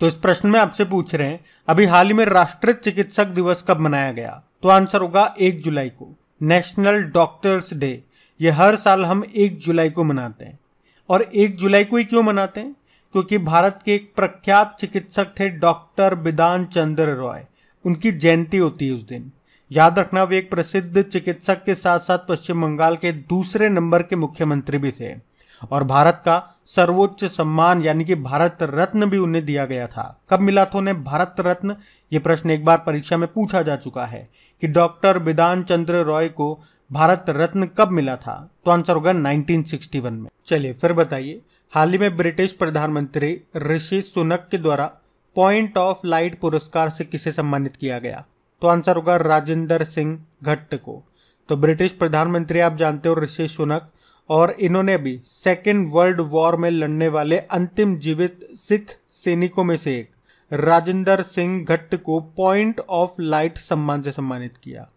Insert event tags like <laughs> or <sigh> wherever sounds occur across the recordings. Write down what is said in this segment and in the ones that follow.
तो इस प्रश्न में आपसे पूछ रहे हैं अभी हाल ही में राष्ट्रीय चिकित्सक दिवस कब मनाया गया तो आंसर होगा एक जुलाई को नेशनल डॉक्टर्स डे ये हर साल हम एक जुलाई को मनाते हैं और एक जुलाई को ही क्यों मनाते हैं क्योंकि भारत के एक प्रख्यात चिकित्सक थे डॉक्टर विदान चंद्र रॉय उनकी जयंती होती है उस दिन याद रखना वे एक प्रसिद्ध चिकित्सक के साथ साथ पश्चिम बंगाल के दूसरे नंबर के मुख्यमंत्री भी थे और भारत का सर्वोच्च सम्मान यानी कि भारत रत्न भी उन्हें दिया गया था कब मिला था उन्हें भारत रत्न ये प्रश्न एक बार परीक्षा में पूछा जा चुका है कि डॉक्टर विदान चंद्र रॉय को भारत रत्न कब मिला था तो आंसर होगा 1961 में चलिए फिर बताइए हाल ही में ब्रिटिश प्रधानमंत्री ऋषि सुनक के द्वारा पॉइंट ऑफ लाइट पुरस्कार से किसे सम्मानित किया गया तो आंसर होगा राजेंद्र सिंह घट्ट को तो ब्रिटिश प्रधानमंत्री आप जानते हो ऋषि सुनक और इन्होंने भी सेकेंड वर्ल्ड वॉर में लड़ने वाले अंतिम जीवित सिख सैनिकों में से एक राजेंद्र सिंह घट्ट को पॉइंट ऑफ लाइट सम्मान से सम्मानित किया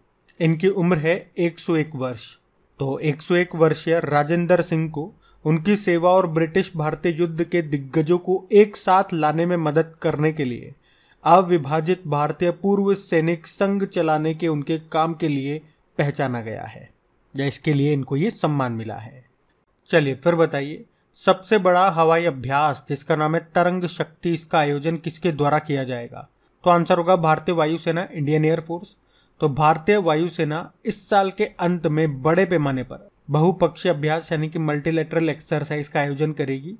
इनकी उम्र है 101 वर्ष तो 101 वर्षीय राजेंद्र सिंह को उनकी सेवा और ब्रिटिश भारतीय युद्ध के दिग्गजों को एक साथ लाने में मदद करने के लिए अविभाजित भारतीय पूर्व सैनिक संघ चलाने के उनके काम के लिए पहचाना गया है या इसके लिए इनको ये सम्मान मिला है चलिए फिर बताइए सबसे बड़ा हवाई अभ्यास जिसका नाम है तरंग शक्ति इसका आयोजन किसके द्वारा किया जाएगा तो आंसर होगा भारतीय वायुसेना इंडियन एयरफोर्स तो भारतीय वायुसेना इस साल के अंत में बड़े पैमाने पर बहुपक्षीय अभ्यास यानी कि मल्टीलेटरल एक्सरसाइज का आयोजन करेगी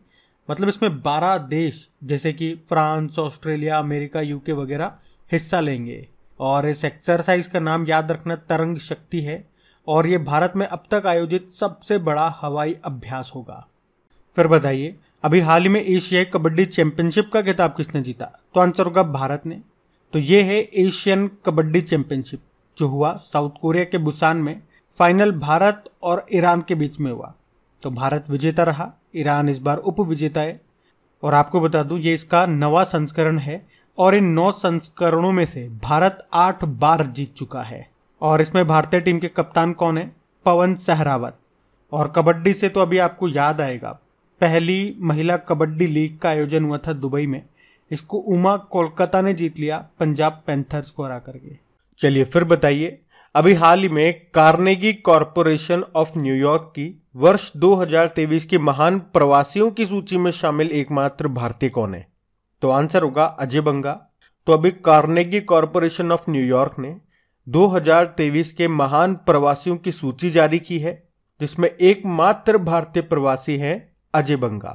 मतलब इसमें 12 देश जैसे कि फ्रांस ऑस्ट्रेलिया अमेरिका यूके वगैरह हिस्सा लेंगे और इस एक्सरसाइज का नाम याद रखना तरंग शक्ति है और ये भारत में अब तक आयोजित सबसे बड़ा हवाई अभ्यास होगा फिर बताइए अभी हाल ही में एशियाई कबड्डी चैंपियनशिप का खिताब किसने जीता तो आंसर होगा भारत ने तो ये है एशियन कबड्डी चैंपियनशिप जो हुआ साउथ कोरिया के बुसान में फाइनल भारत और ईरान के बीच में हुआ तो भारत विजेता रहा ईरान इस बार उप विजेता है और आपको बता दूं ये इसका नवा संस्करण है और इन नौ संस्करणों में से भारत आठ बार जीत चुका है और इसमें भारतीय टीम के कप्तान कौन है पवन सहरावत और कबड्डी से तो अभी आपको याद आएगा पहली महिला कबड्डी लीग का आयोजन हुआ था दुबई में इसको उमा कोलकाता ने जीत लिया पंजाब पैंथर्स को हरा करके चलिए फिर बताइए अभी हाल ही में कार्नेगी कॉरपोरेशन ऑफ न्यूयॉर्क की वर्ष 2023 की महान प्रवासियों की सूची में शामिल एकमात्र भारतीय कौन है तो आंसर होगा अजय बंगा तो अभी कार्नेगी कॉरपोरेशन ऑफ न्यूयॉर्क ने 2023 के महान प्रवासियों की सूची जारी की है जिसमें एकमात्र भारतीय प्रवासी हैं अजय बंगा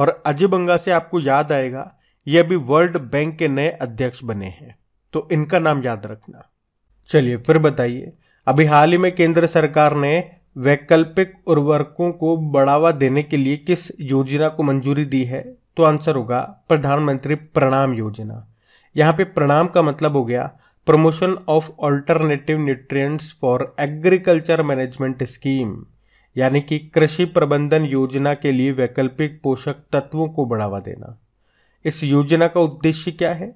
और अजय बंगा से आपको याद आएगा ये अभी वर्ल्ड बैंक के नए अध्यक्ष बने हैं तो इनका नाम याद रखना चलिए फिर बताइए अभी हाल ही में केंद्र सरकार ने वैकल्पिक उर्वरकों को बढ़ावा देने के लिए किस योजना को मंजूरी दी है तो आंसर होगा प्रधानमंत्री प्रणाम योजना यहाँ पे प्रणाम का मतलब हो गया promotion of alternative nutrients for agriculture management scheme यानी कि कृषि प्रबंधन योजना के लिए वैकल्पिक पोषक तत्वों को बढ़ावा देना इस योजना का उद्देश्य क्या है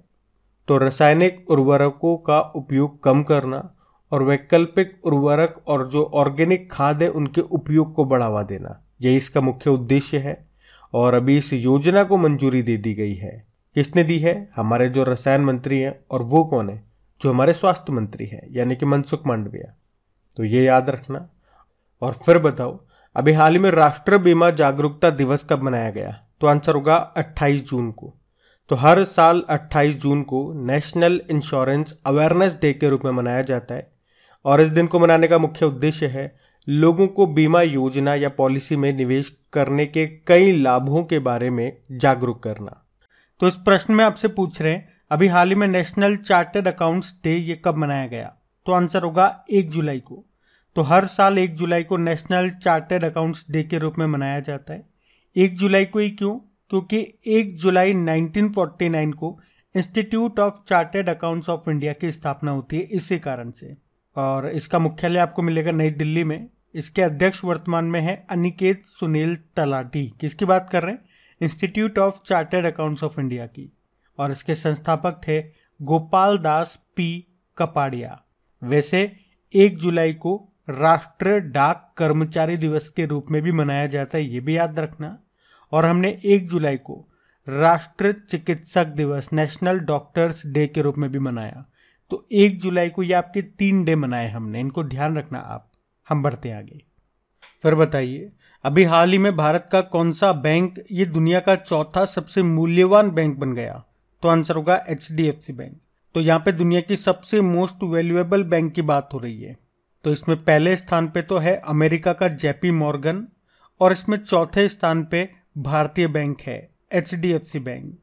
तो रासायनिक उर्वरकों का उपयोग कम करना और वैकल्पिक उर्वरक और जो ऑर्गेनिक खाद है उनके उपयोग को बढ़ावा देना यही इसका मुख्य उद्देश्य है और अभी इस योजना को मंजूरी दे दी गई है किसने दी है हमारे जो रसायन मंत्री हैं और वो कौन है जो हमारे स्वास्थ्य मंत्री हैं यानी कि मनसुख मांडविया तो ये याद रखना और फिर बताओ अभी हाल ही में राष्ट्रीय बीमा जागरूकता दिवस कब मनाया गया तो आंसर होगा 28 जून को तो हर साल 28 जून को नेशनल इंश्योरेंस अवेयरनेस डे के रूप में मनाया जाता है और इस दिन को मनाने का मुख्य उद्देश्य है लोगों को बीमा योजना या पॉलिसी में निवेश करने के कई लाभों के बारे में जागरूक करना तो इस प्रश्न में आपसे पूछ रहे हैं अभी हाल ही में नेशनल चार्टर्ड अकाउंट्स डे ये कब मनाया गया तो आंसर होगा एक जुलाई को तो हर साल एक जुलाई को नेशनल चार्टर्ड अकाउंट्स डे के रूप में मनाया जाता है एक जुलाई को ही क्यों क्योंकि एक जुलाई 1949 को institute of chartered accounts of India की स्थापना होती है इसी कारण से और इसका मुख्यालय आपको मिलेगा नई दिल्ली में इसके अध्यक्ष वर्तमान में है अनिकेत सुनील तलाटी किसकी बात कर रहे हैं institute of chartered accounts of India की और इसके संस्थापक थे गोपाल दास पी कपाड़िया वैसे एक जुलाई को राष्ट्र डाक कर्मचारी दिवस के रूप में भी मनाया जाता है ये भी याद रखना और हमने एक जुलाई को राष्ट्र चिकित्सक दिवस नेशनल डॉक्टर्स डे के रूप में भी मनाया तो एक जुलाई को ये आपके तीन डे मनाए हमने इनको ध्यान रखना आप हम बढ़ते आगे फिर बताइए अभी हाल ही में भारत का कौन सा बैंक ये दुनिया का चौथा सबसे मूल्यवान बैंक बन गया तो आंसर होगा एच बैंक तो यहाँ पे दुनिया की सबसे मोस्ट वैल्यूएबल बैंक की बात हो रही है तो इसमें पहले स्थान पे तो है अमेरिका का जेपी मॉर्गन और इसमें चौथे स्थान पे भारतीय बैंक है एच बैंक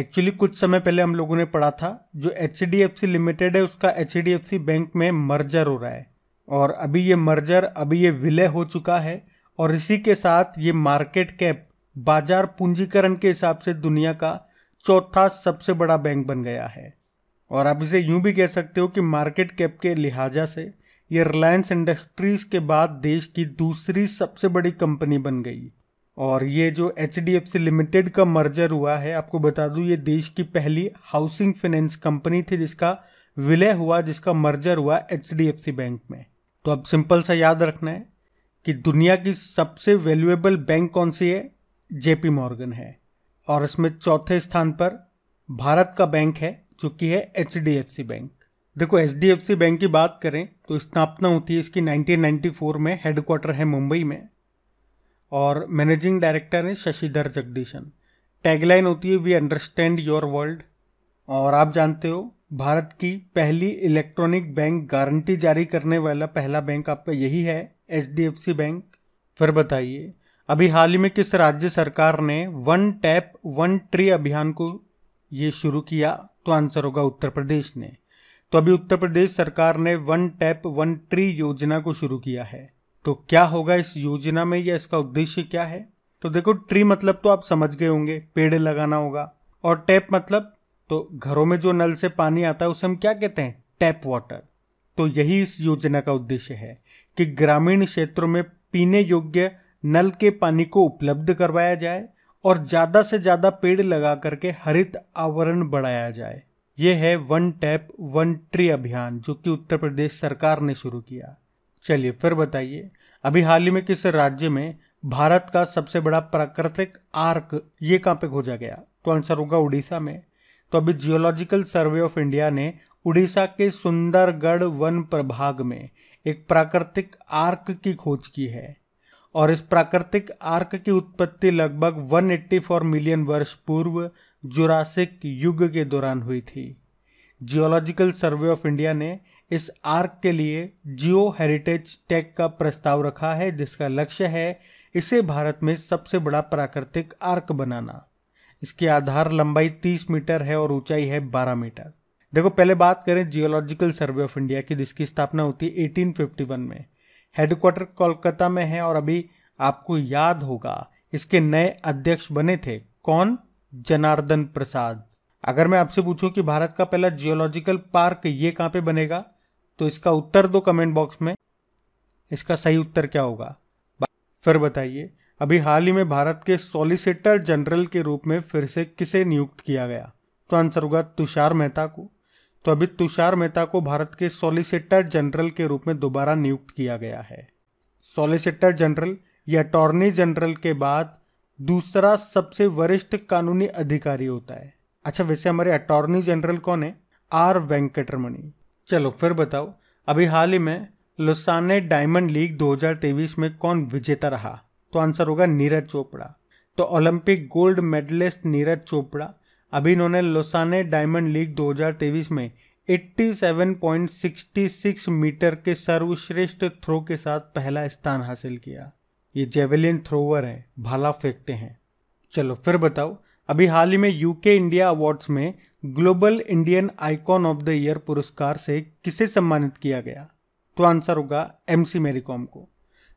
एक्चुअली कुछ समय पहले हम लोगों ने पढ़ा था जो एच लिमिटेड है उसका एच बैंक में मर्जर हो रहा है और अभी ये मर्जर अभी ये विलय हो चुका है और इसी के साथ ये मार्केट कैप बाजार पूंजीकरण के हिसाब से दुनिया का चौथा सबसे बड़ा बैंक बन गया है और आप इसे यूं भी कह सकते हो कि मार्केट कैप के लिहाजा से ये रिलायंस इंडस्ट्रीज़ के बाद देश की दूसरी सबसे बड़ी कंपनी बन गई और ये जो एच लिमिटेड का मर्जर हुआ है आपको बता दूं ये देश की पहली हाउसिंग फाइनेंस कंपनी थी जिसका विलय हुआ जिसका मर्जर हुआ एच बैंक में तो अब सिंपल सा याद रखना है कि दुनिया की सबसे वैल्यूएबल बैंक कौन सी है जेपी मॉर्गन है और इसमें चौथे स्थान पर भारत का बैंक है जो कि है एच बैंक देखो एच बैंक की बात करें तो स्थापना होती है इसकी 1994 में हेडक्वार्टर है मुंबई में और मैनेजिंग डायरेक्टर है शशिधर जगदीशन टैगलाइन होती है वी अंडरस्टैंड योर वर्ल्ड और आप जानते हो भारत की पहली इलेक्ट्रॉनिक बैंक गारंटी जारी करने वाला पहला बैंक आपका यही है एच बैंक फिर बताइए अभी हाल ही में किस राज्य सरकार ने वन टैप वन ट्री अभियान को ये शुरू किया तो आंसर होगा उत्तर प्रदेश ने तो अभी उत्तर प्रदेश सरकार ने वन टैप वन ट्री योजना को शुरू किया है तो क्या होगा इस योजना में या इसका उद्देश्य क्या है तो देखो ट्री मतलब तो आप समझ गए होंगे पेड़ लगाना होगा और टैप मतलब तो घरों में जो नल से पानी आता है उसे हम क्या कहते हैं टैप वाटर तो यही इस योजना का उद्देश्य है कि ग्रामीण क्षेत्रों में पीने योग्य नल के पानी को उपलब्ध करवाया जाए और ज़्यादा से ज़्यादा पेड़ लगा करके हरित आवरण बढ़ाया जाए ये है वन टैप वन ट्री अभियान जो कि उत्तर प्रदेश सरकार ने शुरू किया चलिए फिर बताइए अभी हाल ही में किस राज्य में भारत का सबसे बड़ा प्राकृतिक आर्क ये कहाँ पे खोजा गया तो आंसर होगा उड़ीसा में तो अभी जियोलॉजिकल सर्वे ऑफ इंडिया ने उड़ीसा के सुंदरगढ़ वन प्रभाग में एक प्राकृतिक आर्क की खोज की है और इस प्राकृतिक आर्क की उत्पत्ति लगभग 184 मिलियन वर्ष पूर्व जुरासिक युग के दौरान हुई थी जियोलॉजिकल सर्वे ऑफ इंडिया ने इस आर्क के लिए जियो हेरिटेज टैग का प्रस्ताव रखा है जिसका लक्ष्य है इसे भारत में सबसे बड़ा प्राकृतिक आर्क बनाना इसकी आधार लंबाई 30 मीटर है और ऊंचाई है 12 मीटर देखो पहले बात करें जियोलॉजिकल सर्वे ऑफ इंडिया की जिसकी स्थापना होती है एटीन में हेडक्वार्टर कोलकाता में है और अभी आपको याद होगा इसके नए अध्यक्ष बने थे कौन जनार्दन प्रसाद अगर मैं आपसे पूछूं कि भारत का पहला जियोलॉजिकल पार्क ये कहाँ पे बनेगा तो इसका उत्तर दो कमेंट बॉक्स में इसका सही उत्तर क्या होगा फिर बताइए अभी हाल ही में भारत के सॉलिसिटर जनरल के रूप में फिर से किसे नियुक्त किया गया तो आंसर होगा तुषार मेहता को तो अभी तुषार मेहता को भारत के सॉलिसिटर जनरल के रूप में दोबारा नियुक्त किया गया है सॉलिसिटर जनरल या अटॉर्नी जनरल के बाद दूसरा सबसे वरिष्ठ कानूनी अधिकारी होता है अच्छा वैसे हमारे अटॉर्नी जनरल कौन है आर वेंकटरमणि चलो फिर बताओ अभी हाल ही में लुसाने डायमंड लीग 2023 में कौन विजेता रहा तो आंसर होगा नीरज चोपड़ा तो Olympic gold medalist Neeraj Chopra अभी इन्होंने लोसाने डायमंड लीग 2023 में 87.66 मीटर के सर्वश्रेष्ठ थ्रो के साथ पहला स्थान हासिल किया ये जेवेलिन थ्रोवर हैं भाला फेंकते हैं चलो फिर बताओ अभी हाल ही में यूके इंडिया अवार्ड्स में global Indian icon of the year पुरस्कार से किसे सम्मानित किया गया तो आंसर होगा एम सी कॉम को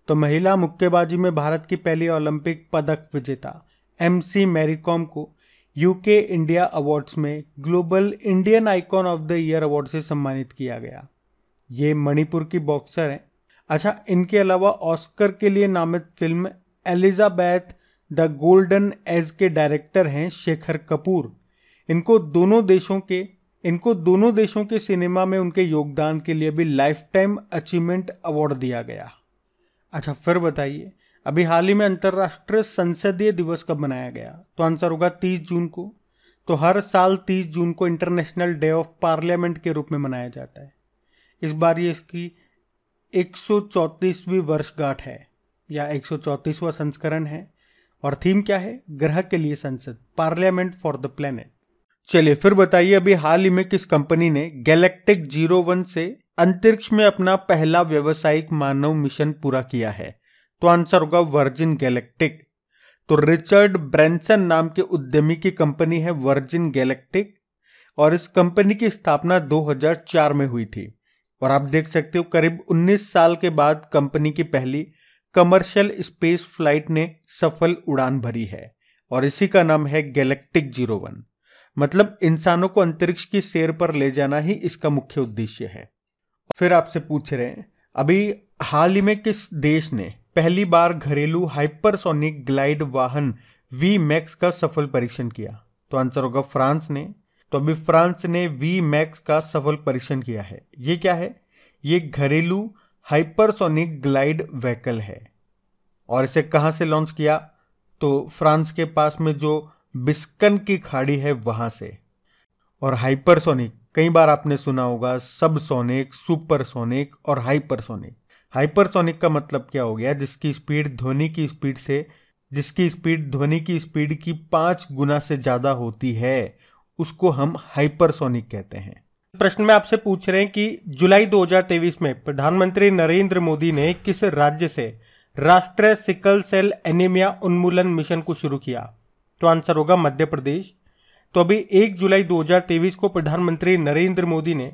तो महिला मुक्केबाजी में भारत की पहली ओलंपिक पदक विजेता एम सी मैरीकॉम को यूके इंडिया अवार्ड्स में global Indian icon of the year award से सम्मानित किया गया ये मणिपुर की बॉक्सर हैं अच्छा इनके अलावा ऑस्कर के लिए नामित film Elizabeth the golden age के डायरेक्टर हैं शेखर कपूर इनको दोनों देशों के इनको दोनों देशों के सिनेमा में उनके योगदान के लिए भी लाइफ टाइम अचीवमेंट अवार्ड दिया गया अच्छा फिर बताइए अभी हाल ही में अंतर्राष्ट्रीय संसदीय दिवस कब मनाया गया तो आंसर होगा 30 जून को तो हर साल 30 जून को इंटरनेशनल डे ऑफ पार्लियामेंट के रूप में मनाया जाता है इस बार ये इसकी एक सौ वर्षगांठ है या एक सौ संस्करण है और थीम क्या है ग्रह के लिए संसद पार्लियामेंट फॉर द प्लेनेट चलिए फिर बताइए अभी हाल ही में किस कंपनी ने गैलेक्टिक जीरो वन से अंतरिक्ष में अपना पहला व्यवसायिक मानव मिशन पूरा किया है तो आंसर होगा वर्जिन गैलेक्टिक तो रिचर्ड ब्रेंसन नाम के उद्यमी की कंपनी है वर्जिन गैलेक्टिक और इस कंपनी की स्थापना 2004 में हुई थी और आप देख सकते हो करीब 19 साल के बाद कंपनी की पहली कमर्शियल स्पेस फ्लाइट ने सफल उड़ान भरी है और इसी का नाम है गैलेक्टिक जीरो वन मतलब इंसानों को अंतरिक्ष की सैर पर ले जाना ही इसका मुख्य उद्देश्य है फिर आपसे पूछ रहे हैं अभी हाल ही में किस देश ने पहली बार घरेलू हाइपरसोनिक ग्लाइड वाहन वी मैक्स का सफल परीक्षण किया तो आंसर होगा फ्रांस ने तो अभी फ्रांस ने वी मैक्स का सफल परीक्षण किया है ये क्या है ये घरेलू हाइपरसोनिक ग्लाइड व्हीकल है और इसे कहां से लॉन्च किया तो फ्रांस के पास में जो बिस्कन की खाड़ी है वहां से और हाइपरसोनिक कई बार आपने सुना होगा सबसोनिक सुपरसोनिक और हाइपरसोनिक हाइपरसोनिक का मतलब क्या हो गया जिसकी स्पीड ध्वनि की स्पीड से जिसकी स्पीड ध्वनि की स्पीड की पांच गुना से ज़्यादा होती है उसको हम हाइपरसोनिक कहते हैं प्रश्न में आपसे पूछ रहे हैं कि जुलाई 2023 में प्रधानमंत्री नरेंद्र मोदी ने किस राज्य से राष्ट्रीय सिकल सेल एनीमिया उन्मूलन मिशन को शुरू किया तो आंसर होगा मध्य प्रदेश तो अभी 1 जुलाई 2023 को प्रधानमंत्री नरेंद्र मोदी ने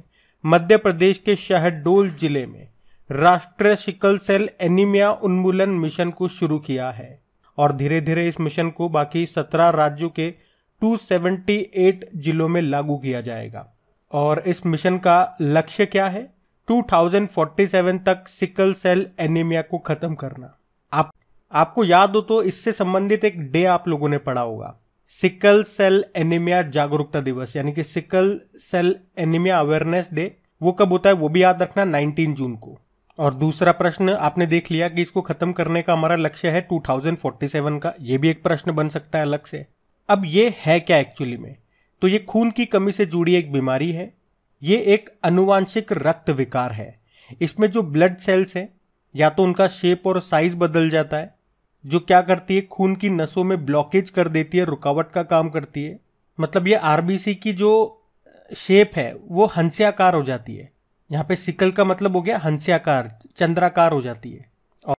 मध्य प्रदेश के शहडोल जिले में राष्ट्रीय सिकल सेल एनीमिया उन्मूलन मिशन को शुरू किया है और धीरे धीरे इस मिशन को बाकी सत्रह राज्यों के 278 जिलों में लागू किया जाएगा और इस मिशन का लक्ष्य क्या है 2047 तक सिकल सेल एनीमिया को खत्म करना आप आपको याद हो तो इससे संबंधित एक डे आप लोगों ने पढ़ा होगा सिकल सेल एनीमिया जागरूकता दिवस यानी कि sickle cell anaemia awareness day वो कब होता है वो भी याद रखना 19 जून को और दूसरा प्रश्न आपने देख लिया कि इसको खत्म करने का हमारा लक्ष्य है 2047 का ये भी एक प्रश्न बन सकता है अलग से अब ये है क्या एक्चुअली में तो ये खून की कमी से जुड़ी एक बीमारी है ये एक अनुवांशिक रक्त विकार है इसमें जो ब्लड सेल्स हैं या तो उनका शेप और साइज बदल जाता है जो क्या करती है खून की नसों में ब्लॉकेज कर देती है रुकावट का काम करती है मतलब ये आरबीसी की जो शेप है वो हंस्याकार हो जाती है यहाँ पे सिकल का मतलब हो गया हंस्याकार चंद्राकार हो जाती है और,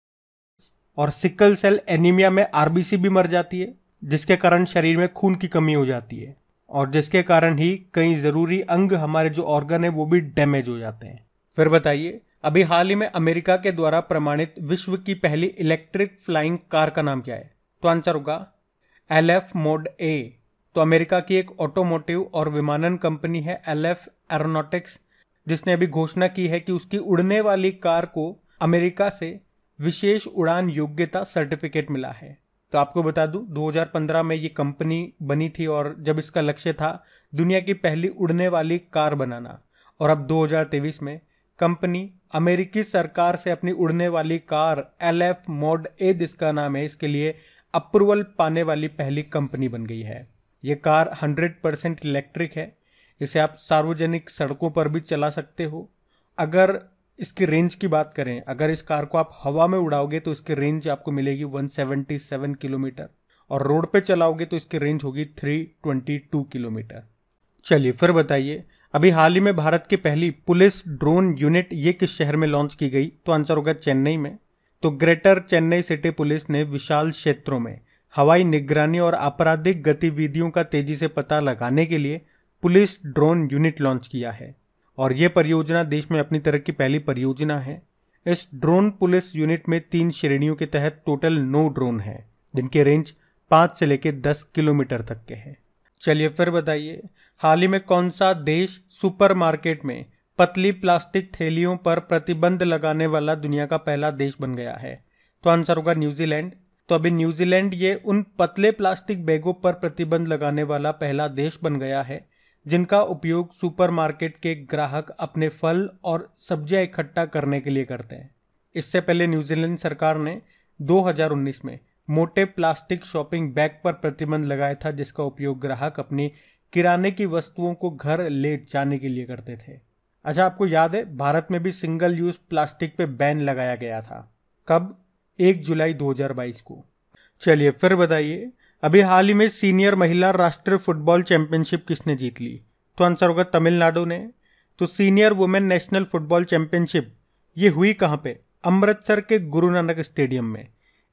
और सिकल सेल एनीमिया में आरबीसी भी मर जाती है जिसके कारण शरीर में खून की कमी हो जाती है और जिसके कारण ही कई ज़रूरी अंग हमारे जो ऑर्गन है वो भी डैमेज हो जाते हैं फिर बताइए अभी हाल ही में अमेरिका के द्वारा प्रमाणित विश्व की पहली इलेक्ट्रिक फ्लाइंग कार का नाम क्या है तो आंसर होगा एल एफ मोड ए तो अमेरिका की एक ऑटोमोटिव और विमानन कंपनी है एल एफ एरोनोटिक्स जिसने अभी घोषणा की है कि उसकी उड़ने वाली कार को अमेरिका से विशेष उड़ान योग्यता सर्टिफिकेट मिला है तो आपको बता दूं 2015 में ये कंपनी बनी थी और जब इसका लक्ष्य था दुनिया की पहली उड़ने वाली कार बनाना और अब 2023 में कंपनी अमेरिकी सरकार से अपनी उड़ने वाली car L F mode A जिसका नाम है इसके लिए अप्रूवल पाने वाली पहली कंपनी बन गई है ये कार 100 परसेंट इलेक्ट्रिक है इसे आप सार्वजनिक सड़कों पर भी चला सकते हो अगर इसकी रेंज की बात करें अगर इस कार को आप हवा में उड़ाओगे तो इसकी रेंज आपको मिलेगी 177 किलोमीटर और रोड पे चलाओगे तो इसकी रेंज होगी 322 किलोमीटर चलिए फिर बताइए अभी हाल ही में भारत की पहली पुलिस ड्रोन यूनिट ये किस शहर में लॉन्च की गई तो आंसर होगा चेन्नई में तो ग्रेटर चेन्नई सिटी पुलिस ने विशाल क्षेत्रों में हवाई निगरानी और आपराधिक गतिविधियों का तेजी से पता लगाने के लिए पुलिस ड्रोन यूनिट लॉन्च किया है और ये परियोजना देश में अपनी तरह की पहली परियोजना है इस ड्रोन पुलिस यूनिट में तीन श्रेणियों के तहत टोटल नौ ड्रोन है जिनके रेंज पांच से लेकर दस किलोमीटर तक के हैं चलिए फिर बताइए हाल ही में कौन सा देश सुपरमार्केट में पतली प्लास्टिक थैलियों पर प्रतिबंध लगाने वाला दुनिया का पहला देश बन गया है तो आंसर होगा न्यूजीलैंड तो अभी न्यूजीलैंड ये उन पतले प्लास्टिक बैगों पर प्रतिबंध लगाने वाला पहला देश बन गया है जिनका उपयोग सुपरमार्केट के ग्राहक अपने फल और सब्जियां इकट्ठा करने के लिए करते हैं इससे पहले न्यूजीलैंड सरकार ने 2019 में मोटे प्लास्टिक शॉपिंग बैग पर प्रतिबंध लगाया था जिसका उपयोग ग्राहक अपनी किराने की वस्तुओं को घर ले जाने के लिए करते थे अच्छा आपको याद है भारत में भी सिंगल यूज प्लास्टिक पे बैन लगाया गया था कब एक जुलाई 2022 को चलिए फिर बताइए अभी हाल ही में सीनियर महिला राष्ट्रीय फुटबॉल चैंपियनशिप किसने जीत ली तो आंसर होगा तमिलनाडु ने तो senior women national football championship ये हुई कहाँ पे अमृतसर के गुरु नानक स्टेडियम में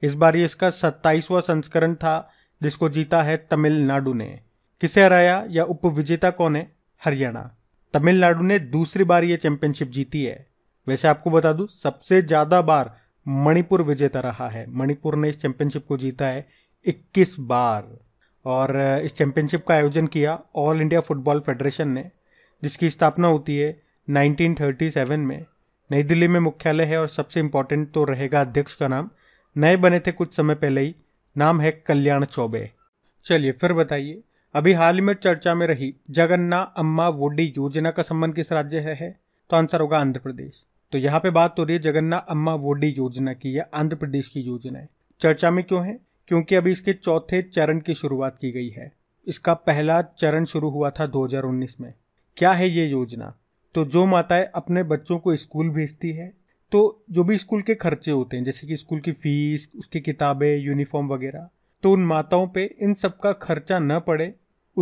इस बार ये इसका सत्ताईसवां संस्करण था जिसको जीता है तमिलनाडु ने किसे हराया या उपविजेता कौन है हरियाणा तमिलनाडु ने दूसरी बार ये चैंपियनशिप जीती है वैसे आपको बता दूं सबसे ज़्यादा बार मणिपुर विजेता रहा है मणिपुर ने इस चैंपियनशिप को जीता है 21 बार और इस चैंपियनशिप का आयोजन किया ऑल इंडिया फुटबॉल फेडरेशन ने जिसकी स्थापना होती है 1937 में नई दिल्ली में मुख्यालय है और सबसे इम्पोर्टेंट तो रहेगा अध्यक्ष का नाम नए बने थे कुछ समय पहले ही नाम है कल्याण चौबे चलिए फिर बताइए अभी हाल ही में चर्चा में रही जगन्ना अम्मा वोडी योजना का संबंध किस राज्य है, है तो आंसर होगा आंध्र प्रदेश तो यहाँ पे बात हो रही है जगन्ना अम्मा वोडी योजना की या आंध्र प्रदेश की योजना है चर्चा में क्यों है क्योंकि अभी इसके चौथे चरण की शुरुआत की गई है इसका पहला चरण शुरू हुआ था 2019 में क्या है ये योजना तो जो माताएं अपने बच्चों को स्कूल भेजती है तो जो भी स्कूल के खर्चे होते हैं जैसे कि स्कूल की फीस उसकी किताबें यूनिफॉर्म वगैरह तो उन माताओं पे इन सब का खर्चा न पड़े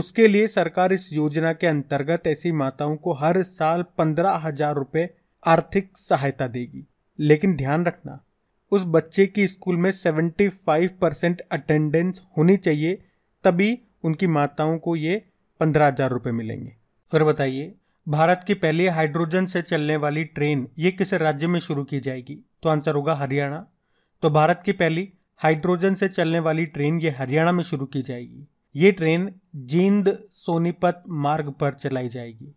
उसके लिए सरकार इस योजना के अंतर्गत ऐसी माताओं को हर साल पंद्रह हजार रुपये आर्थिक सहायता देगी लेकिन ध्यान रखना उस बच्चे की स्कूल में 75 परसेंट अटेंडेंस होनी चाहिए तभी उनकी माताओं को ये पंद्रह हजार रुपये मिलेंगे फिर बताइए भारत की पहली हाइड्रोजन से चलने वाली ट्रेन ये किस राज्य में शुरू की जाएगी तो आंसर होगा हरियाणा तो भारत की पहली हाइड्रोजन से चलने वाली ट्रेन ये हरियाणा में शुरू की जाएगी ये ट्रेन जींद सोनीपत मार्ग पर चलाई जाएगी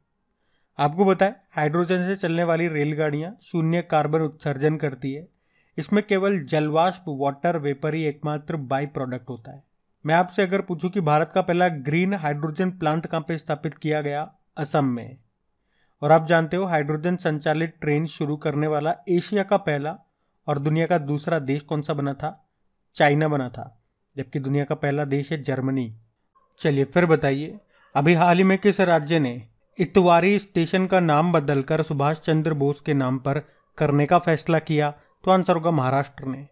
आपको बताए हाइड्रोजन से चलने वाली रेलगाड़ियाँ शून्य कार्बन उत्सर्जन करती है इसमें केवल जलवाष्प वाटर वेपर ही एकमात्र बाई प्रोडक्ट होता है मैं आपसे अगर पूछूं कि भारत का पहला ग्रीन हाइड्रोजन प्लांट कहां पे स्थापित किया गया असम में और आप जानते हो हाइड्रोजन संचालित ट्रेन शुरू करने वाला एशिया का पहला और दुनिया का दूसरा देश कौन सा बना था चाइना बना था जबकि दुनिया का पहला देश है जर्मनी चलिए फिर बताइए अभी हाल ही में किस राज्य ने इतवारी स्टेशन का नाम बदलकर सुभाष चंद्र बोस के नाम पर करने का फैसला किया तो आंसर होगा महाराष्ट्र ने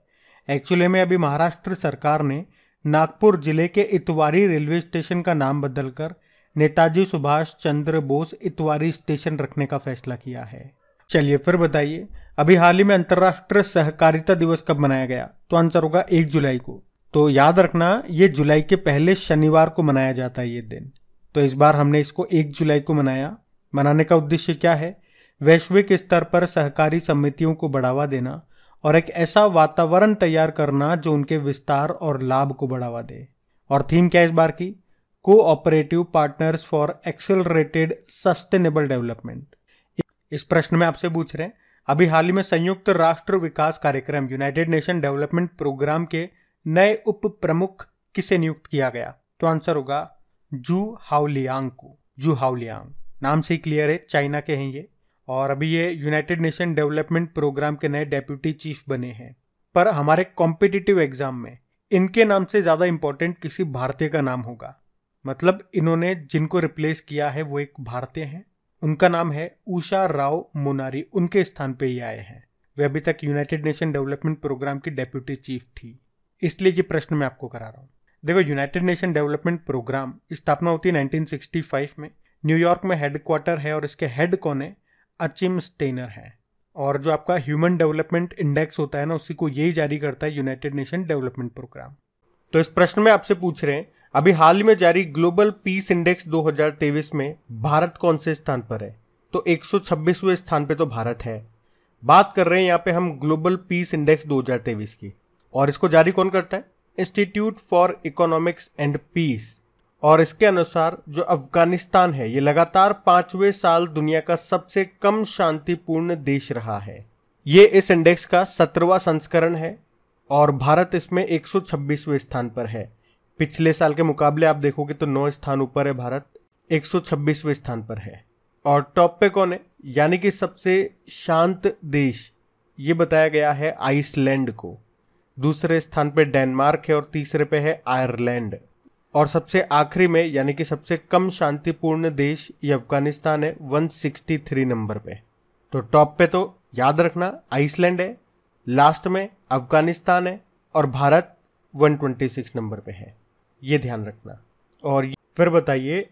एक्चुअली में अभी महाराष्ट्र सरकार ने नागपुर जिले के इतवारी रेलवे स्टेशन का नाम बदलकर नेताजी सुभाष चंद्र बोस इतवारी स्टेशन रखने का फैसला किया है चलिए फिर बताइए अभी हाल ही में अंतर्राष्ट्रीय सहकारिता दिवस कब मनाया गया तो आंसर होगा एक जुलाई को तो याद रखना ये जुलाई के पहले शनिवार को मनाया जाता है ये दिन तो इस बार हमने इसको एक जुलाई को मनाया मनाने का उद्देश्य क्या है वैश्विक स्तर पर सहकारी समितियों को बढ़ावा देना और एक ऐसा वातावरण तैयार करना जो उनके विस्तार और लाभ को बढ़ावा दे और थीम क्या है इस बार की cooperative partners for accelerated sustainable development इस प्रश्न में आपसे पूछ रहे हैं अभी हाल ही में संयुक्त राष्ट्र विकास कार्यक्रम यूनाइटेड नेशन डेवलपमेंट प्रोग्राम के नए उप प्रमुख किसे नियुक्त किया गया तो आंसर होगा जू हाउलियांग को जू हाउलियांग नाम से क्लियर है चाइना के हैं ये और अभी ये यूनाइटेड नेशन डेवलपमेंट प्रोग्राम के नए डेप्यूटी चीफ बने हैं पर हमारे कॉम्पिटिटिव एग्जाम में इनके नाम से ज़्यादा इम्पोर्टेंट किसी भारतीय का नाम होगा मतलब इन्होंने जिनको रिप्लेस किया है वो एक भारतीय हैं उनका नाम है उषा राव मोनारी उनके स्थान पे ये आए हैं वे अभी तक यूनाइटेड नेशन डेवलपमेंट प्रोग्राम की डेप्यूटी चीफ थी इसलिए ये प्रश्न मैं आपको करा रहा हूँ देखो यूनाइटेड नेशन डेवलपमेंट प्रोग्राम स्थापना होती है 1965 में न्यूयॉर्क में हेडक्वार्टर है और इसके हेड कौन है अचिम स्टेनर हैं और जो आपका ह्यूमन डेवलपमेंट इंडेक्स होता है ना उसी को यही जारी करता है यूनाइटेड नेशन डेवलपमेंट प्रोग्राम तो इस प्रश्न में आपसे पूछ रहे हैं अभी हाल ही में जारी ग्लोबल पीस इंडेक्स 2023 में भारत कौन से स्थान पर है तो 126वें स्थान पे तो भारत है बात कर रहे हैं यहाँ पे हम ग्लोबल पीस इंडेक्स 2023 की और इसको जारी कौन करता है Institute for Economics and Peace और इसके अनुसार जो अफगानिस्तान है ये लगातार पांचवें साल दुनिया का सबसे कम शांतिपूर्ण देश रहा है ये इस इंडेक्स का सत्रहवा संस्करण है और भारत इसमें 126वें स्थान पर है पिछले साल के मुकाबले आप देखोगे तो नौ स्थान ऊपर है भारत 126वें स्थान पर है और टॉप पे कौन है यानी कि सबसे शांत देश ये बताया गया है आइसलैंड को दूसरे स्थान पे डेनमार्क है और तीसरे पे है आयरलैंड और सबसे आखिरी में यानी कि सबसे कम शांतिपूर्ण देश ये अफगानिस्तान है 163 नंबर पे तो टॉप पे तो याद रखना आइसलैंड है लास्ट में अफगानिस्तान है और भारत 126 नंबर पे है ये ध्यान रखना और फिर बताइए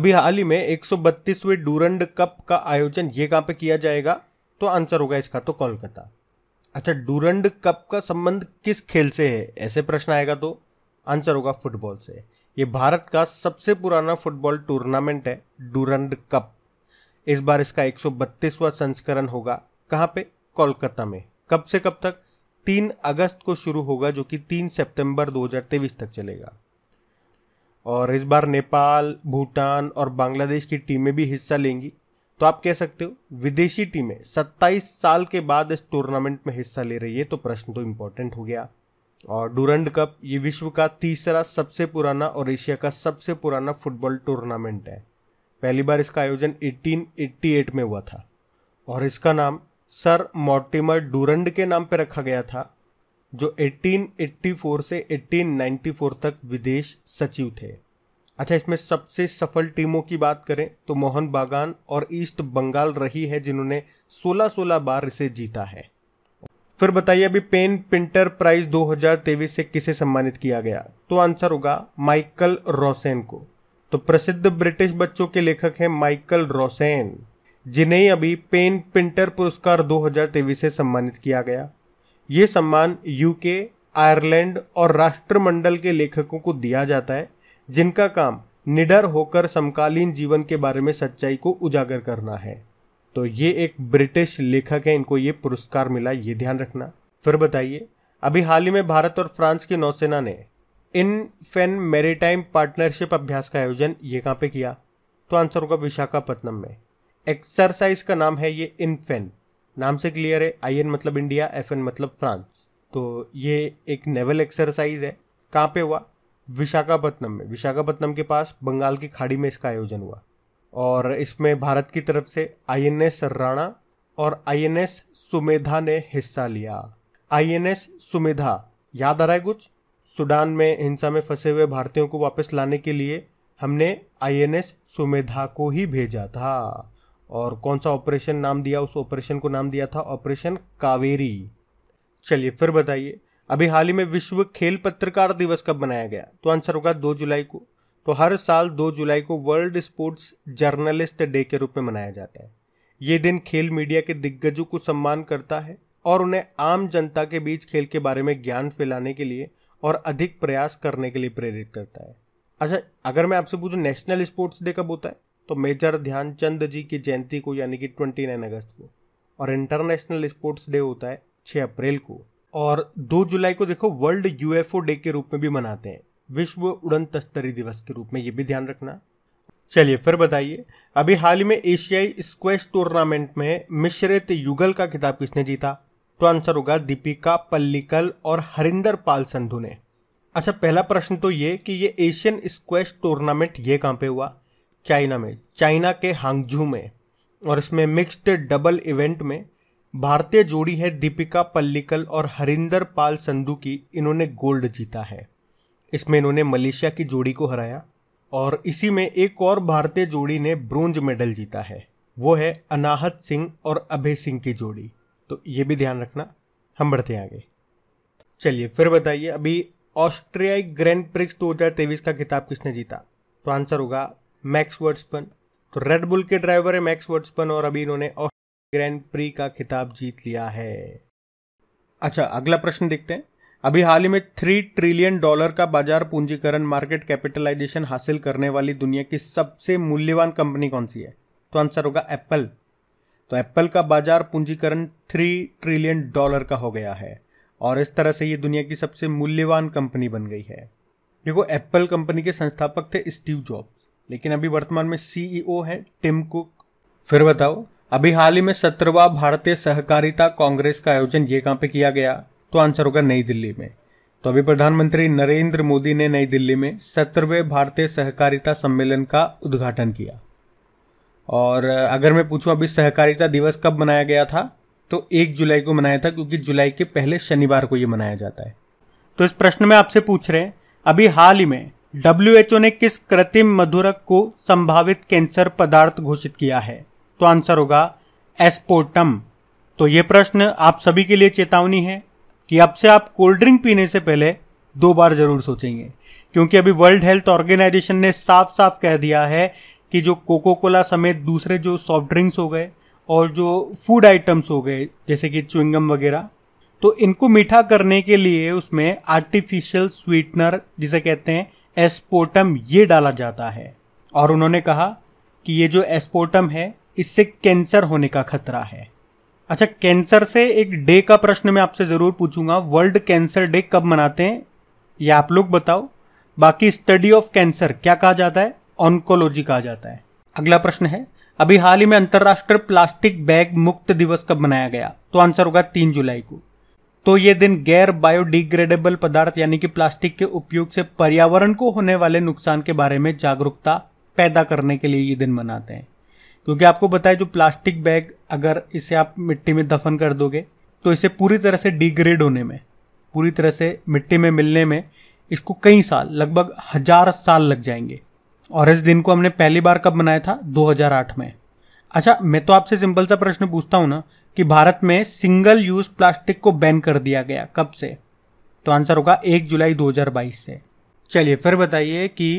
अभी हाल ही में 132वें डूरंड कप का आयोजन ये कहाँ पे किया जाएगा तो आंसर होगा इसका तो कोलकाता अच्छा डूरंड कप का संबंध किस खेल से है ऐसे प्रश्न आएगा तो आंसर होगा फुटबॉल से ये भारत का सबसे पुराना फुटबॉल टूर्नामेंट है डूरंड कप इस बार इसका 132वां संस्करण होगा कहाँ पे कोलकाता में कब से कब तक तीन अगस्त को शुरू होगा जो कि तीन सितंबर 2023 तक चलेगा और इस बार नेपाल भूटान और बांग्लादेश की टीमें भी हिस्सा लेंगी तो आप कह सकते हो विदेशी टीमें 27 साल के बाद इस टूर्नामेंट में हिस्सा ले रही है तो प्रश्न तो इंपॉर्टेंट हो गया और डूरंड कप ये विश्व का तीसरा सबसे पुराना और एशिया का सबसे पुराना फुटबॉल टूर्नामेंट है पहली बार इसका आयोजन 1888 में हुआ था और इसका नाम सर मॉर्टिमर डूरंड के नाम पर रखा गया था जो 1884 से 1894 तक विदेश सचिव थे अच्छा इसमें सबसे सफल टीमों की बात करें तो मोहन बागान और ईस्ट बंगाल रही है जिन्होंने 16-16 बार इसे जीता है फिर बताइए अभी पेन प्रिंटर प्राइज 2023 से किसे सम्मानित किया गया तो आंसर होगा माइकल रोसेन को तो प्रसिद्ध ब्रिटिश बच्चों के लेखक हैं माइकल रोसेन जिन्हें अभी पेन प्रिंटर पुरस्कार 2023 से सम्मानित किया गया ये सम्मान यूके आयरलैंड और राष्ट्रमंडल के लेखकों को दिया जाता है जिनका काम निडर होकर समकालीन जीवन के बारे में सच्चाई को उजागर करना है तो ये एक ब्रिटिश लेखक है इनको ये पुरस्कार मिला ये ध्यान रखना फिर बताइए अभी हाल ही में भारत और फ्रांस की नौसेना ने इन फेन मेरीटाइम पार्टनरशिप अभ्यास का आयोजन ये कहाँ पे किया तो आंसर होगा विशाखापट्टनम में एक्सरसाइज का नाम है ये फेन नाम से क्लियर है आई एन मतलब इंडिया एफ एन मतलब फ्रांस तो ये एक नेवल एक्सरसाइज है कहाँ पे हुआ विशाखापट्टनम में विशाखापट्टनम के पास बंगाल की खाड़ी में इसका आयोजन हुआ और इसमें भारत की तरफ से आईएनएस राणा और आईएनएस सुमेधा ने हिस्सा लिया आईएनएस सुमेधा याद आ रहा है कुछ सूडान में हिंसा में फंसे हुए भारतीयों को वापस लाने के लिए हमने आईएनएस सुमेधा को ही भेजा था और कौन सा ऑपरेशन नाम दिया उस ऑपरेशन को नाम दिया था ऑपरेशन कावेरी चलिए फिर बताइए अभी हाल ही में विश्व खेल पत्रकार दिवस कब मनाया गया तो आंसर होगा दो जुलाई को तो हर साल 2 जुलाई को वर्ल्ड स्पोर्ट्स जर्नलिस्ट डे के रूप में मनाया जाता है ये दिन खेल मीडिया के दिग्गजों को सम्मान करता है और उन्हें आम जनता के बीच खेल के बारे में ज्ञान फैलाने के लिए और अधिक प्रयास करने के लिए प्रेरित करता है अच्छा अगर मैं आपसे पूछूं नेशनल स्पोर्ट्स डे कब होता है तो मेजर ध्यानचंद जी की जयंती को यानी कि ट्वेंटी नाइन अगस्त को और इंटरनेशनल स्पोर्ट्स डे होता है छः अप्रैल को और दो जुलाई को देखो वर्ल्ड यूएफओ डे के रूप में भी मनाते हैं विश्व उड़न तस्तरी दिवस के रूप में ये भी ध्यान रखना चलिए फिर बताइए अभी हाल ही में एशियाई स्क्वेश टूर्नामेंट में मिश्रित युगल का खिताब किसने जीता तो आंसर होगा दीपिका पल्लिकल और हरिंदर पाल संधू ने अच्छा पहला प्रश्न तो ये कि ये एशियन स्क्वैश टूर्नामेंट ये कहाँ पे हुआ चाइना में चाइना के हांगजू में और इसमें मिक्स्ड डबल इवेंट में भारतीय जोड़ी है दीपिका पल्लिकल और हरिंदर पाल संधू की इन्होंने गोल्ड जीता है इसमें इन्होंने मलेशिया की जोड़ी को हराया और इसी में एक और भारतीय जोड़ी ने ब्रोंज मेडल जीता है वो है अनाहत सिंह और अभय सिंह की जोड़ी तो ये भी ध्यान रखना हम बढ़ते हैं आगे चलिए फिर बताइए अभी ऑस्ट्रियाई ग्रैंड प्रिक्स दो का खिताब किसने जीता तो आंसर होगा मैक्स वर्ड्सपन तो रेड बुल के ड्राइवर है मैक्स वर्ड्सपन और अभी इन्होंने ग्रैंड प्री का खिताब जीत लिया है अच्छा अगला प्रश्न देखते हैं अभी हाल ही में थ्री ट्रिलियन डॉलर का बाजार पूंजीकरण मार्केट कैपिटलाइजेशन हासिल करने वाली दुनिया की सबसे मूल्यवान कंपनी कौन सी है तो आंसर होगा एप्पल तो एप्पल का बाजार पूंजीकरण थ्री ट्रिलियन डॉलर का हो गया है और इस तरह से ये दुनिया की सबसे मूल्यवान कंपनी बन गई है देखो एप्पल कंपनी के संस्थापक थे स्टीव जॉब्स लेकिन अभी वर्तमान में सीईओ e है टिम कुक फिर बताओ अभी हाल ही में सत्रवा भारतीय सहकारिता कांग्रेस का आयोजन ये कहाँ पे किया गया तो आंसर होगा नई दिल्ली में तो अभी प्रधानमंत्री नरेंद्र मोदी ने नई दिल्ली में सत्रहवें भारतीय सहकारिता सम्मेलन का उद्घाटन किया और अगर मैं पूछूं अभी सहकारिता दिवस कब मनाया गया था तो एक जुलाई को मनाया था क्योंकि जुलाई के पहले शनिवार को यह मनाया जाता है तो इस प्रश्न में आपसे पूछ रहे हैं अभी हाल ही में डब्ल्यू ने किस कृत्रिम मधुरक को संभावित कैंसर पदार्थ घोषित किया है तो आंसर होगा एस्पोर्टम तो ये प्रश्न आप सभी के लिए चेतावनी है कि अब से आप कोल्ड ड्रिंक पीने से पहले दो बार ज़रूर सोचेंगे क्योंकि अभी वर्ल्ड हेल्थ ऑर्गेनाइजेशन ने साफ साफ कह दिया है कि जो कोको कोला समेत दूसरे जो सॉफ्ट ड्रिंक्स हो गए और जो फूड आइटम्स हो गए जैसे कि चुंगम वगैरह तो इनको मीठा करने के लिए उसमें आर्टिफिशियल स्वीटनर जिसे कहते हैं एस्पोटम ये डाला जाता है और उन्होंने कहा कि ये जो एस्पोटम है इससे कैंसर होने का खतरा है अच्छा कैंसर से एक डे का प्रश्न मैं आपसे ज़रूर पूछूंगा वर्ल्ड कैंसर डे कब मनाते हैं ये आप लोग बताओ बाकी स्टडी ऑफ कैंसर क्या कहा जाता है ऑन्कोलॉजी कहा जाता है अगला प्रश्न है अभी हाल ही में अंतर्राष्ट्रीय प्लास्टिक बैग मुक्त दिवस कब मनाया गया तो आंसर होगा तीन जुलाई को तो ये दिन गैर बायोडिग्रेडेबल पदार्थ यानी कि प्लास्टिक के उपयोग से पर्यावरण को होने वाले नुकसान के बारे में जागरूकता पैदा करने के लिए ये दिन मनाते हैं क्योंकि आपको पता है जो प्लास्टिक बैग अगर इसे आप मिट्टी में दफन कर दोगे तो इसे पूरी तरह से डिग्रेड होने में पूरी तरह से मिट्टी में मिलने में इसको कई साल लगभग हजार साल लग जाएंगे और इस दिन को हमने पहली बार कब मनाया था 2008 में अच्छा मैं तो आपसे सिंपल सा प्रश्न पूछता हूँ ना कि भारत में सिंगल यूज प्लास्टिक को बैन कर दिया गया कब से तो आंसर होगा एक जुलाई 2022 से चलिए फिर बताइए कि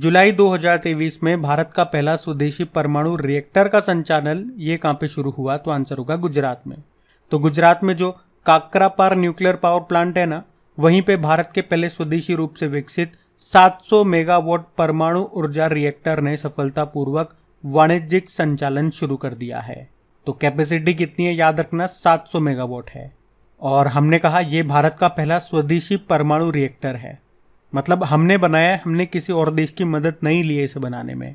जुलाई 2023 में भारत का पहला स्वदेशी परमाणु रिएक्टर का संचालन ये कहाँ पे शुरू हुआ तो आंसर होगा गुजरात में तो गुजरात में जो काकरापार न्यूक्लियर पावर प्लांट है ना वहीं पे भारत के पहले स्वदेशी रूप से विकसित 700 मेगावाट परमाणु ऊर्जा रिएक्टर ने सफलतापूर्वक वाणिज्यिक संचालन शुरू कर दिया है तो कैपेसिटी कितनी है याद रखना 700 मेगावाट है और हमने कहा यह भारत का पहला स्वदेशी परमाणु रिएक्टर है मतलब हमने बनाया हमने किसी और देश की मदद नहीं ली है इसे बनाने में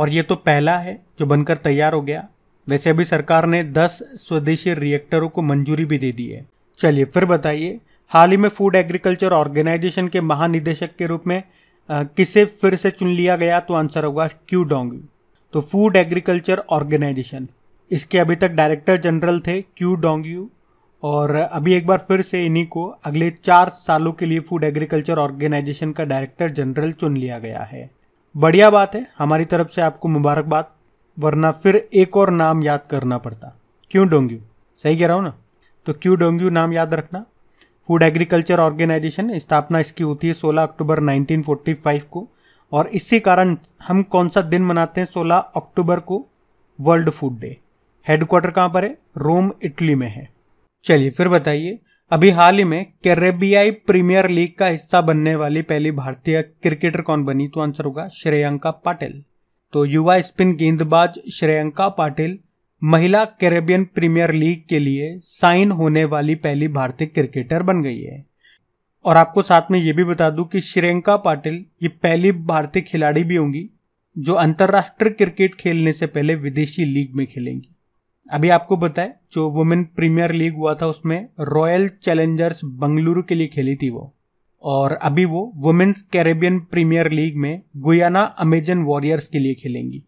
और ये तो पहला है जो बनकर तैयार हो गया वैसे अभी सरकार ने 10 स्वदेशी रिएक्टरों को मंजूरी भी दे दी है चलिए फिर बताइए हाल ही में फूड एग्रीकल्चर ऑर्गेनाइजेशन के महानिदेशक के रूप में आ, किसे फिर से चुन लिया गया तो आंसर होगा क्यू डोंग तो फूड एग्रीकल्चर ऑर्गेनाइजेशन इसके अभी तक डायरेक्टर जनरल थे क्यू यू और अभी एक बार फिर से इन्हीं को अगले चार सालों के लिए फूड एग्रीकल्चर ऑर्गेनाइजेशन का डायरेक्टर जनरल चुन लिया गया है बढ़िया बात है हमारी तरफ से आपको मुबारकबाद वरना फिर एक और नाम याद करना पड़ता क्यों डोंग्यू सही कह रहा हूँ ना तो क्यों डोंग्यू नाम याद रखना फूड एग्रीकल्चर ऑर्गेनाइजेशन स्थापना इसकी होती है 16 अक्टूबर 1945 को और इसी कारण हम कौन सा दिन मनाते हैं 16 अक्टूबर को वर्ल्ड फूड डे हेडक्वार्टर कहाँ पर है रोम इटली में है चलिए फिर बताइए अभी हाल ही में कैरेबियाई प्रीमियर लीग का हिस्सा बनने वाली पहली भारतीय क्रिकेटर कौन बनी तो आंसर होगा श्रेयंका पाटिल तो युवा स्पिन गेंदबाज श्रेयंका पाटिल महिला कैरेबियन प्रीमियर लीग के लिए साइन होने वाली पहली भारतीय क्रिकेटर बन गई है और आपको साथ में ये भी बता दूं कि श्रेयंका पाटिल ये पहली भारतीय खिलाड़ी भी होंगी जो अंतर्राष्ट्रीय क्रिकेट खेलने से पहले विदेशी लीग में खेलेंगी अभी आपको बताए जो वुमेन प्रीमियर लीग हुआ था उसमें रॉयल चैलेंजर्स बंगलुरु के लिए खेली थी वो और अभी वो वुमेन्स कैरेबियन प्रीमियर लीग में गुयाना अमेजन वॉरियर्स के लिए खेलेंगी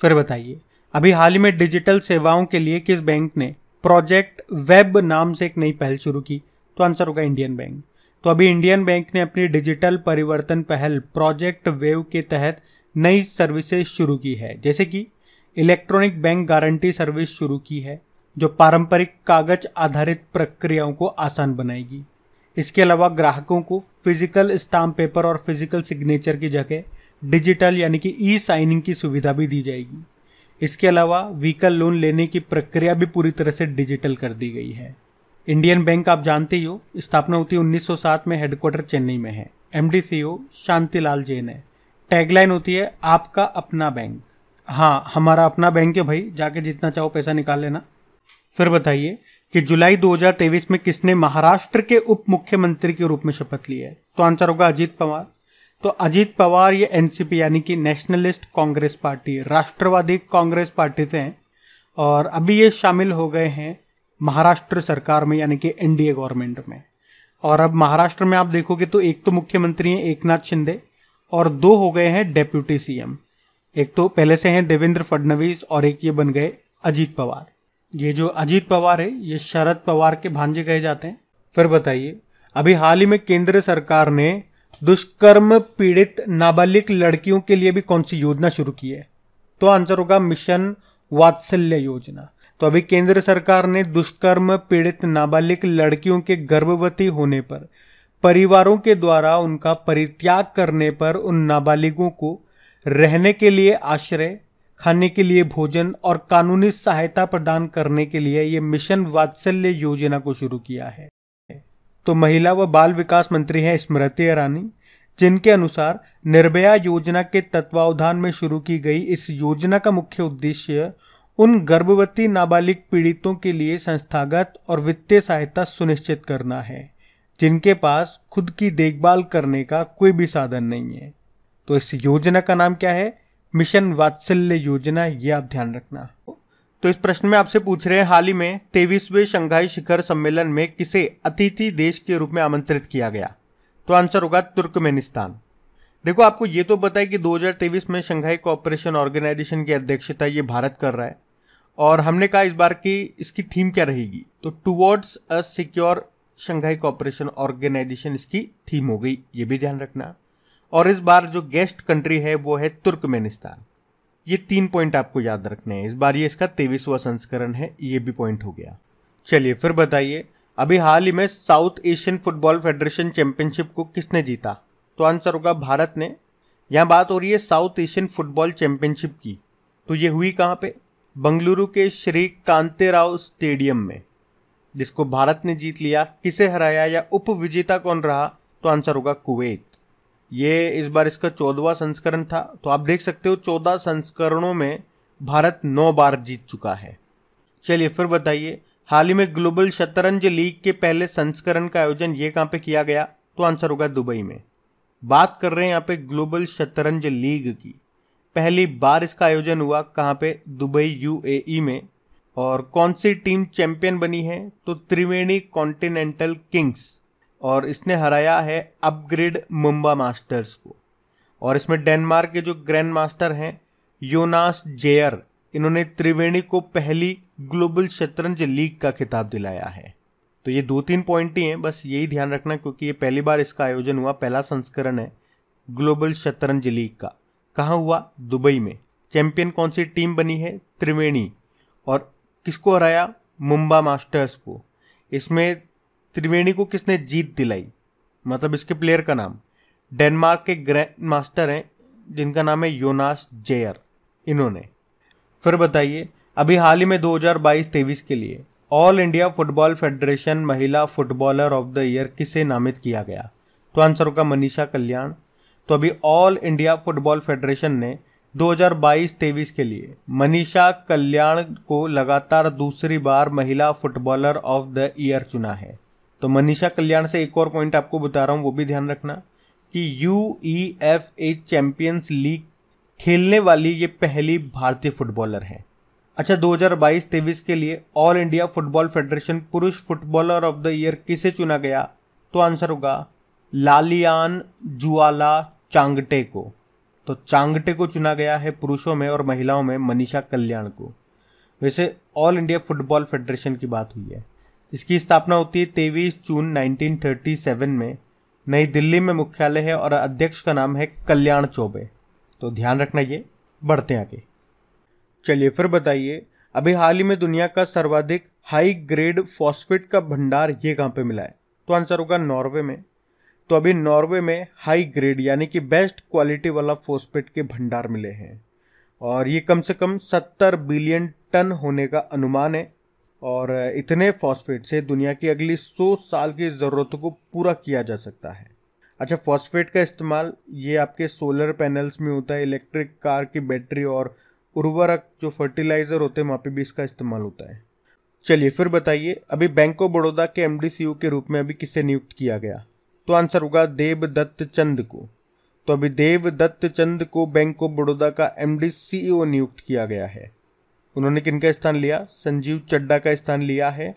फिर बताइए अभी हाल ही में डिजिटल सेवाओं के लिए किस बैंक ने प्रोजेक्ट वेब नाम से एक नई पहल शुरू की तो आंसर होगा इंडियन बैंक तो अभी इंडियन बैंक ने अपनी डिजिटल परिवर्तन पहल प्रोजेक्ट वेव के तहत नई सर्विसेज शुरू की है जैसे कि इलेक्ट्रॉनिक बैंक गारंटी सर्विस शुरू की है जो पारंपरिक कागज आधारित प्रक्रियाओं को आसान बनाएगी इसके अलावा ग्राहकों को फिजिकल स्टाम्प पेपर और फिजिकल सिग्नेचर की जगह डिजिटल यानी कि ई साइनिंग की सुविधा भी दी जाएगी इसके अलावा व्हीकल लोन लेने की प्रक्रिया भी पूरी तरह से डिजिटल कर दी गई है इंडियन बैंक आप जानते ही हो स्थापना होती है उन्नीस में हेडक्वार्टर चेन्नई में है M D e Shantilal Jain है टैगलाइन होती है आपका अपना बैंक हाँ हमारा अपना बैंक है भाई जाके जितना चाहो पैसा निकाल लेना फिर बताइए कि जुलाई 2023 में किसने महाराष्ट्र के उप मुख्यमंत्री के रूप में शपथ ली है तो आंसर होगा अजीत पवार तो अजीत पवार ये एनसीपी यानी कि नेशनलिस्ट कांग्रेस पार्टी राष्ट्रवादी कांग्रेस पार्टी से हैं और अभी ये शामिल हो गए हैं महाराष्ट्र सरकार में यानी कि एनडीए गवर्नमेंट में और अब महाराष्ट्र में आप देखोगे तो एक तो मुख्यमंत्री हैं एक नाथ शिंदे और दो हो गए हैं डेप्यूटी सीएम एक तो पहले से हैं देवेंद्र फडणवीस और एक ये बन गए अजीत पवार ये जो अजीत पवार है ये शरद पवार के भांजे कहे जाते हैं फिर बताइए अभी हाल ही में केंद्र सरकार ने दुष्कर्म पीड़ित नाबालिग लड़कियों के लिए भी कौन सी योजना शुरू की है तो आंसर होगा मिशन वात्सल्य योजना तो अभी केंद्र सरकार ने दुष्कर्म पीड़ित नाबालिग लड़कियों के गर्भवती होने पर परिवारों के द्वारा उनका परित्याग करने पर उन नाबालिगों को रहने के लिए आश्रय खाने के लिए भोजन और कानूनी सहायता प्रदान करने के लिए ये मिशन वात्सल्य योजना को शुरू किया है तो महिला व बाल विकास मंत्री हैं स्मृति ईरानी जिनके अनुसार निर्भया योजना के तत्वावधान में शुरू की गई इस योजना का मुख्य उद्देश्य उन गर्भवती नाबालिग पीड़ितों के लिए संस्थागत और वित्तीय सहायता सुनिश्चित करना है जिनके पास खुद की देखभाल करने का कोई भी साधन नहीं है तो इस योजना का नाम क्या है मिशन वात्सल्य योजना ये आप ध्यान रखना तो इस प्रश्न में आपसे पूछ रहे हैं हाल ही में तेईसवें शंघाई शिखर सम्मेलन में किसे अतिथि देश के रूप में आमंत्रित किया गया तो आंसर होगा तुर्कमेनिस्तान देखो आपको ये तो बताए कि 2023 में शंघाई कोऑपरेशन ऑर्गेनाइजेशन की अध्यक्षता ये भारत कर रहा है और हमने कहा इस बार की इसकी थीम क्या रहेगी तो towards a secure Shanghai Cooperation Organisation इसकी थीम हो गई ये भी ध्यान रखना और इस बार जो गेस्ट कंट्री है वो है तुर्कमेनिस्तान ये तीन पॉइंट आपको याद रखने हैं इस बार ये इसका तेईसवा संस्करण है ये भी पॉइंट हो गया चलिए फिर बताइए अभी हाल ही में South Asian Football Federation championship को किसने जीता तो आंसर होगा भारत ने यहाँ बात हो रही है साउथ एशियन फुटबॉल चैंपियनशिप की तो ये हुई कहाँ पे बंगलुरु के श्री कांतेराव स्टेडियम में जिसको भारत ने जीत लिया किसे हराया या उप विजेता कौन रहा तो आंसर होगा कुवैत ये इस बार इसका चौदवा संस्करण था तो आप देख सकते हो चौदह संस्करणों में भारत नौ बार जीत चुका है चलिए फिर बताइए हाल ही में ग्लोबल शतरंज लीग के पहले संस्करण का आयोजन ये कहाँ पे किया गया तो आंसर होगा दुबई में बात कर रहे हैं यहाँ पे ग्लोबल शतरंज लीग की पहली बार इसका आयोजन हुआ कहाँ पे दुबई यू में और कौन सी टीम चैंपियन बनी है तो त्रिवेणी कॉन्टिनेंटल किंग्स और इसने हराया है अपग्रेड मुंबा मास्टर्स को और इसमें डेनमार्क के जो ग्रैंड मास्टर हैं योनास जेयर इन्होंने त्रिवेणी को पहली ग्लोबल शतरंज लीग का खिताब दिलाया है तो ये दो तीन पॉइंट ही हैं बस यही ध्यान रखना क्योंकि ये पहली बार इसका आयोजन हुआ पहला संस्करण है ग्लोबल शतरंज लीग का कहाँ हुआ दुबई में चैंपियन कौन सी टीम बनी है त्रिवेणी और किसको हराया मुंबा मास्टर्स को इसमें त्रिवेणी को किसने जीत दिलाई मतलब इसके प्लेयर का नाम डेनमार्क के ग्रैंड मास्टर हैं जिनका नाम है योनास जेयर इन्होंने फिर बताइए अभी हाल ही में 2022-23 के लिए ऑल इंडिया फुटबॉल फेडरेशन महिला फुटबॉलर ऑफ द ईयर किसे नामित किया गया तो आंसर होगा मनीषा कल्याण तो अभी ऑल इंडिया फुटबॉल फेडरेशन ने 2022-23 के लिए मनीषा कल्याण को लगातार दूसरी बार महिला फुटबॉलर ऑफ द ईयर चुना है तो मनीषा कल्याण से एक और पॉइंट आपको बता रहा हूँ वो भी ध्यान रखना कि U E F A champions league खेलने वाली ये पहली भारतीय फुटबॉलर है अच्छा 2022-23 के लिए ऑल इंडिया फुटबॉल फेडरेशन पुरुष फुटबॉलर ऑफ द ईयर किसे चुना गया तो आंसर होगा लालियान जुआला चांगटे को तो चांगटे को चुना गया है पुरुषों में और महिलाओं में मनीषा कल्याण को वैसे ऑल इंडिया फुटबॉल फेडरेशन की बात हुई है इसकी स्थापना होती है तेईस जून 1937 में नई दिल्ली में मुख्यालय है और अध्यक्ष का नाम है कल्याण चौबे तो ध्यान रखना ये बढ़ते आगे चलिए फिर बताइए अभी हाल ही में दुनिया का सर्वाधिक हाई ग्रेड फॉस्फेट का भंडार ये कहाँ पे मिला है तो आंसर होगा नॉर्वे में तो अभी नॉर्वे में हाई ग्रेड यानी कि बेस्ट क्वालिटी वाला फॉस्फेट के भंडार मिले हैं और ये कम से कम 70 बिलियन टन होने का अनुमान है और इतने फॉस्फेट से दुनिया की अगली 100 साल की ज़रूरतों को पूरा किया जा सकता है अच्छा फॉस्फेट का इस्तेमाल ये आपके सोलर पैनल्स में होता है इलेक्ट्रिक कार की बैटरी और उर्वरक जो फर्टिलाइज़र होते हैं वहाँ पे भी इसका इस्तेमाल होता है चलिए फिर बताइए अभी बैंक ऑफ बड़ौदा के एम के रूप में अभी किसे नियुक्त किया गया तो आंसर होगा दत्त चंद को तो अभी देव चंद को बैंक ऑफ बड़ौदा का एम नियुक्त किया गया है उन्होंने किनका स्थान लिया संजीव चड्डा का स्थान लिया है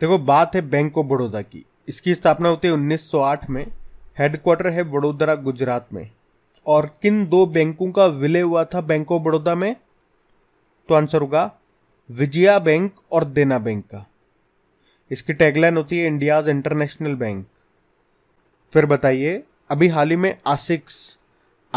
देखो बात है बैंक ऑफ बड़ौदा की इसकी स्थापना होती है उन्नीस में हेडक्वार्टर है वडोदरा गुजरात में और किन दो बैंकों का विलय हुआ था बैंक ऑफ बड़ौदा में तो आंसर होगा विजया बैंक और देना बैंक का इसकी टैगलाइन होती है इंडियाज इंटरनेशनल बैंक फिर बताइए अभी हाल ही में आसिक्स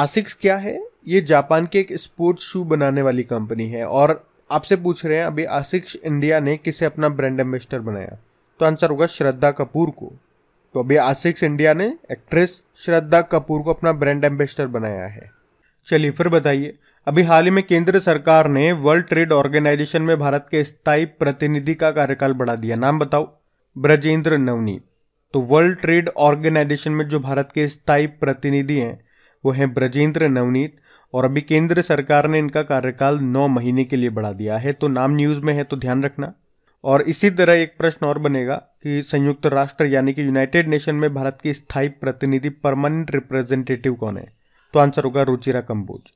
आसिक्स क्या है ये जापान की एक स्पोर्ट्स शू बनाने वाली कंपनी है और आपसे पूछ रहे हैं अभी आशिक्ष इंडिया ने किसे अपना ब्रांड एम्बेसडर बनाया तो आंसर होगा श्रद्धा कपूर को तो अभी आशिक्स इंडिया ने एक्ट्रेस श्रद्धा कपूर को अपना ब्रांड एम्बेसडर बनाया है चलिए फिर बताइए अभी हाल ही में केंद्र सरकार ने वर्ल्ड ट्रेड ऑर्गेनाइजेशन में भारत के स्थायी प्रतिनिधि का कार्यकाल बढ़ा दिया नाम बताओ ब्रजेंद्र नवनीत तो वर्ल्ड ट्रेड ऑर्गेनाइजेशन में जो भारत के स्थायी प्रतिनिधि हैं वो हैं ब्रजेंद्र नवनीत और अभी केंद्र सरकार ने इनका कार्यकाल नौ महीने के लिए बढ़ा दिया है तो नाम न्यूज़ में है तो ध्यान रखना और इसी तरह एक प्रश्न और बनेगा कि संयुक्त राष्ट्र यानी कि यूनाइटेड नेशन में भारत की स्थायी प्रतिनिधि परमानेंट रिप्रेजेंटेटिव कौन है तो आंसर होगा रुचिरा कंबोज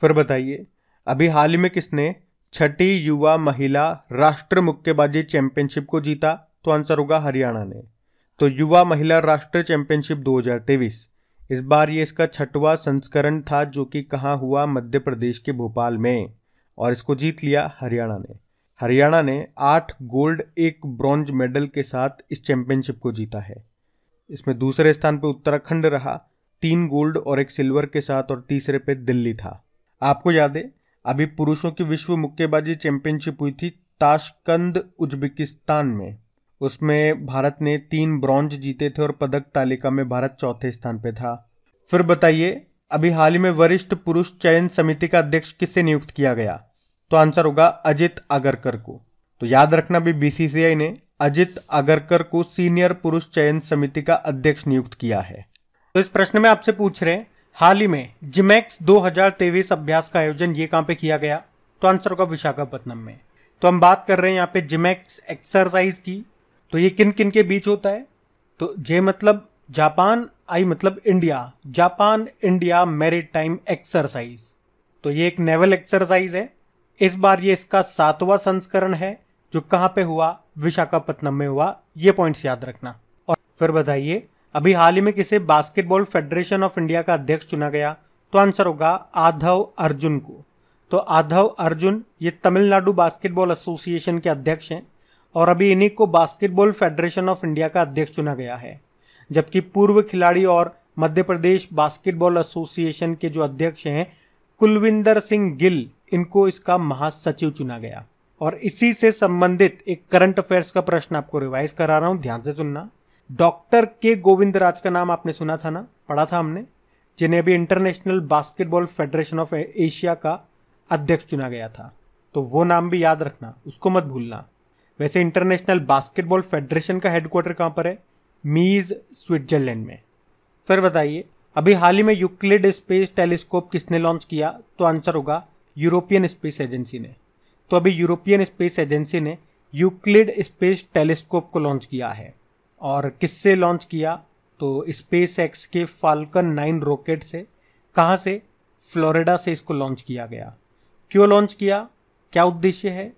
फिर बताइए अभी हाल ही में किसने छठी युवा महिला राष्ट्र मुक्केबाजी चैंपियनशिप को जीता तो आंसर होगा हरियाणा ने तो युवा महिला राष्ट्र चैंपियनशिप 2023 इस बार ये इसका छठवां संस्करण था जो कि कहाँ हुआ मध्य प्रदेश के भोपाल में और इसको जीत लिया हरियाणा ने हरियाणा ने आठ गोल्ड एक ब्रॉन्ज मेडल के साथ इस चैंपियनशिप को जीता है इसमें दूसरे स्थान पर उत्तराखंड रहा तीन गोल्ड और एक सिल्वर के साथ और तीसरे पे दिल्ली था आपको याद है अभी पुरुषों की विश्व मुक्केबाजी चैंपियनशिप हुई थी ताशकंद उज्बेकिस्तान में उसमें भारत ने तीन ब्रॉन्ज जीते थे और पदक तालिका में भारत चौथे स्थान पर था फिर बताइए अभी हाल ही में वरिष्ठ पुरुष चयन समिति का अध्यक्ष किसे नियुक्त किया गया तो आंसर होगा अजित अगरकर को तो याद रखना भी बीसीसीआई ने अजित अगरकर को सीनियर पुरुष चयन समिति का अध्यक्ष नियुक्त किया है तो इस प्रश्न में आपसे पूछ रहे हैं हाल ही में जिमैक्स दो अभ्यास का आयोजन ये कहां पे किया गया तो आंसर होगा विशाखापट्टनम में तो हम बात कर रहे हैं यहाँ पे जिमैक्स एक्सरसाइज की तो ये किन किन के बीच होता है तो जे मतलब जापान आई मतलब India Japan India time exercise तो ये एक नेवल एक्सरसाइज है इस बार ये इसका सातवां संस्करण है जो कहाँ पे हुआ विशाखापट्टनम में हुआ ये पॉइंट्स याद रखना और फिर बताइए अभी हाल ही में किसे बास्केटबॉल फेडरेशन ऑफ इंडिया का अध्यक्ष चुना गया तो आंसर होगा आधव अर्जुन को तो आधव अर्जुन ये तमिलनाडु बास्केटबॉल एसोसिएशन के अध्यक्ष हैं और अभी इन्हीं को बास्केटबॉल फेडरेशन ऑफ इंडिया का अध्यक्ष चुना गया है जबकि पूर्व खिलाड़ी और मध्य प्रदेश बास्केटबॉल एसोसिएशन के जो अध्यक्ष हैं कुलविंदर सिंह गिल इनको इसका महासचिव चुना गया और इसी से संबंधित एक करंट अफेयर्स का प्रश्न आपको रिवाइज करा रहा हूँ ध्यान से सुनना डॉक्टर के गोविंद राज का नाम आपने सुना था ना पढ़ा था हमने जिन्हें अभी International Basketball Federation of Asia का अध्यक्ष चुना गया था तो वो नाम भी याद रखना उसको मत भूलना वैसे इंटरनेशनल बास्केटबॉल फेडरेशन का हेडक्वार्टर कहाँ पर है मीज स्विट्जरलैंड में फिर बताइए अभी हाल ही में यूक्लिड स्पेस टेलीस्कोप किसने लॉन्च किया तो आंसर होगा यूरोपियन स्पेस एजेंसी ने तो अभी यूरोपियन स्पेस एजेंसी ने यूक्लिड स्पेस टेलीस्कोप को लॉन्च किया है और किससे लॉन्च किया तो स्पेस एक्स के फाल्कन नाइन रॉकेट से कहाँ से फ्लोरिडा से इसको लॉन्च किया गया क्यों लॉन्च किया क्या उद्देश्य है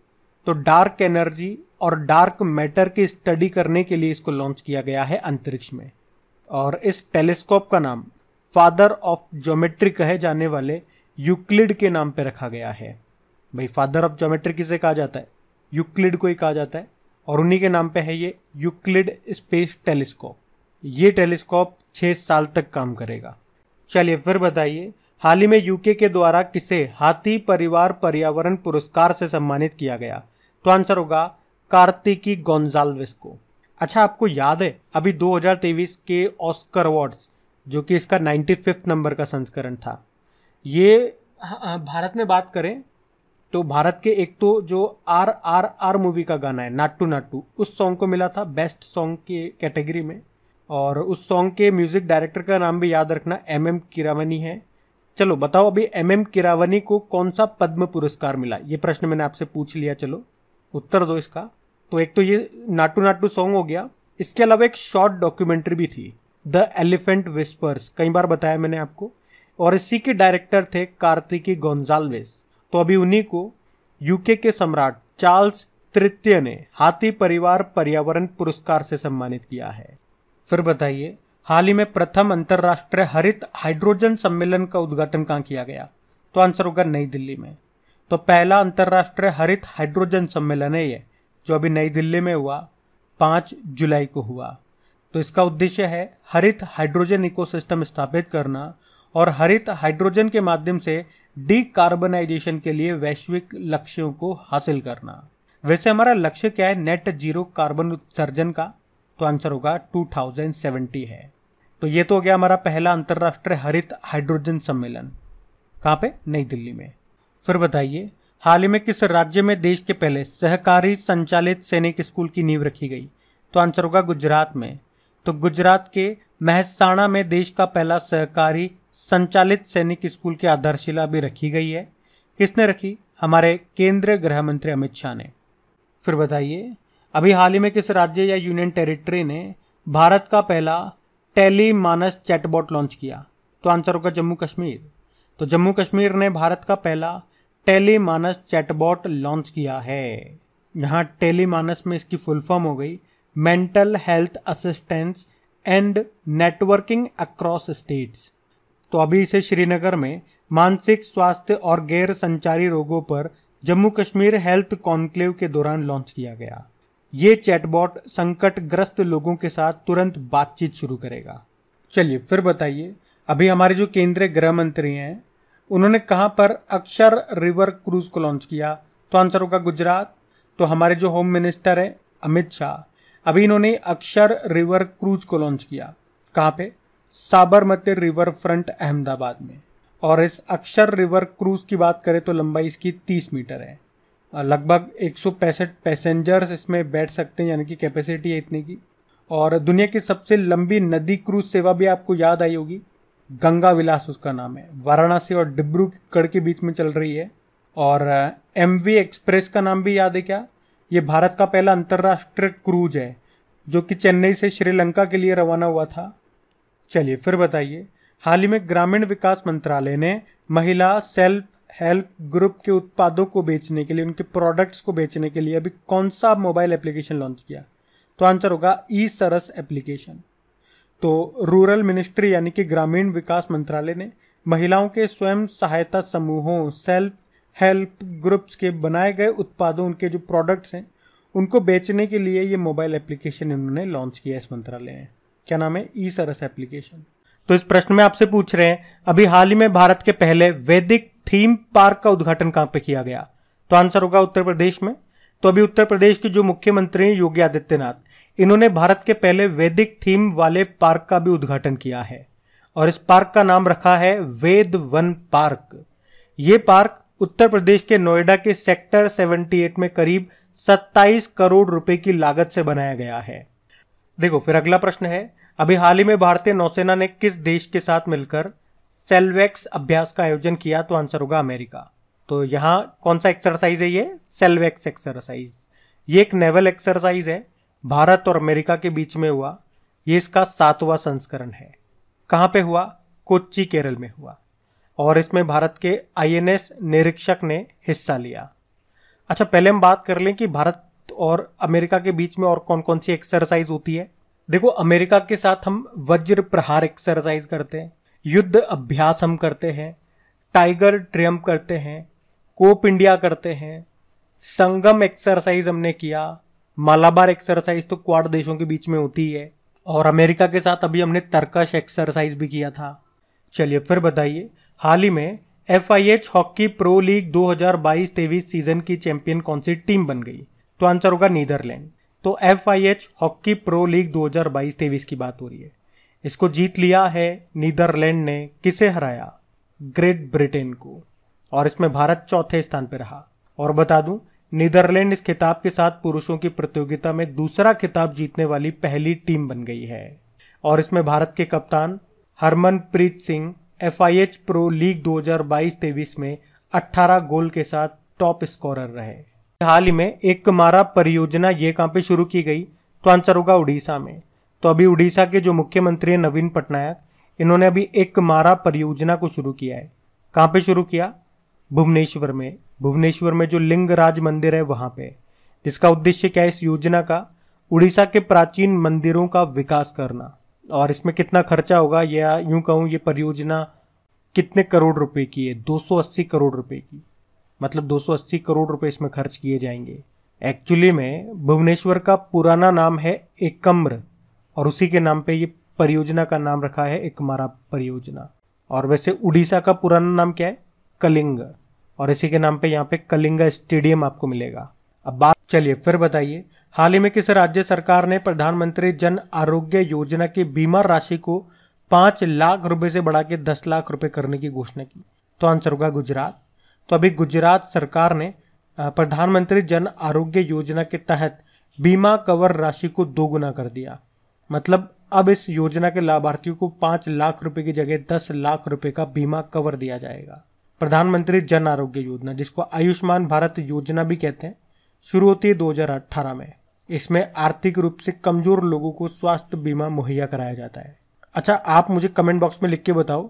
तो डार्क एनर्जी और डार्क मैटर की स्टडी करने के लिए इसको लॉन्च किया गया है अंतरिक्ष में और इस टेलीस्कोप का नाम फादर ऑफ ज्योमेट्री कहे जाने वाले यूक्लिड के नाम पर रखा गया है भाई फादर ऑफ ज्योमेट्री किसे कहा जाता है यूक्लिड को ही कहा जाता है और उन्हीं के नाम पे है ये यूक्लिड स्पेस टेलीस्कोप ये टेलीस्कोप छः साल तक काम करेगा चलिए फिर बताइए हाल ही में यूके के द्वारा किसे हाथी परिवार पर्यावरण पुरस्कार से सम्मानित किया गया तो आंसर होगा कार्तिकी गोंजाल्विस को अच्छा आपको याद है अभी 2023 के ऑस्कर अवार्ड्स जो कि इसका नाइन्टी फिफ्थ नंबर का संस्करण था ये भारत में बात करें तो भारत के एक तो जो आर आर आर मूवी का गाना है नाटू नाटू उस सॉन्ग को मिला था बेस्ट सॉन्ग के कैटेगरी में और उस सॉन्ग के म्यूज़िक डायरेक्टर का नाम भी याद रखना एम एम किरावनी है चलो बताओ अभी एम एम किरावनी को कौन सा पद्म पुरस्कार मिला ये प्रश्न मैंने आपसे पूछ लिया चलो उत्तर दो इसका तो एक तो ये नाटू नाटू सॉन्ग हो गया इसके अलावा एक शॉर्ट डॉक्यूमेंट्री भी थी द एलिफेंट विस्पर्स कई बार बताया मैंने आपको और इसी के डायरेक्टर थे कार्तिकी गोंजालवेस तो अभी उन्हीं को यूके के सम्राट चार्ल्स तृतीय ने हाथी परिवार पर्यावरण पुरस्कार से सम्मानित किया है फिर बताइए हाल ही में प्रथम अंतर्राष्ट्रीय हरित हाइड्रोजन सम्मेलन का उद्घाटन कहाँ किया गया तो आंसर होगा नई दिल्ली में तो पहला अंतर्राष्ट्रीय हरित हाइड्रोजन सम्मेलन है ये जो अभी नई दिल्ली में हुआ पाँच जुलाई को हुआ तो इसका उद्देश्य है हरित हाइड्रोजन इकोसिस्टम स्थापित करना और हरित हाइड्रोजन के माध्यम से डीकार्बोनाइजेशन के लिए वैश्विक लक्ष्यों को हासिल करना वैसे हमारा लक्ष्य क्या है नेट जीरो कार्बन उत्सर्जन का तो आंसर होगा 2070 है तो ये तो हो गया हमारा पहला अंतर्राष्ट्रीय हरित हाइड्रोजन सम्मेलन कहाँ पे नई दिल्ली में फिर बताइए हाल ही में किस राज्य में देश के पहले सहकारी संचालित सैनिक स्कूल की नींव रखी गई तो आंसर होगा गुजरात में तो गुजरात के महसाणा में देश का पहला सहकारी संचालित सैनिक स्कूल की आधारशिला भी रखी गई है किसने रखी हमारे केंद्रीय गृह मंत्री अमित शाह ने फिर बताइए अभी हाल ही में किस राज्य या यूनियन टेरिटरी ने भारत का पहला टेली मानस चैटबॉट लॉन्च किया तो आंसर होगा जम्मू कश्मीर तो जम्मू कश्मीर ने भारत का पहला टेलीमानस चैटबॉट लॉन्च किया है यहाँ टेलीमानस में इसकी फुल फॉर्म हो गई mental health assistance and networking across states तो अभी इसे श्रीनगर में मानसिक स्वास्थ्य और गैर संचारी रोगों पर जम्मू कश्मीर हेल्थ कॉन्क्लेव के दौरान लॉन्च किया गया ये चैटबॉट संकटग्रस्त लोगों के साथ तुरंत बातचीत शुरू करेगा चलिए फिर बताइए अभी हमारे जो केंद्रीय गृह मंत्री हैं उन्होंने कहाँ पर अक्षर रिवर क्रूज को लॉन्च किया तो आंसर होगा गुजरात तो हमारे जो होम मिनिस्टर हैं अमित शाह अभी इन्होंने अक्षर रिवर क्रूज को लॉन्च किया कहाँ पे साबरमती रिवर फ्रंट अहमदाबाद में और इस अक्षर रिवर क्रूज की बात करें तो लंबाई इसकी 30 मीटर है लगभग एक पैसेंजर्स इसमें बैठ सकते हैं यानी कि कैपेसिटी है इतने की और दुनिया की सबसे लंबी नदी क्रूज सेवा भी आपको याद आई होगी गंगा विलास उसका नाम है वाराणसी और डिब्रू कड़ के बीच में चल रही है और एम वी एक्सप्रेस का नाम भी याद है क्या ये भारत का पहला अंतर्राष्ट्रीय क्रूज है जो कि चेन्नई से श्रीलंका के लिए रवाना हुआ था चलिए फिर बताइए हाल ही में ग्रामीण विकास मंत्रालय ने महिला सेल्फ हेल्प ग्रुप के उत्पादों को बेचने के लिए उनके प्रोडक्ट्स को बेचने के लिए अभी कौन सा मोबाइल एप्लीकेशन लॉन्च किया तो आंसर होगा ई सरस एप्लीकेशन तो रूरल मिनिस्ट्री यानी कि ग्रामीण विकास मंत्रालय ने महिलाओं के स्वयं सहायता समूहों सेल्फ हेल्प ग्रुप्स के बनाए गए उत्पादों उनके जो प्रोडक्ट्स हैं उनको बेचने के लिए ये मोबाइल एप्लीकेशन इन्होंने लॉन्च किया इस मंत्रालय में क्या नाम है ई सरस एप्लीकेशन तो इस प्रश्न में आपसे पूछ रहे हैं अभी हाल ही में भारत के पहले वैदिक थीम पार्क का उद्घाटन कहां पे किया गया तो आंसर होगा उत्तर प्रदेश में तो अभी उत्तर प्रदेश के जो मुख्यमंत्री हैं योगी आदित्यनाथ इन्होंने भारत के पहले वैदिक थीम वाले पार्क का भी उद्घाटन किया है और इस पार्क का नाम रखा है वेद वन पार्क ये पार्क उत्तर प्रदेश के नोएडा के सेक्टर 78 में करीब 27 करोड़ रुपए की लागत से बनाया गया है देखो फिर अगला प्रश्न है अभी हाल ही में भारतीय नौसेना ने किस देश के साथ मिलकर सेलवेक्स अभ्यास का आयोजन किया तो आंसर होगा अमेरिका तो यहाँ कौन सा एक्सरसाइज है ये सेलवेक्स एक्सरसाइज ये एक नेवल एक्सरसाइज है भारत और अमेरिका के बीच में हुआ ये इसका सातवां संस्करण है कहाँ पे हुआ कोच्चि केरल में हुआ और इसमें भारत के आईएनएस निरीक्षक ने हिस्सा लिया अच्छा पहले हम बात कर लें कि भारत और अमेरिका के बीच में और कौन कौन सी एक्सरसाइज होती है देखो अमेरिका के साथ हम वज्र प्रहार एक्सरसाइज करते हैं युद्ध अभ्यास हम करते हैं टाइगर ट्रियम करते हैं कोप इंडिया करते हैं संगम एक्सरसाइज हमने किया मालाबार एक्सरसाइज तो क्वाड देशों के बीच में होती है और अमेरिका के साथ अभी हमने तर्कश एक्सरसाइज भी किया था चलिए फिर बताइए हाल ही में F hockey pro league 2022-23 season की चैंपियन कौन सी टीम बन गई तो आंसर होगा नीदरलैंड तो एफ हॉकी प्रो लीग 2022-23 की बात हो रही है इसको जीत लिया है नीदरलैंड ने किसे हराया ग्रेट ब्रिटेन को और इसमें भारत चौथे स्थान पर रहा और बता दूं नीदरलैंड इस खिताब के साथ पुरुषों की प्रतियोगिता में दूसरा खिताब जीतने वाली पहली टीम बन गई है और इसमें भारत के कप्तान Harmanpreet Singh F pro league 2022-23 में 18 गोल के साथ टॉप स्कोरर रहे हाल ही में एक कुमारा परियोजना ये कहाँ पे शुरू की गई तो आंसर होगा उड़ीसा में तो अभी उड़ीसा के जो मुख्यमंत्री हैं नवीन पटनायक इन्होंने अभी एक कुमारा परियोजना को शुरू किया है कहाँ पे शुरू किया भुवनेश्वर में भुवनेश्वर में जो लिंग राज मंदिर है वहां पे जिसका उद्देश्य क्या है इस योजना का उड़ीसा के प्राचीन मंदिरों का विकास करना और इसमें कितना खर्चा होगा या यूं कहूँ ये परियोजना कितने करोड़ रुपए की है 280 करोड़ रुपए की मतलब 280 करोड़ रुपए इसमें खर्च किए जाएंगे एक्चुअली में भुवनेश्वर का पुराना नाम है एकम्र और उसी के नाम पे ये परियोजना का नाम रखा है एकमारा परियोजना और वैसे उड़ीसा का पुराना नाम क्या है कलिंग और इसी के नाम पे यहाँ पे कलिंगा स्टेडियम आपको मिलेगा अब बात चलिए फिर बताइए हाल ही में किस राज्य सरकार ने प्रधानमंत्री जन आरोग्य योजना की बीमा राशि को पांच लाख रुपए से बढ़ा के दस लाख रुपए करने की घोषणा की तो आंसर होगा गुजरात तो अभी गुजरात सरकार ने प्रधानमंत्री जन आरोग्य योजना के तहत बीमा कवर राशि को दोगुना कर दिया मतलब अब इस योजना के लाभार्थियों को पांच लाख रुपए की जगह दस लाख रुपए का बीमा कवर दिया जाएगा प्रधानमंत्री जन आरोग्य योजना जिसको आयुष्मान भारत योजना भी कहते हैं शुरू होती है 2018 में इसमें आर्थिक रूप से कमजोर लोगों को स्वास्थ्य बीमा मुहैया कराया जाता है अच्छा आप मुझे कमेंट बॉक्स में लिख के बताओ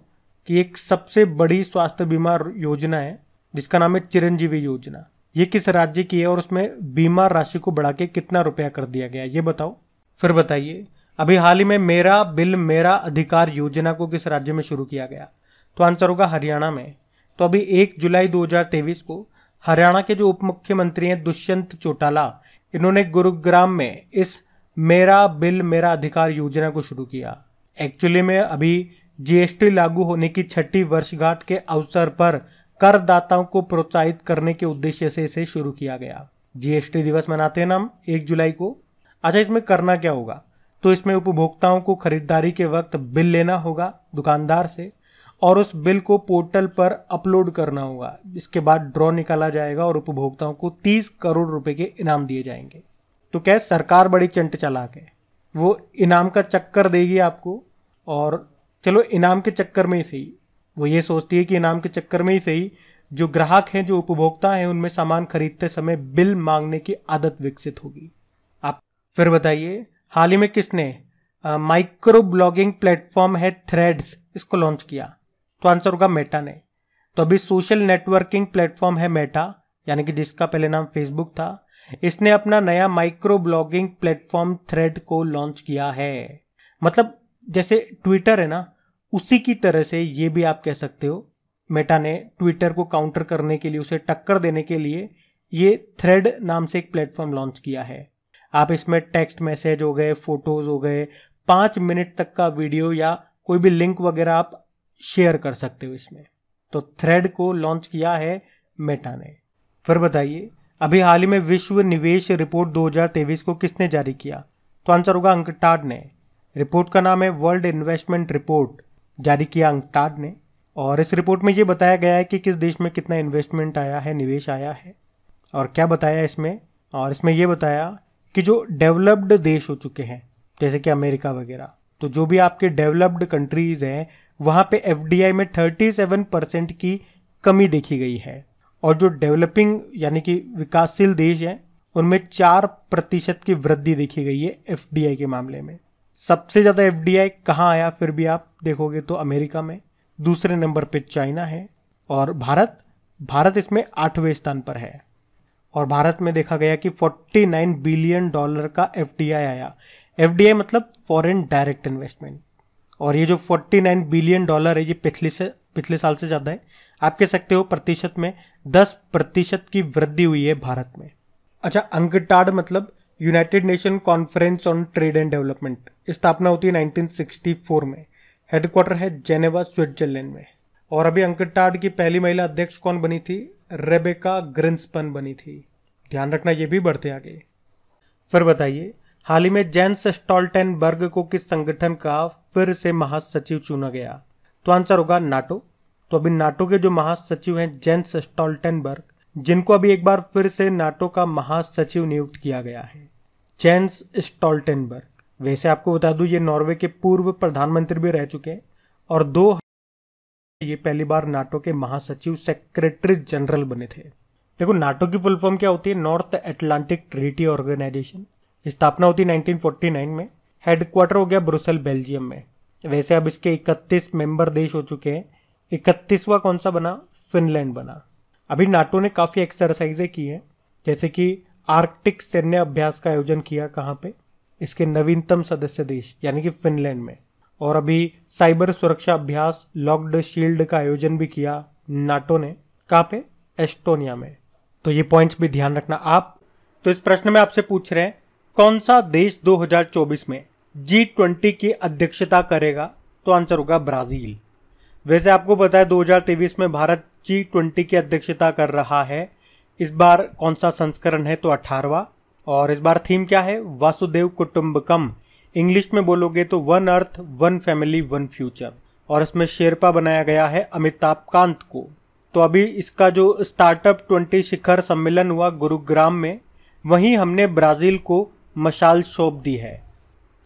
कि एक सबसे बड़ी स्वास्थ्य बीमा योजना है जिसका नाम है चिरंजीवी योजना ये किस राज्य की है और उसमें बीमा राशि को बढ़ा के कितना रुपया कर दिया गया ये बताओ फिर बताइए अभी हाल ही में मेरा बिल मेरा अधिकार योजना को किस राज्य में शुरू किया गया तो आंसर होगा हरियाणा में तो अभी एक जुलाई 2023 को हरियाणा के जो उप मुख्यमंत्री हैं दुष्यंत चौटाला इन्होंने गुरुग्राम में इस मेरा बिल मेरा अधिकार योजना को शुरू किया एक्चुअली में अभी जीएसटी लागू होने की छठी वर्षगांठ के अवसर पर करदाताओं को प्रोत्साहित करने के उद्देश्य से इसे शुरू किया गया जीएसटी दिवस मनाते हैं ना हम एक जुलाई को अच्छा इसमें करना क्या होगा तो इसमें उपभोक्ताओं को खरीदारी के वक्त बिल लेना होगा दुकानदार से और उस बिल को पोर्टल पर अपलोड करना होगा इसके बाद ड्रॉ निकाला जाएगा और उपभोक्ताओं को 30 करोड़ रुपए के इनाम दिए जाएंगे तो क्या सरकार बड़ी चंट चला के वो इनाम का चक्कर देगी आपको और चलो इनाम के चक्कर में ही सही वो ये सोचती है कि इनाम के चक्कर में ही सही जो ग्राहक हैं जो उपभोक्ता हैं उनमें सामान खरीदते समय बिल मांगने की आदत विकसित होगी आप फिर बताइए हाल ही में किसने माइक्रो ब्लॉगिंग प्लेटफॉर्म है थ्रेड्स इसको लॉन्च किया तो आंसर होगा मेटा ने तो अभी सोशल नेटवर्किंग प्लेटफॉर्म है मेटा यानी कि जिसका पहले नाम फेसबुक था इसने अपना नया माइक्रो ब्लॉगिंग प्लेटफॉर्म थ्रेड को लॉन्च किया है मतलब जैसे ट्विटर है ना उसी की तरह से ये भी आप कह सकते हो मेटा ने ट्विटर को काउंटर करने के लिए उसे टक्कर देने के लिए ये थ्रेड नाम से एक प्लेटफॉर्म लॉन्च किया है आप इसमें टेक्स्ट मैसेज हो गए फोटोज हो गए पांच मिनट तक का वीडियो या कोई भी लिंक वगैरह आप शेयर कर सकते हो इसमें तो थ्रेड को लॉन्च किया है मेटा ने फिर बताइए अभी हाल ही में विश्व निवेश रिपोर्ट 2023 को किसने जारी किया तो आंसर होगा अंकटाड ने रिपोर्ट का नाम है वर्ल्ड इन्वेस्टमेंट रिपोर्ट जारी किया अंकटाड ने और इस रिपोर्ट में ये बताया गया है कि किस देश में कितना इन्वेस्टमेंट आया है निवेश आया है और क्या बताया इसमें और इसमें यह बताया कि जो डेवलप्ड देश हो चुके हैं जैसे कि अमेरिका वगैरह तो जो भी आपके डेवलप्ड कंट्रीज़ हैं वहाँ पे एफ में 37 परसेंट की कमी देखी गई है और जो डेवलपिंग यानी कि विकासशील देश हैं उनमें चार प्रतिशत की वृद्धि देखी गई है एफ के मामले में सबसे ज़्यादा एफ डी कहाँ आया फिर भी आप देखोगे तो अमेरिका में दूसरे नंबर पे चाइना है और भारत भारत इसमें आठवें स्थान पर है और भारत में देखा गया कि 49 बिलियन डॉलर का एफ आया एफ मतलब फॉरेन डायरेक्ट इन्वेस्टमेंट और ये जो 49 बिलियन डॉलर है ये पिछले से पिछले साल से ज़्यादा है आप कह सकते हो प्रतिशत में 10 प्रतिशत की वृद्धि हुई है भारत में अच्छा अंगटाड मतलब United Nation Conference on Trade and Development स्थापना होती है नाइनटीन में हेडक्वार्टर है जेनेवा स्विट्जरलैंड में और अभी अंकटाड की पहली महिला अध्यक्ष कौन बनी थी रेबेका ग्रिंसपन बनी थी ध्यान रखना ये भी बढ़ते आगे फिर बताइए हाल ही में जेंस स्टॉल्टेनबर्ग को किस संगठन का फिर से महासचिव चुना गया तो आंसर होगा नाटो तो अभी नाटो के जो महासचिव हैं जेंस स्टॉल्टेनबर्ग जिनको अभी एक बार फिर से नाटो का महासचिव नियुक्त किया गया है जेंस स्टॉल्टेनबर्ग वैसे आपको बता दूं ये नॉर्वे के पूर्व प्रधानमंत्री भी रह चुके हैं और दो ये पहली बार नाटो के महासचिव सेक्रेटरी जनरल बने थे देखो नाटो की फुल फॉर्म क्या होती है नॉर्थ एटलांटिक ट्रीटी ऑर्गेनाइजेशन स्थापना होती 1949 में हेडक्वार्टर हो गया ब्रुसल बेल्जियम में वैसे अब इसके 31 मेंबर देश हो चुके हैं इकतीसवा कौन सा बना फिनलैंड बना अभी नाटो ने काफ़ी एक्सरसाइजें की हैं जैसे कि आर्कटिक सैन्य अभ्यास का आयोजन किया कहाँ पे इसके नवीनतम सदस्य देश यानी कि फिनलैंड में और अभी साइबर सुरक्षा अभ्यास लॉक्ड शील्ड का आयोजन भी किया नाटो ने कहाँ पे एस्टोनिया में तो ये पॉइंट्स भी ध्यान रखना आप तो इस प्रश्न में आपसे पूछ रहे हैं कौन सा देश 2024 में जी ट्वेंटी की अध्यक्षता करेगा तो आंसर होगा ब्राजील वैसे आपको पता है 2023 में भारत जी ट्वेंटी की अध्यक्षता कर रहा है इस बार कौन सा संस्करण है तो अठारवा और इस बार थीम क्या है वासुदेव कुटुम्बकम इंग्लिश में बोलोगे तो one earth one family one future और इसमें शेरपा बनाया गया है अमिताभ कांत को तो अभी इसका जो स्टार्टअप ट्वेंटी शिखर सम्मेलन हुआ गुरुग्राम में वहीं हमने ब्राज़ील को मशाल सौंप दी है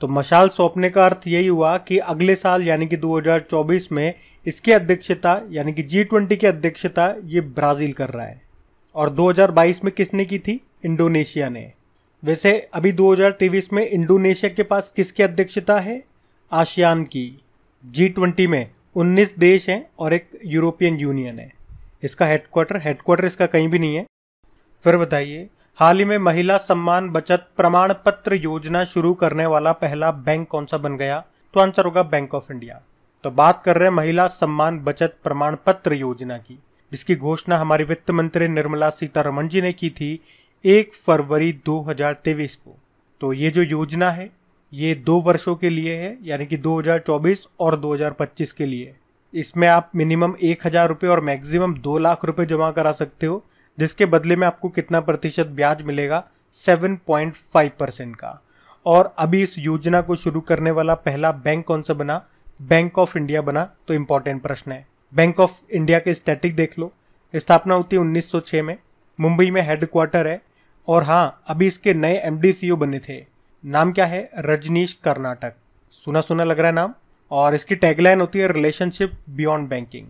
तो मशाल सौंपने का अर्थ यही हुआ कि अगले साल यानी कि 2024 में इसकी अध्यक्षता यानी कि जी ट्वेंटी की अध्यक्षता ये ब्राज़ील कर रहा है और 2022 में किसने की थी इंडोनेशिया ने वैसे अभी 2023 में इंडोनेशिया के पास किसकी अध्यक्षता है आशियान की जी ट्वेंटी में 19 देश हैं और एक यूरोपियन यूनियन है इसका हेडक्वार्टर हेडक्वार्टर इसका कहीं भी नहीं है फिर बताइए हाल ही में महिला सम्मान बचत प्रमाण पत्र योजना शुरू करने वाला पहला बैंक कौन सा बन गया तो आंसर होगा बैंक ऑफ इंडिया तो बात कर रहे हैं महिला सम्मान बचत प्रमाण पत्र योजना की जिसकी घोषणा हमारी वित्त मंत्री निर्मला सीतारमण जी ने की थी एक फरवरी दो को तो ये जो योजना है ये दो वर्षों के लिए है यानी कि 2024 और 2025 के लिए इसमें आप मिनिमम एक हज़ार रुपये और मैक्सिमम दो लाख रुपए जमा करा सकते हो जिसके बदले में आपको कितना प्रतिशत ब्याज मिलेगा 7.5 परसेंट का और अभी इस योजना को शुरू करने वाला पहला बैंक कौन सा बना बैंक ऑफ इंडिया बना तो इम्पोर्टेंट प्रश्न है बैंक ऑफ इंडिया के स्टैटिक देख लो स्थापना होती है 1906 में मुंबई में हेडक्वार्टर है और हाँ अभी इसके नए एम e बने थे नाम क्या है रजनीश कर्नाटक सुना सुना लग रहा है नाम और इसकी टैगलाइन होती है रिलेशनशिप बियॉन्ड बैंकिंग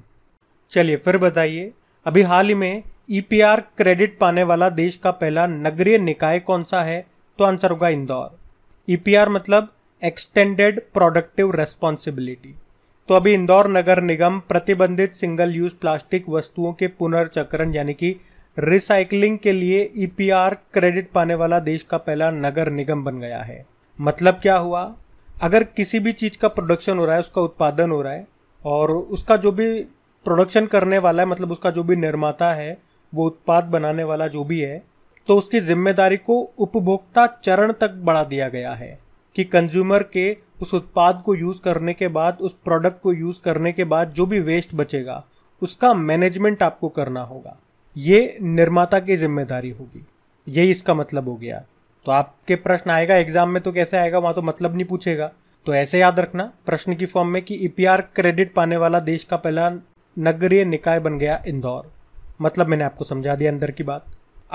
चलिए फिर बताइए अभी हाल ही में ईपीआर क्रेडिट पाने वाला देश का पहला नगरीय निकाय कौन सा है तो आंसर होगा इंदौर ईपीआर मतलब एक्सटेंडेड प्रोडक्टिव रेस्पॉन्सिबिलिटी तो अभी इंदौर नगर निगम प्रतिबंधित सिंगल यूज प्लास्टिक वस्तुओं के पुनर्चक्रण यानी कि रिसाइकलिंग के लिए ईपीआर क्रेडिट पाने वाला देश का पहला नगर निगम बन गया है मतलब क्या हुआ अगर किसी भी चीज़ का प्रोडक्शन हो रहा है उसका उत्पादन हो रहा है और उसका जो भी प्रोडक्शन करने वाला है मतलब उसका जो भी निर्माता है वो उत्पाद बनाने वाला जो भी है तो उसकी जिम्मेदारी को उपभोक्ता चरण तक बढ़ा दिया गया है कि कंज्यूमर के उस उत्पाद को यूज़ करने के बाद उस प्रोडक्ट को यूज़ करने के बाद जो भी वेस्ट बचेगा उसका मैनेजमेंट आपको करना होगा ये निर्माता की जिम्मेदारी होगी यही इसका मतलब हो गया तो आपके प्रश्न आएगा एग्जाम में तो कैसे आएगा वहां तो मतलब नहीं पूछेगा तो ऐसे याद रखना प्रश्न की फॉर्म में कि ईपीआर e क्रेडिट पाने वाला देश का पहला नगरीय निकाय बन गया इंदौर मतलब मैंने आपको समझा दिया अंदर की बात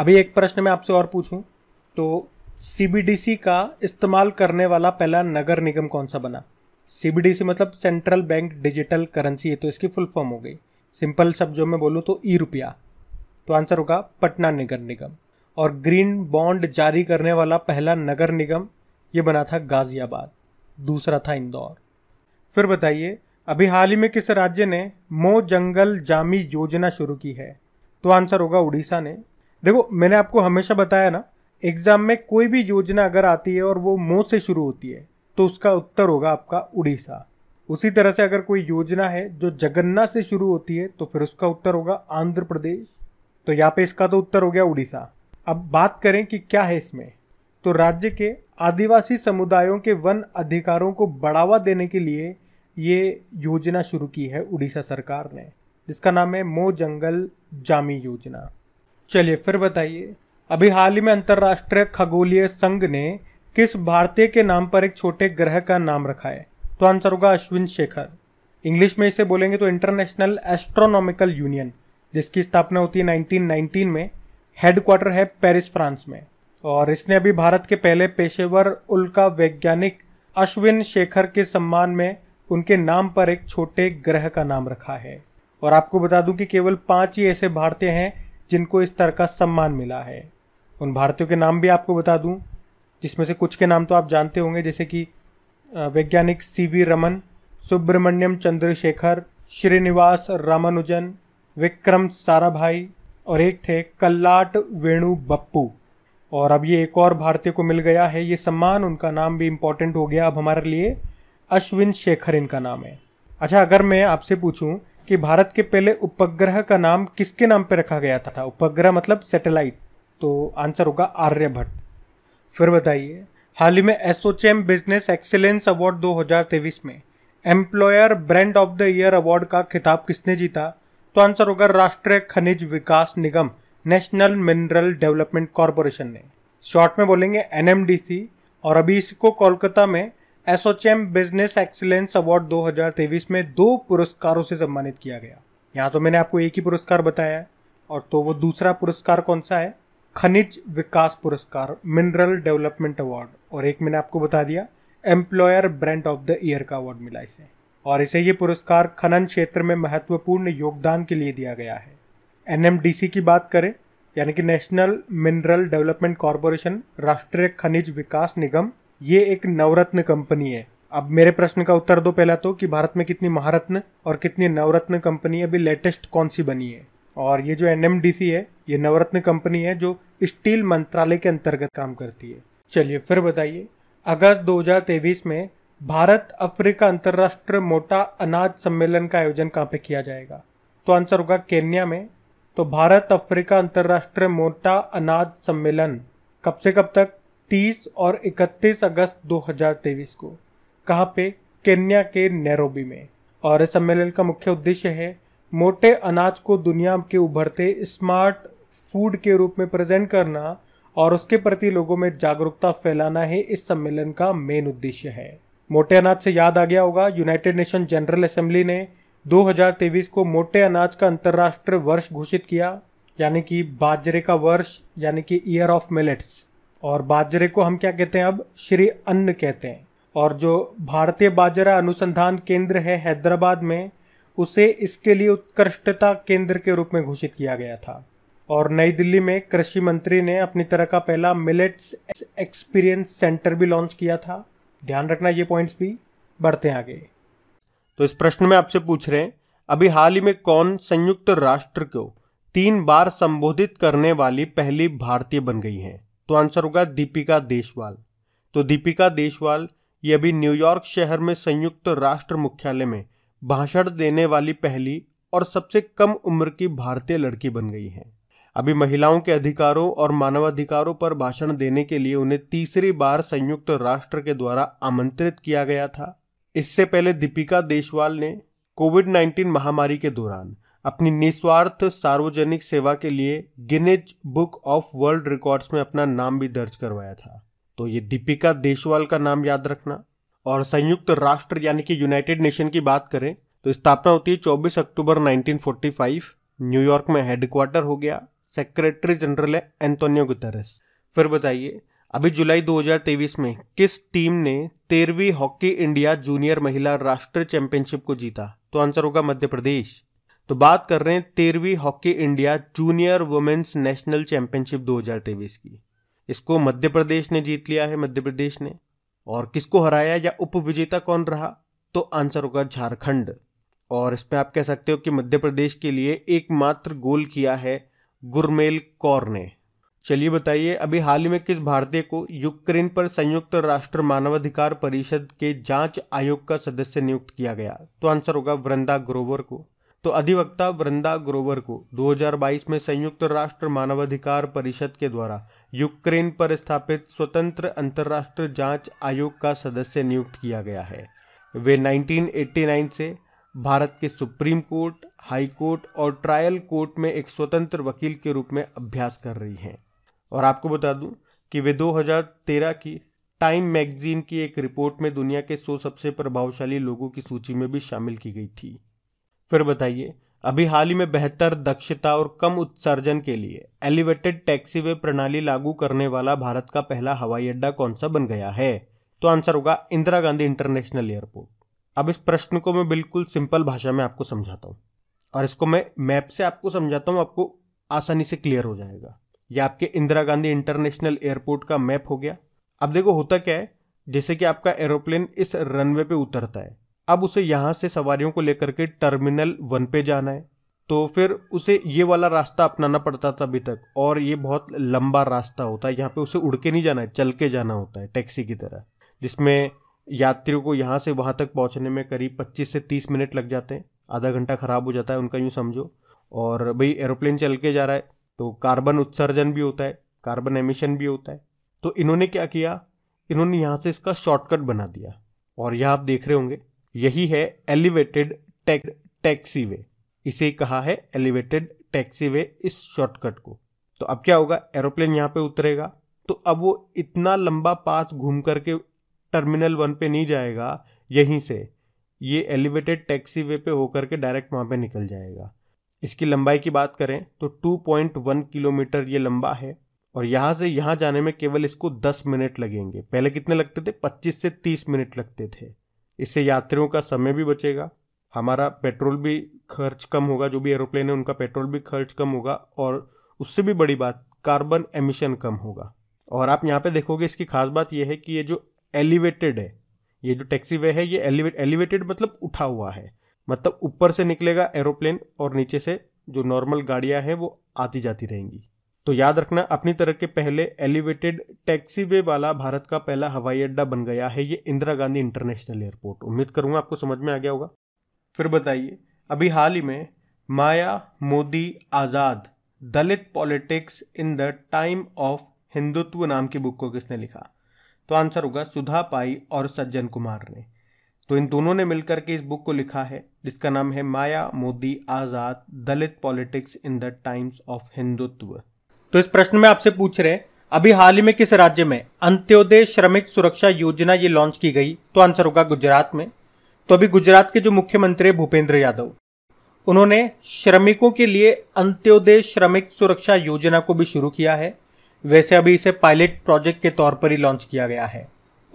अभी एक प्रश्न मैं आपसे और पूछूं तो सीबीडीसी का इस्तेमाल करने वाला पहला नगर निगम कौन सा बना सीबीडीसी मतलब सेंट्रल बैंक डिजिटल करेंसी है तो इसकी फुल फॉर्म हो गई सिंपल शब्दों में बोलूँ तो ई रुपया तो आंसर होगा पटना नगर निगम और ग्रीन बॉन्ड जारी करने वाला पहला नगर निगम ये बना था गाजियाबाद दूसरा था इंदौर फिर बताइए अभी हाल ही में किस राज्य ने मो जंगल जामी योजना शुरू की है तो आंसर होगा उड़ीसा ने देखो मैंने आपको हमेशा बताया ना एग्जाम में कोई भी योजना अगर आती है और वो मो से शुरू होती है तो उसका उत्तर होगा आपका उड़ीसा उसी तरह से अगर कोई योजना है जो जगन्ना से शुरू होती है तो फिर उसका उत्तर होगा आंध्र प्रदेश तो यहाँ पे इसका तो उत्तर हो गया उड़ीसा अब बात करें कि क्या है इसमें तो राज्य के आदिवासी समुदायों के वन अधिकारों को बढ़ावा देने के लिए ये योजना शुरू की है उड़ीसा सरकार ने जिसका नाम है मो जंगल जामी योजना चलिए फिर बताइए अभी हाल ही में अंतर्राष्ट्रीय खगोलीय संघ ने किस भारतीय के नाम पर एक छोटे ग्रह का नाम रखा है तो आंसर होगा अश्विन शेखर इंग्लिश में इसे बोलेंगे तो इंटरनेशनल एस्ट्रोनॉमिकल यूनियन जिसकी स्थापना होती है 1919 में हेडक्वार्टर है पेरिस फ्रांस में और इसने अभी भारत के पहले पेशेवर उल्का वैज्ञानिक अश्विन शेखर के सम्मान में उनके नाम पर एक छोटे ग्रह का नाम रखा है और आपको बता दूं कि केवल पांच ही ऐसे भारतीय हैं जिनको इस तरह का सम्मान मिला है उन भारतीयों के नाम भी आपको बता दूं जिसमें से कुछ के नाम तो आप जानते होंगे जैसे कि वैज्ञानिक सी वी रमन सुब्रमण्यम चंद्रशेखर श्रीनिवास रामानुजन विक्रम साराभाई और एक थे कल्लाट वेणु बप्पू और अब ये एक और भारतीय को मिल गया है ये सम्मान उनका नाम भी इम्पोर्टेंट हो गया अब हमारे लिए अश्विन शेखर इनका नाम है अच्छा अगर मैं आपसे पूछूं कि भारत के पहले उपग्रह का नाम किसके नाम पर रखा गया था उपग्रह मतलब सैटेलाइट तो आंसर होगा आर्यभट्ट फिर बताइए हाल ही में एस बिजनेस एक्सेलेंस अवार्ड 2023 में employer brand of the year award का खिताब किसने जीता तो आंसर होगा राष्ट्रीय खनिज विकास निगम नेशनल मिनरल डेवलपमेंट कॉरपोरेशन ने शॉर्ट में बोलेंगे एनएमडीसी और अभी इसको कोलकाता में एसोचेम बिजनेस एक्सीलेंस अवार्ड 2023 में दो पुरस्कारों से सम्मानित किया गया यहाँ तो मैंने आपको एक ही पुरस्कार बताया और तो वो दूसरा पुरस्कार कौन सा है खनिज विकास पुरस्कार मिनरल डेवलपमेंट अवार्ड और एक मैंने आपको बता दिया employer brand of the year का अवार्ड मिला इसे और इसे ये पुरस्कार खनन क्षेत्र में महत्वपूर्ण योगदान के लिए दिया गया है एन की बात करें यानी कि नेशनल मिनरल डेवलपमेंट कॉरपोरेशन राष्ट्रीय खनिज विकास निगम ये एक नवरत्न कंपनी है अब मेरे प्रश्न का उत्तर दो पहला तो कि भारत में कितनी महारत्न और कितनी नवरत्न कंपनी अभी लेटेस्ट कौन सी बनी है और ये जो एन है ये नवरत्न कंपनी है जो स्टील मंत्रालय के अंतर्गत काम करती है चलिए फिर बताइए अगस्त दो में भारत अफ्रीका अंतर्राष्ट्रीय मोटा अनाज सम्मेलन का आयोजन कहाँ पे किया जाएगा तो आंसर होगा केन्या में तो भारत अफ्रीका अंतर्राष्ट्रीय मोटा अनाज सम्मेलन कब से कब तक 30 और 31 अगस्त 2023 को कहाँ पे केन्या के नैरोबी में और इस सम्मेलन का मुख्य उद्देश्य है मोटे अनाज को दुनिया के उभरते स्मार्ट फूड के रूप में प्रेजेंट करना और उसके प्रति लोगों में जागरूकता फैलाना ही इस सम्मेलन का मेन उद्देश्य है मोटे अनाज से याद आ गया होगा यूनाइटेड नेशन जनरल असेंबली ने 2023 को मोटे अनाज का अंतर्राष्ट्रीय वर्ष घोषित किया यानी कि बाजरे का वर्ष यानी कि ईयर ऑफ मिलेट्स और बाजरे को हम क्या कहते हैं अब श्री अन्न कहते हैं और जो भारतीय बाजरा अनुसंधान केंद्र है हैदराबाद में उसे इसके लिए उत्कृष्टता केंद्र के रूप में घोषित किया गया था और नई दिल्ली में कृषि मंत्री ने अपनी तरह का पहला मिलेट्स एक्सपीरियंस सेंटर भी लॉन्च किया था ध्यान रखना ये पॉइंट्स भी बढ़ते हैं आगे तो इस प्रश्न में आपसे पूछ रहे हैं अभी हाल ही में कौन संयुक्त राष्ट्र को तीन बार संबोधित करने वाली पहली भारतीय बन गई हैं तो आंसर होगा दीपिका देशवाल तो दीपिका देशवाल ये अभी न्यूयॉर्क शहर में संयुक्त राष्ट्र मुख्यालय में भाषण देने वाली पहली और सबसे कम उम्र की भारतीय लड़की बन गई हैं अभी महिलाओं के अधिकारों और मानवाधिकारों पर भाषण देने के लिए उन्हें तीसरी बार संयुक्त राष्ट्र के द्वारा आमंत्रित किया गया था इससे पहले दीपिका देशवाल ने कोविड 19 महामारी के दौरान अपनी निस्वार्थ सार्वजनिक सेवा के लिए Guinness Book of World Records में अपना नाम भी दर्ज करवाया था तो ये दीपिका देशवाल का नाम याद रखना और संयुक्त राष्ट्र यानी कि यूनाइटेड नेशन की बात करें तो स्थापना होती है 24 अक्टूबर 1945 न्यूयॉर्क में हेडक्वार्टर हो गया सेक्रेटरी जनरल है एंतोनियो गुतरस फिर बताइए अभी जुलाई 2023 में किस टीम ने तेरहवीं हॉकी इंडिया जूनियर महिला राष्ट्रीय चैंपियनशिप को जीता तो आंसर होगा मध्य प्रदेश तो बात कर रहे हैं तेरहवीं hockey India junior women's national championship 2023 की इसको मध्य प्रदेश ने जीत लिया है मध्य प्रदेश ने और किसको हराया या विजेता कौन रहा तो आंसर होगा झारखंड और इसमें आप कह सकते हो कि मध्य प्रदेश के लिए एकमात्र गोल किया है गुरमेल कौर ने चलिए बताइए अभी हाल ही में किस भारतीय को यूक्रेन पर संयुक्त राष्ट्र मानवाधिकार परिषद के जांच आयोग का सदस्य नियुक्त किया गया तो आंसर होगा वृंदा ग्रोवर को तो अधिवक्ता वृंदा ग्रोवर को 2022 में संयुक्त राष्ट्र मानवाधिकार परिषद के द्वारा यूक्रेन पर स्थापित स्वतंत्र अंतर्राष्ट्रीय जांच आयोग का सदस्य नियुक्त किया गया है वे 1989 से भारत के सुप्रीम कोर्ट हाई कोर्ट और ट्रायल कोर्ट में एक स्वतंत्र वकील के रूप में अभ्यास कर रही हैं और आपको बता दूं कि वे 2013 की टाइम मैगजीन की एक रिपोर्ट में दुनिया के सौ सबसे प्रभावशाली लोगों की सूची में भी शामिल की गई थी फिर बताइए अभी हाल ही में बेहतर दक्षता और कम उत्सर्जन के लिए एलिवेटेड टैक्सीवे प्रणाली लागू करने वाला भारत का पहला हवाई अड्डा कौन सा बन गया है तो आंसर होगा इंदिरा गांधी इंटरनेशनल एयरपोर्ट अब इस प्रश्न को मैं बिल्कुल सिंपल भाषा में आपको समझाता हूँ और इसको मैं मैप से आपको समझाता हूँ आपको आसानी से क्लियर हो जाएगा यह आपके इंदिरा गांधी इंटरनेशनल एयरपोर्ट का मैप हो गया अब देखो होता क्या है जैसे कि आपका एरोप्लेन इस रनवे पे उतरता है अब उसे यहाँ से सवारियों को लेकर के टर्मिनल वन पे जाना है तो फिर उसे ये वाला रास्ता अपनाना पड़ता था अभी तक और ये बहुत लंबा रास्ता होता है यहाँ पे उसे उड़ के नहीं जाना है चल के जाना होता है टैक्सी की तरह जिसमें यात्रियों को यहाँ से वहाँ तक पहुँचने में करीब 25 से 30 मिनट लग जाते हैं आधा घंटा ख़राब हो जाता है उनका यूँ समझो और भाई एरोप्लेन चल के जा रहा है तो कार्बन उत्सर्जन भी होता है कार्बन एमिशन भी होता है तो इन्होंने क्या किया इन्होंने यहाँ से इसका शॉर्टकट बना दिया और यह आप देख रहे होंगे यही है एलिवेटेड टैक टैक्सी वे इसे कहा है एलिवेटेड टैक्सी वे इस शॉर्टकट को तो अब क्या होगा एरोप्लेन यहाँ पे उतरेगा तो अब वो इतना लंबा पाथ घूम करके टर्मिनल वन पे नहीं जाएगा यहीं से ये एलिवेटेड टैक्सी वे पे होकर के डायरेक्ट वहाँ पे निकल जाएगा इसकी लंबाई की बात करें तो 2.1 किलोमीटर ये लंबा है और यहाँ से यहाँ जाने में केवल इसको 10 मिनट लगेंगे पहले कितने लगते थे 25 से 30 मिनट लगते थे इससे यात्रियों का समय भी बचेगा हमारा पेट्रोल भी खर्च कम होगा जो भी एरोप्लेन है उनका पेट्रोल भी खर्च कम होगा और उससे भी बड़ी बात कार्बन एमिशन कम होगा और आप यहाँ पे देखोगे इसकी खास बात यह है कि ये जो एलिवेटेड है ये जो टैक्सी वे है ये एलिवेट एलिवेटेड मतलब उठा हुआ है मतलब ऊपर से निकलेगा एरोप्लेन और नीचे से जो नॉर्मल गाड़ियाँ हैं वो आती जाती रहेंगी तो याद रखना अपनी तरह के पहले एलिवेटेड टैक्सीवे वाला भारत का पहला हवाई अड्डा बन गया है ये इंदिरा गांधी इंटरनेशनल एयरपोर्ट उम्मीद करूंगा आपको समझ में आ गया होगा फिर बताइए अभी हाल ही में Maya Modi Azad Dalit politics in the time of Hindutva नाम की बुक को किसने लिखा तो आंसर होगा सुधा पाई और सज्जन कुमार ने तो इन दोनों ने मिलकर के इस बुक को लिखा है जिसका नाम है Maya Modi Azad Dalit politics in the times of Hindutva तो इस प्रश्न में आपसे पूछ रहे हैं अभी हाल ही में किस राज्य में अंत्योदय श्रमिक सुरक्षा योजना ये लॉन्च की गई तो आंसर होगा गुजरात में तो अभी गुजरात के जो मुख्यमंत्री है भूपेंद्र यादव उन्होंने श्रमिकों के लिए अंत्योदय श्रमिक सुरक्षा योजना को भी शुरू किया है वैसे अभी इसे पायलट प्रोजेक्ट के तौर पर ही लॉन्च किया गया है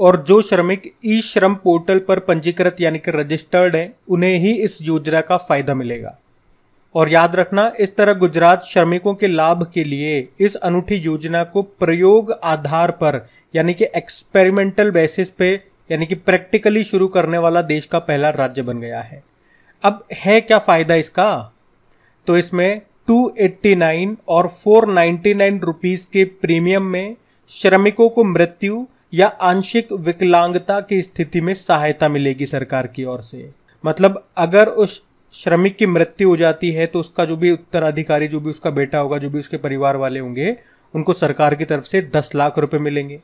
और जो श्रमिक ई श्रम पोर्टल पर पंजीकृत यानी कि रजिस्टर्ड है उन्हें ही इस योजना का फायदा मिलेगा और याद रखना इस तरह गुजरात श्रमिकों के लाभ के लिए इस अनूठी योजना को प्रयोग आधार पर यानी कि एक्सपेरिमेंटल बेसिस पे यानी कि प्रैक्टिकली शुरू करने वाला देश का पहला राज्य बन गया है अब है क्या फ़ायदा इसका तो इसमें 289 और 499 रुपीस के प्रीमियम में श्रमिकों को मृत्यु या आंशिक विकलांगता की स्थिति में सहायता मिलेगी सरकार की ओर से मतलब अगर उस श्रमिक की मृत्यु हो जाती है तो उसका जो भी उत्तराधिकारी जो भी उसका बेटा होगा जो भी उसके परिवार वाले होंगे उनको सरकार की तरफ से दस लाख रुपए मिलेंगे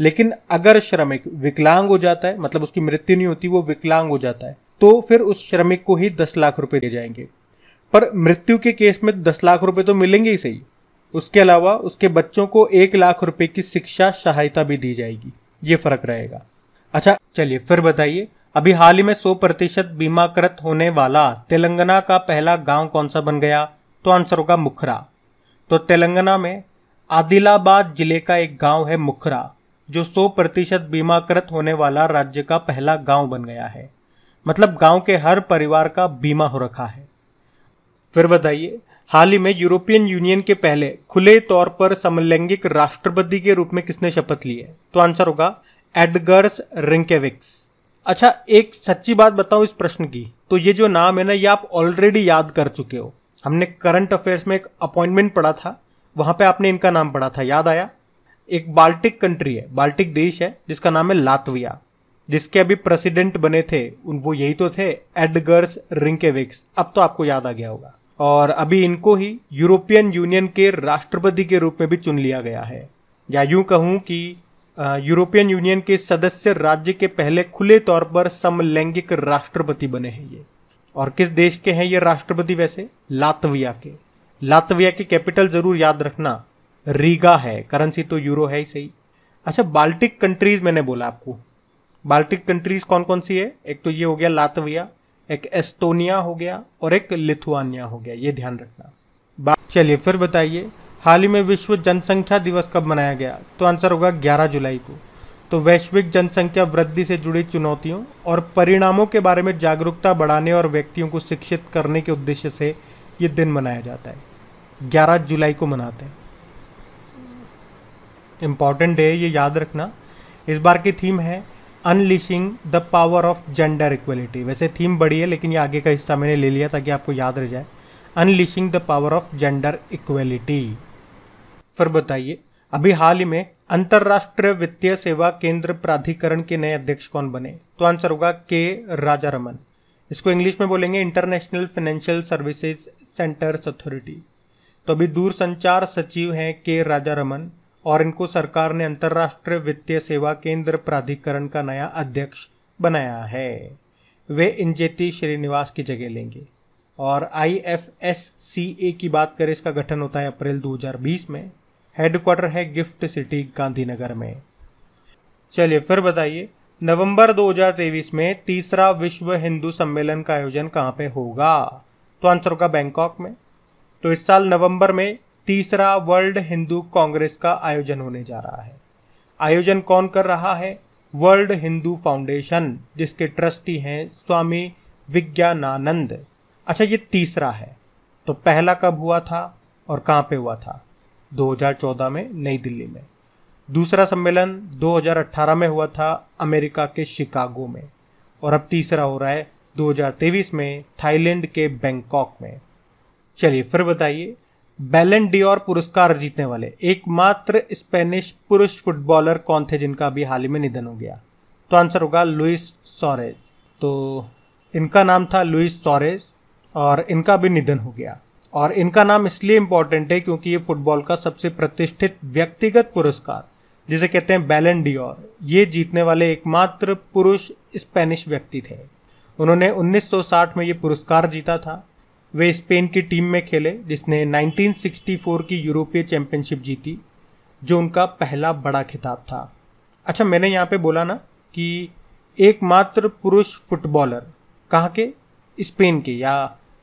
लेकिन अगर श्रमिक विकलांग हो जाता है मतलब उसकी मृत्यु नहीं होती वो विकलांग हो जाता है तो फिर उस श्रमिक को ही दस लाख रुपए दिए जाएंगे पर मृत्यु के केस में दस लाख रुपए तो मिलेंगे ही सही उसके अलावा उसके बच्चों को एक लाख रुपए की शिक्षा सहायता भी दी जाएगी ये फर्क रहेगा अच्छा चलिए फिर बताइए अभी हाल ही में 100 प्रतिशत बीमाकृत होने वाला तेलंगाना का पहला गांव कौन सा बन गया तो आंसर होगा मुखरा तो तेलंगाना में आदिलाबाद जिले का एक गांव है मुखरा जो 100 प्रतिशत बीमाकृत होने वाला राज्य का पहला गांव बन गया है मतलब गांव के हर परिवार का बीमा हो रखा है फिर बताइए हाल ही में यूरोपियन यूनियन के पहले खुले तौर पर समलैंगिक राष्ट्रपति के रूप में किसने शपथ ली है तो आंसर होगा एडगर्स रिंकेविक्स अच्छा एक सच्ची बात बताओ इस प्रश्न की तो ये जो नाम है ना ये आप ऑलरेडी याद कर चुके हो हमने करंट अफेयर्स में एक अपॉइंटमेंट पढ़ा था वहां पे आपने इनका नाम पढ़ा था याद आया एक बाल्टिक कंट्री है बाल्टिक देश है जिसका नाम है लातविया जिसके अभी प्रेसिडेंट बने थे उन वो यही तो थे एडगर्स रिंकेविक्स अब तो आपको याद आ गया होगा और अभी इनको ही यूरोपियन यूनियन के राष्ट्रपति के रूप में भी चुन लिया गया है या यूं कहूं कि यूरोपियन यूनियन के सदस्य राज्य के पहले खुले तौर पर समलैंगिक राष्ट्रपति बने हैं ये और किस देश के हैं ये राष्ट्रपति वैसे लातविया के लातविया की कैपिटल जरूर याद रखना रीगा है करेंसी तो यूरो है ही सही अच्छा बाल्टिक कंट्रीज मैंने बोला आपको बाल्टिक कंट्रीज कौन कौन सी है एक तो ये हो गया लातविया एक एस्टोनिया हो गया और एक लिथुआनिया हो गया ये ध्यान रखना चलिए फिर बताइए हाल ही में विश्व जनसंख्या दिवस कब मनाया गया तो आंसर होगा 11 जुलाई को तो वैश्विक जनसंख्या वृद्धि से जुड़ी चुनौतियों और परिणामों के बारे में जागरूकता बढ़ाने और व्यक्तियों को शिक्षित करने के उद्देश्य से ये दिन मनाया जाता है 11 जुलाई को मनाते हैं इम्पॉर्टेंट डे ये याद रखना इस बार की थीम है unleashing the power of gender equality वैसे थीम बड़ी है लेकिन ये आगे का हिस्सा मैंने ले लिया ताकि आपको याद रह जाए unleashing the power of gender equality फिर बताइए अभी हाल ही में अंतर्राष्ट्रीय वित्तीय सेवा केंद्र प्राधिकरण के नए अध्यक्ष कौन बने तो आंसर होगा के राजा रमन इसको इंग्लिश में बोलेंगे international financial services centres authority तो अभी दूरसंचार सचिव हैं के राजा रमन और इनको सरकार ने अंतर्राष्ट्रीय वित्तीय सेवा केंद्र प्राधिकरण का नया अध्यक्ष बनाया है वे इंजेती श्रीनिवास की जगह लेंगे और आई की बात करें इसका गठन होता है अप्रैल 2020 में हेडक्वार्टर है गिफ्ट सिटी गांधीनगर में चलिए फिर बताइए नवंबर 2023 में तीसरा विश्व हिंदू सम्मेलन का आयोजन कहाँ पे होगा तो आंसर होगा बैंकॉक में तो इस साल नवंबर में तीसरा वर्ल्ड हिंदू कांग्रेस का आयोजन होने जा रहा है आयोजन कौन कर रहा है वर्ल्ड हिंदू फाउंडेशन जिसके ट्रस्टी हैं स्वामी विज्ञानानंद अच्छा ये तीसरा है तो पहला कब हुआ था और कहाँ पे हुआ था 2014 में नई दिल्ली में दूसरा सम्मेलन 2018 में हुआ था अमेरिका के शिकागो में और अब तीसरा हो रहा है 2023 में थाईलैंड के बैंकॉक में चलिए फिर बताइए बैलन डियोर पुरस्कार जीतने वाले एकमात्र स्पेनिश पुरुष फुटबॉलर कौन थे जिनका अभी हाल ही में निधन हो गया तो आंसर होगा लुइस सॉरेज तो इनका नाम था लुइस सॉरेज और इनका भी निधन हो गया और इनका नाम इसलिए इम्पॉर्टेंट है क्योंकि ये फुटबॉल का सबसे प्रतिष्ठित व्यक्तिगत पुरस्कार जिसे कहते हैं बैलन डियोर ये जीतने वाले एकमात्र पुरुष स्पेनिश व्यक्ति थे उन्होंने 1960 में ये पुरस्कार जीता था वे स्पेन की टीम में खेले जिसने 1964 की यूरोपीय चैंपियनशिप जीती जो उनका पहला बड़ा खिताब था अच्छा मैंने यहाँ पे बोला ना कि एकमात्र पुरुष फुटबॉलर कहाँ के स्पेन के या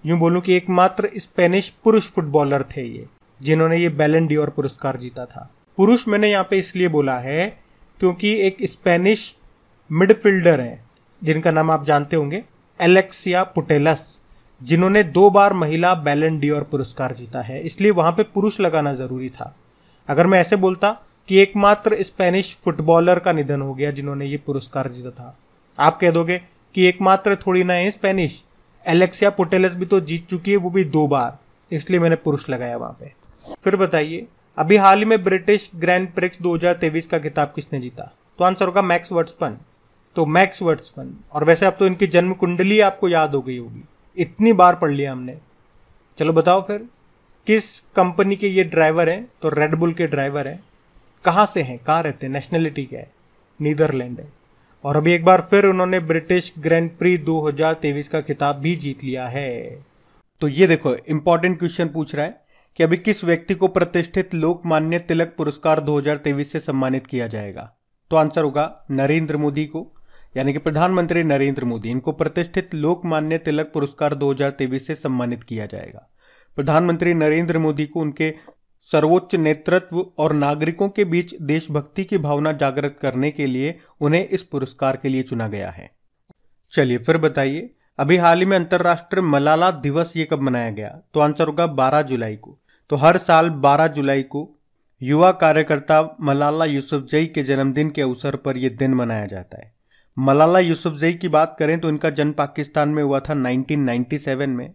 यूं बोलूं कि एकमात्र स्पेनिश पुरुष फुटबॉलर थे ये जिन्होंने ये बैलन डी पुरस्कार जीता था पुरुष मैंने यहाँ पे इसलिए बोला है क्योंकि एक स्पेनिश मिडफील्डर हैं जिनका नाम आप जानते होंगे एलेक्सिया पुटेलस जिन्होंने दो बार महिला बैलन डी पुरस्कार जीता है इसलिए वहाँ पे पुरुष लगाना ज़रूरी था अगर मैं ऐसे बोलता कि एकमात्र स्पेनिश फुटबॉलर का निधन हो गया जिन्होंने ये पुरस्कार जीता था आप कह दोगे कि एकमात्र थोड़ी ना है स्पेनिश एलेक्सिया पोटेलस भी तो जीत चुकी है वो भी दो बार इसलिए मैंने पुरुष लगाया वहां पे फिर बताइए अभी हाल ही में ब्रिटिश ग्रैंड प्रिक्स 2023 का खिताब किसने जीता तो आंसर होगा मैक्स वर्ट्सपन तो मैक्स वर्ट्सपन और वैसे अब तो इनकी जन्म कुंडली आपको याद हो गई होगी इतनी बार पढ़ लिया हमने चलो बताओ फिर किस कंपनी के ये ड्राइवर हैं तो रेडबुल के ड्राइवर हैं कहाँ से हैं कहाँ रहते हैं नेशनलिटी क्या है नीदरलैंड है और अभी एक बार फिर उन्होंने ब्रिटिश ग्रैंड प्री 2023 का खिताब भी जीत लिया है तो ये देखो इंपॉर्टेंट क्वेश्चन पूछ रहा है कि अभी किस व्यक्ति को प्रतिष्ठित लोकमान्य तिलक पुरस्कार 2023 से सम्मानित किया जाएगा तो आंसर होगा नरेंद्र मोदी को यानी कि प्रधानमंत्री नरेंद्र मोदी इनको प्रतिष्ठित लोकमान्य तिलक पुरस्कार 2023 से सम्मानित किया जाएगा प्रधानमंत्री नरेंद्र मोदी को उनके सर्वोच्च नेतृत्व और नागरिकों के बीच देशभक्ति की भावना जागृत करने के लिए उन्हें इस पुरस्कार के लिए चुना गया है चलिए फिर बताइए अभी हाल ही में अंतर्राष्ट्रीय मलाला दिवस ये कब मनाया गया तो आंसर होगा 12 जुलाई को तो हर साल 12 जुलाई को युवा कार्यकर्ता मलाला यूसुफजई के जन्मदिन के अवसर पर यह दिन मनाया जाता है मलाला यूसुफजई की बात करें तो इनका जन्म पाकिस्तान में हुआ था 1997 में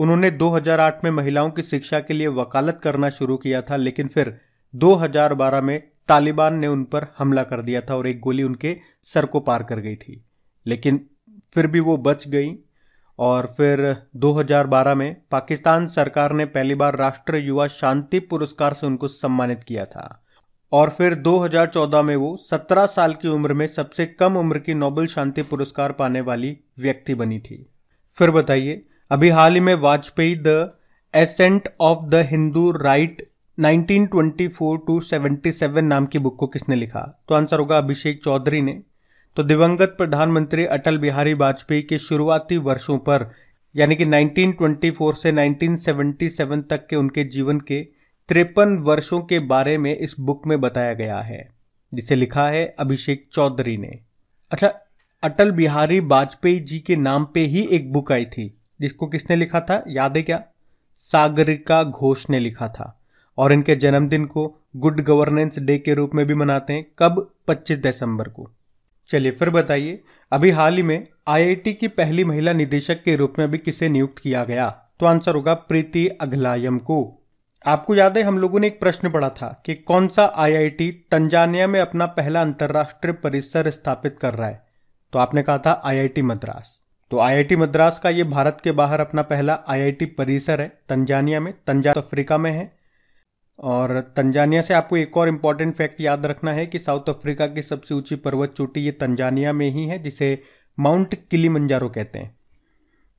उन्होंने 2008 में महिलाओं की शिक्षा के लिए वकालत करना शुरू किया था लेकिन फिर 2012 में तालिबान ने उन पर हमला कर दिया था और एक गोली उनके सर को पार कर गई थी लेकिन फिर भी वो बच गई और फिर 2012 में पाकिस्तान सरकार ने पहली बार राष्ट्रीय युवा शांति पुरस्कार से उनको सम्मानित किया था और फिर 2014 में वो 17 साल की उम्र में सबसे कम उम्र की नोबेल शांति पुरस्कार पाने वाली व्यक्ति बनी थी फिर बताइए अभी हाल ही में Vajpayee the ascent of the Hindu right 1924 to 77 नाम की बुक को किसने लिखा तो आंसर होगा अभिषेक चौधरी ने तो दिवंगत प्रधानमंत्री अटल बिहारी वाजपेयी के शुरुआती वर्षों पर यानी कि 1924 से 1977 तक के उनके जीवन के तिरपन वर्षों के बारे में इस बुक में बताया गया है जिसे लिखा है अभिषेक चौधरी ने अच्छा अटल बिहारी वाजपेयी जी के नाम पे ही एक बुक आई थी जिसको किसने लिखा था याद है क्या सागरिका घोष ने लिखा था और इनके जन्मदिन को गुड गवर्नेंस डे के रूप में भी मनाते हैं कब 25 दिसंबर को चलिए फिर बताइए अभी हाल ही में आईआईटी की पहली महिला निदेशक के रूप में भी किसे नियुक्त किया गया तो आंसर होगा प्रीति अघलायम को आपको याद है हम लोगों ने एक प्रश्न पढ़ा था कि कौन सा आईआईटी तंजानिया में अपना पहला अंतर्राष्ट्रीय परिसर स्थापित कर रहा है तो आपने कहा था आईआईटी मद्रास तो आईआईटी मद्रास का ये भारत के बाहर अपना पहला आईआईटी परिसर है तंजानिया में तंजा तो अफ्रीका में है और तंजानिया से आपको एक और इम्पॉर्टेंट फैक्ट याद रखना है कि साउथ अफ्रीका की सबसे ऊंची पर्वत चोटी ये तंजानिया में ही है जिसे माउंट किली कहते हैं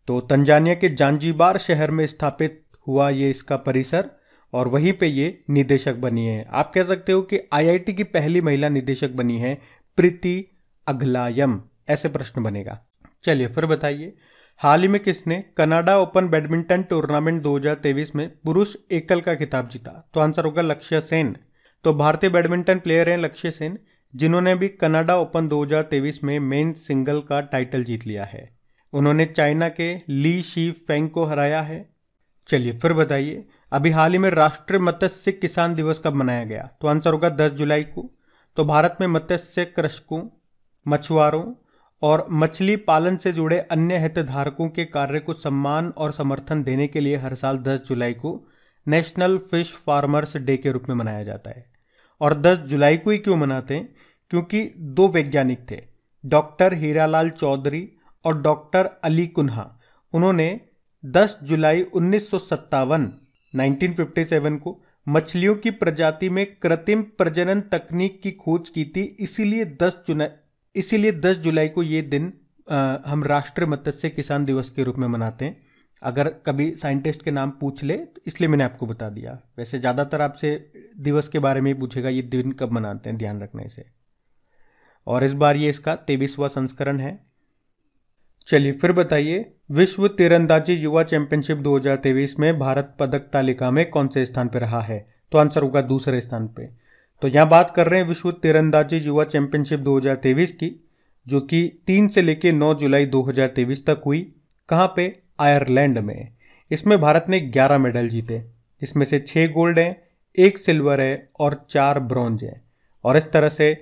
तो तंजानिया के जानजीबार शहर में स्थापित हुआ ये इसका परिसर और वहीं पे ये निदेशक बनी है आप कह सकते हो कि आईआईटी की पहली महिला निदेशक बनी है प्रीति अघलायम ऐसे प्रश्न बनेगा चलिए फिर बताइए हाल ही में किसने कनाडा ओपन बैडमिंटन टूर्नामेंट 2023 में पुरुष एकल का खिताब जीता तो आंसर होगा लक्ष्य सेन तो भारतीय बैडमिंटन प्लेयर हैं लक्ष्य सेन जिन्होंने भी कनाडा ओपन 2023 में मेन सिंगल का टाइटल जीत लिया है उन्होंने चाइना के ली शी फेंग को हराया है चलिए फिर बताइए अभी हाल ही में राष्ट्रीय मत्स्य किसान दिवस कब मनाया गया तो आंसर होगा 10 जुलाई को तो भारत में मत्स्य कृषकों मछुआरों और मछली पालन से जुड़े अन्य हितधारकों के कार्य को सम्मान और समर्थन देने के लिए हर साल 10 जुलाई को नेशनल फिश फार्मर्स डे के रूप में मनाया जाता है और 10 जुलाई को ही क्यों मनाते हैं क्योंकि दो वैज्ञानिक थे डॉक्टर हीरालाल चौधरी और डॉक्टर अली कुन्हा उन्होंने 10 जुलाई उन्नीस सौ को मछलियों की प्रजाति में कृत्रिम प्रजनन तकनीक की खोज की थी इसीलिए 10 जुलाई इसीलिए 10 जुलाई को ये दिन आ, हम राष्ट्रीय मत्स्य किसान दिवस के रूप में मनाते हैं अगर कभी साइंटिस्ट के नाम पूछ ले तो इसलिए मैंने आपको बता दिया वैसे ज़्यादातर आपसे दिवस के बारे में पूछेगा ये दिन कब मनाते हैं ध्यान रखने से और इस बार ये इसका तेईसवा संस्करण है चलिए फिर बताइए विश्व तीरंदाजी युवा चैंपियनशिप 2023 में भारत पदक तालिका में कौन से स्थान पर रहा है तो आंसर होगा दूसरे स्थान पर तो यहाँ बात कर रहे हैं विश्व तीरंदाजी युवा चैंपियनशिप 2023 की जो कि 3 से लेकर 9 जुलाई 2023 तक हुई कहाँ पे आयरलैंड में इसमें भारत ने 11 मेडल जीते इसमें से 6 गोल्ड हैं एक सिल्वर है और चार ब्रॉन्ज हैं और इस तरह से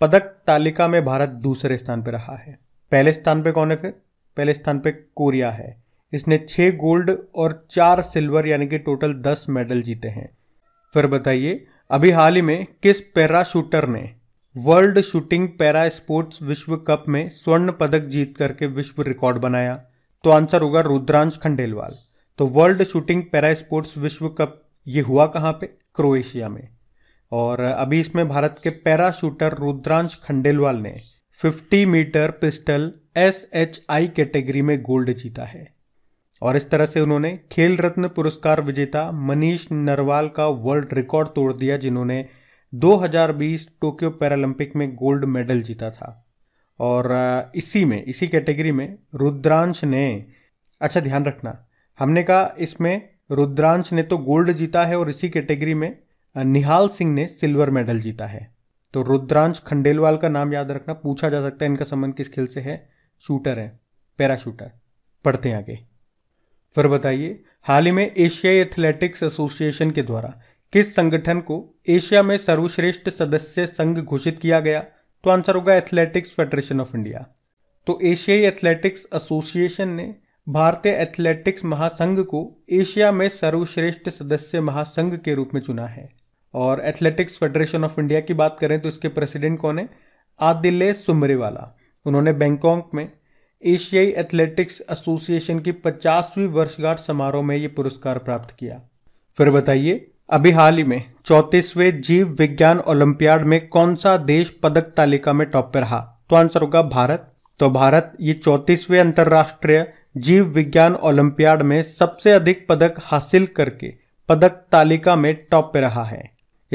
पदक तालिका में भारत दूसरे स्थान पर रहा है पहले स्थान पर कौन है फिर पहले स्थान पर कोरिया है इसने छः गोल्ड और चार सिल्वर यानी कि टोटल दस मेडल जीते हैं फिर बताइए अभी हाल ही में किस पैरा शूटर ने वर्ल्ड शूटिंग पैरा स्पोर्ट्स विश्व कप में स्वर्ण पदक जीत करके विश्व रिकॉर्ड बनाया तो आंसर होगा रुद्रांश खंडेलवाल तो वर्ल्ड शूटिंग पैरा स्पोर्ट्स विश्व कप ये हुआ कहाँ पे क्रोएशिया में और अभी इसमें भारत के पैरा शूटर रुद्रांश खंडेलवाल ने 50 metre pistol S H I category में गोल्ड जीता है और इस तरह से उन्होंने खेल रत्न पुरस्कार विजेता मनीष नरवाल का वर्ल्ड रिकॉर्ड तोड़ दिया जिन्होंने 2020 टोक्यो पैरालंपिक में गोल्ड मेडल जीता था और इसी में इसी कैटेगरी में रुद्रांश ने अच्छा ध्यान रखना हमने कहा इसमें रुद्रांश ने तो गोल्ड जीता है और इसी कैटेगरी में निहाल सिंह ने सिल्वर मेडल जीता है तो रुद्रांश खंडेलवाल का नाम याद रखना पूछा जा सकता है इनका संबंध किस खेल से है शूटर है पैरा शूटर पढ़ते हैं आगे फिर बताइए हाल ही में एशियाई एथलेटिक्स एसोसिएशन के द्वारा किस संगठन को एशिया में सर्वश्रेष्ठ सदस्य संघ घोषित किया गया तो आंसर होगा एथलेटिक्स फेडरेशन ऑफ इंडिया तो एशियाई एथलेटिक्स एसोसिएशन ने भारतीय एथलेटिक्स महासंघ को एशिया में सर्वश्रेष्ठ सदस्य महासंघ के रूप में चुना है और एथलेटिक्स फेडरेशन ऑफ इंडिया की बात करें तो इसके प्रेसिडेंट कौन है आदिले सुमरेवाला उन्होंने बैंकॉक में एशियाई एथलेटिक्स एसोसिएशन की पचासवीं वर्षगांठ समारोह में ये पुरस्कार प्राप्त किया फिर बताइए अभी हाल ही में चौतीसवें जीव विज्ञान ओलंपियाड में कौन सा देश पदक तालिका में टॉप पर रहा तो आंसर होगा भारत तो भारत ये चौतीसवें अंतर्राष्ट्रीय जीव विज्ञान ओलंपियाड में सबसे अधिक पदक हासिल करके पदक तालिका में टॉप पे रहा है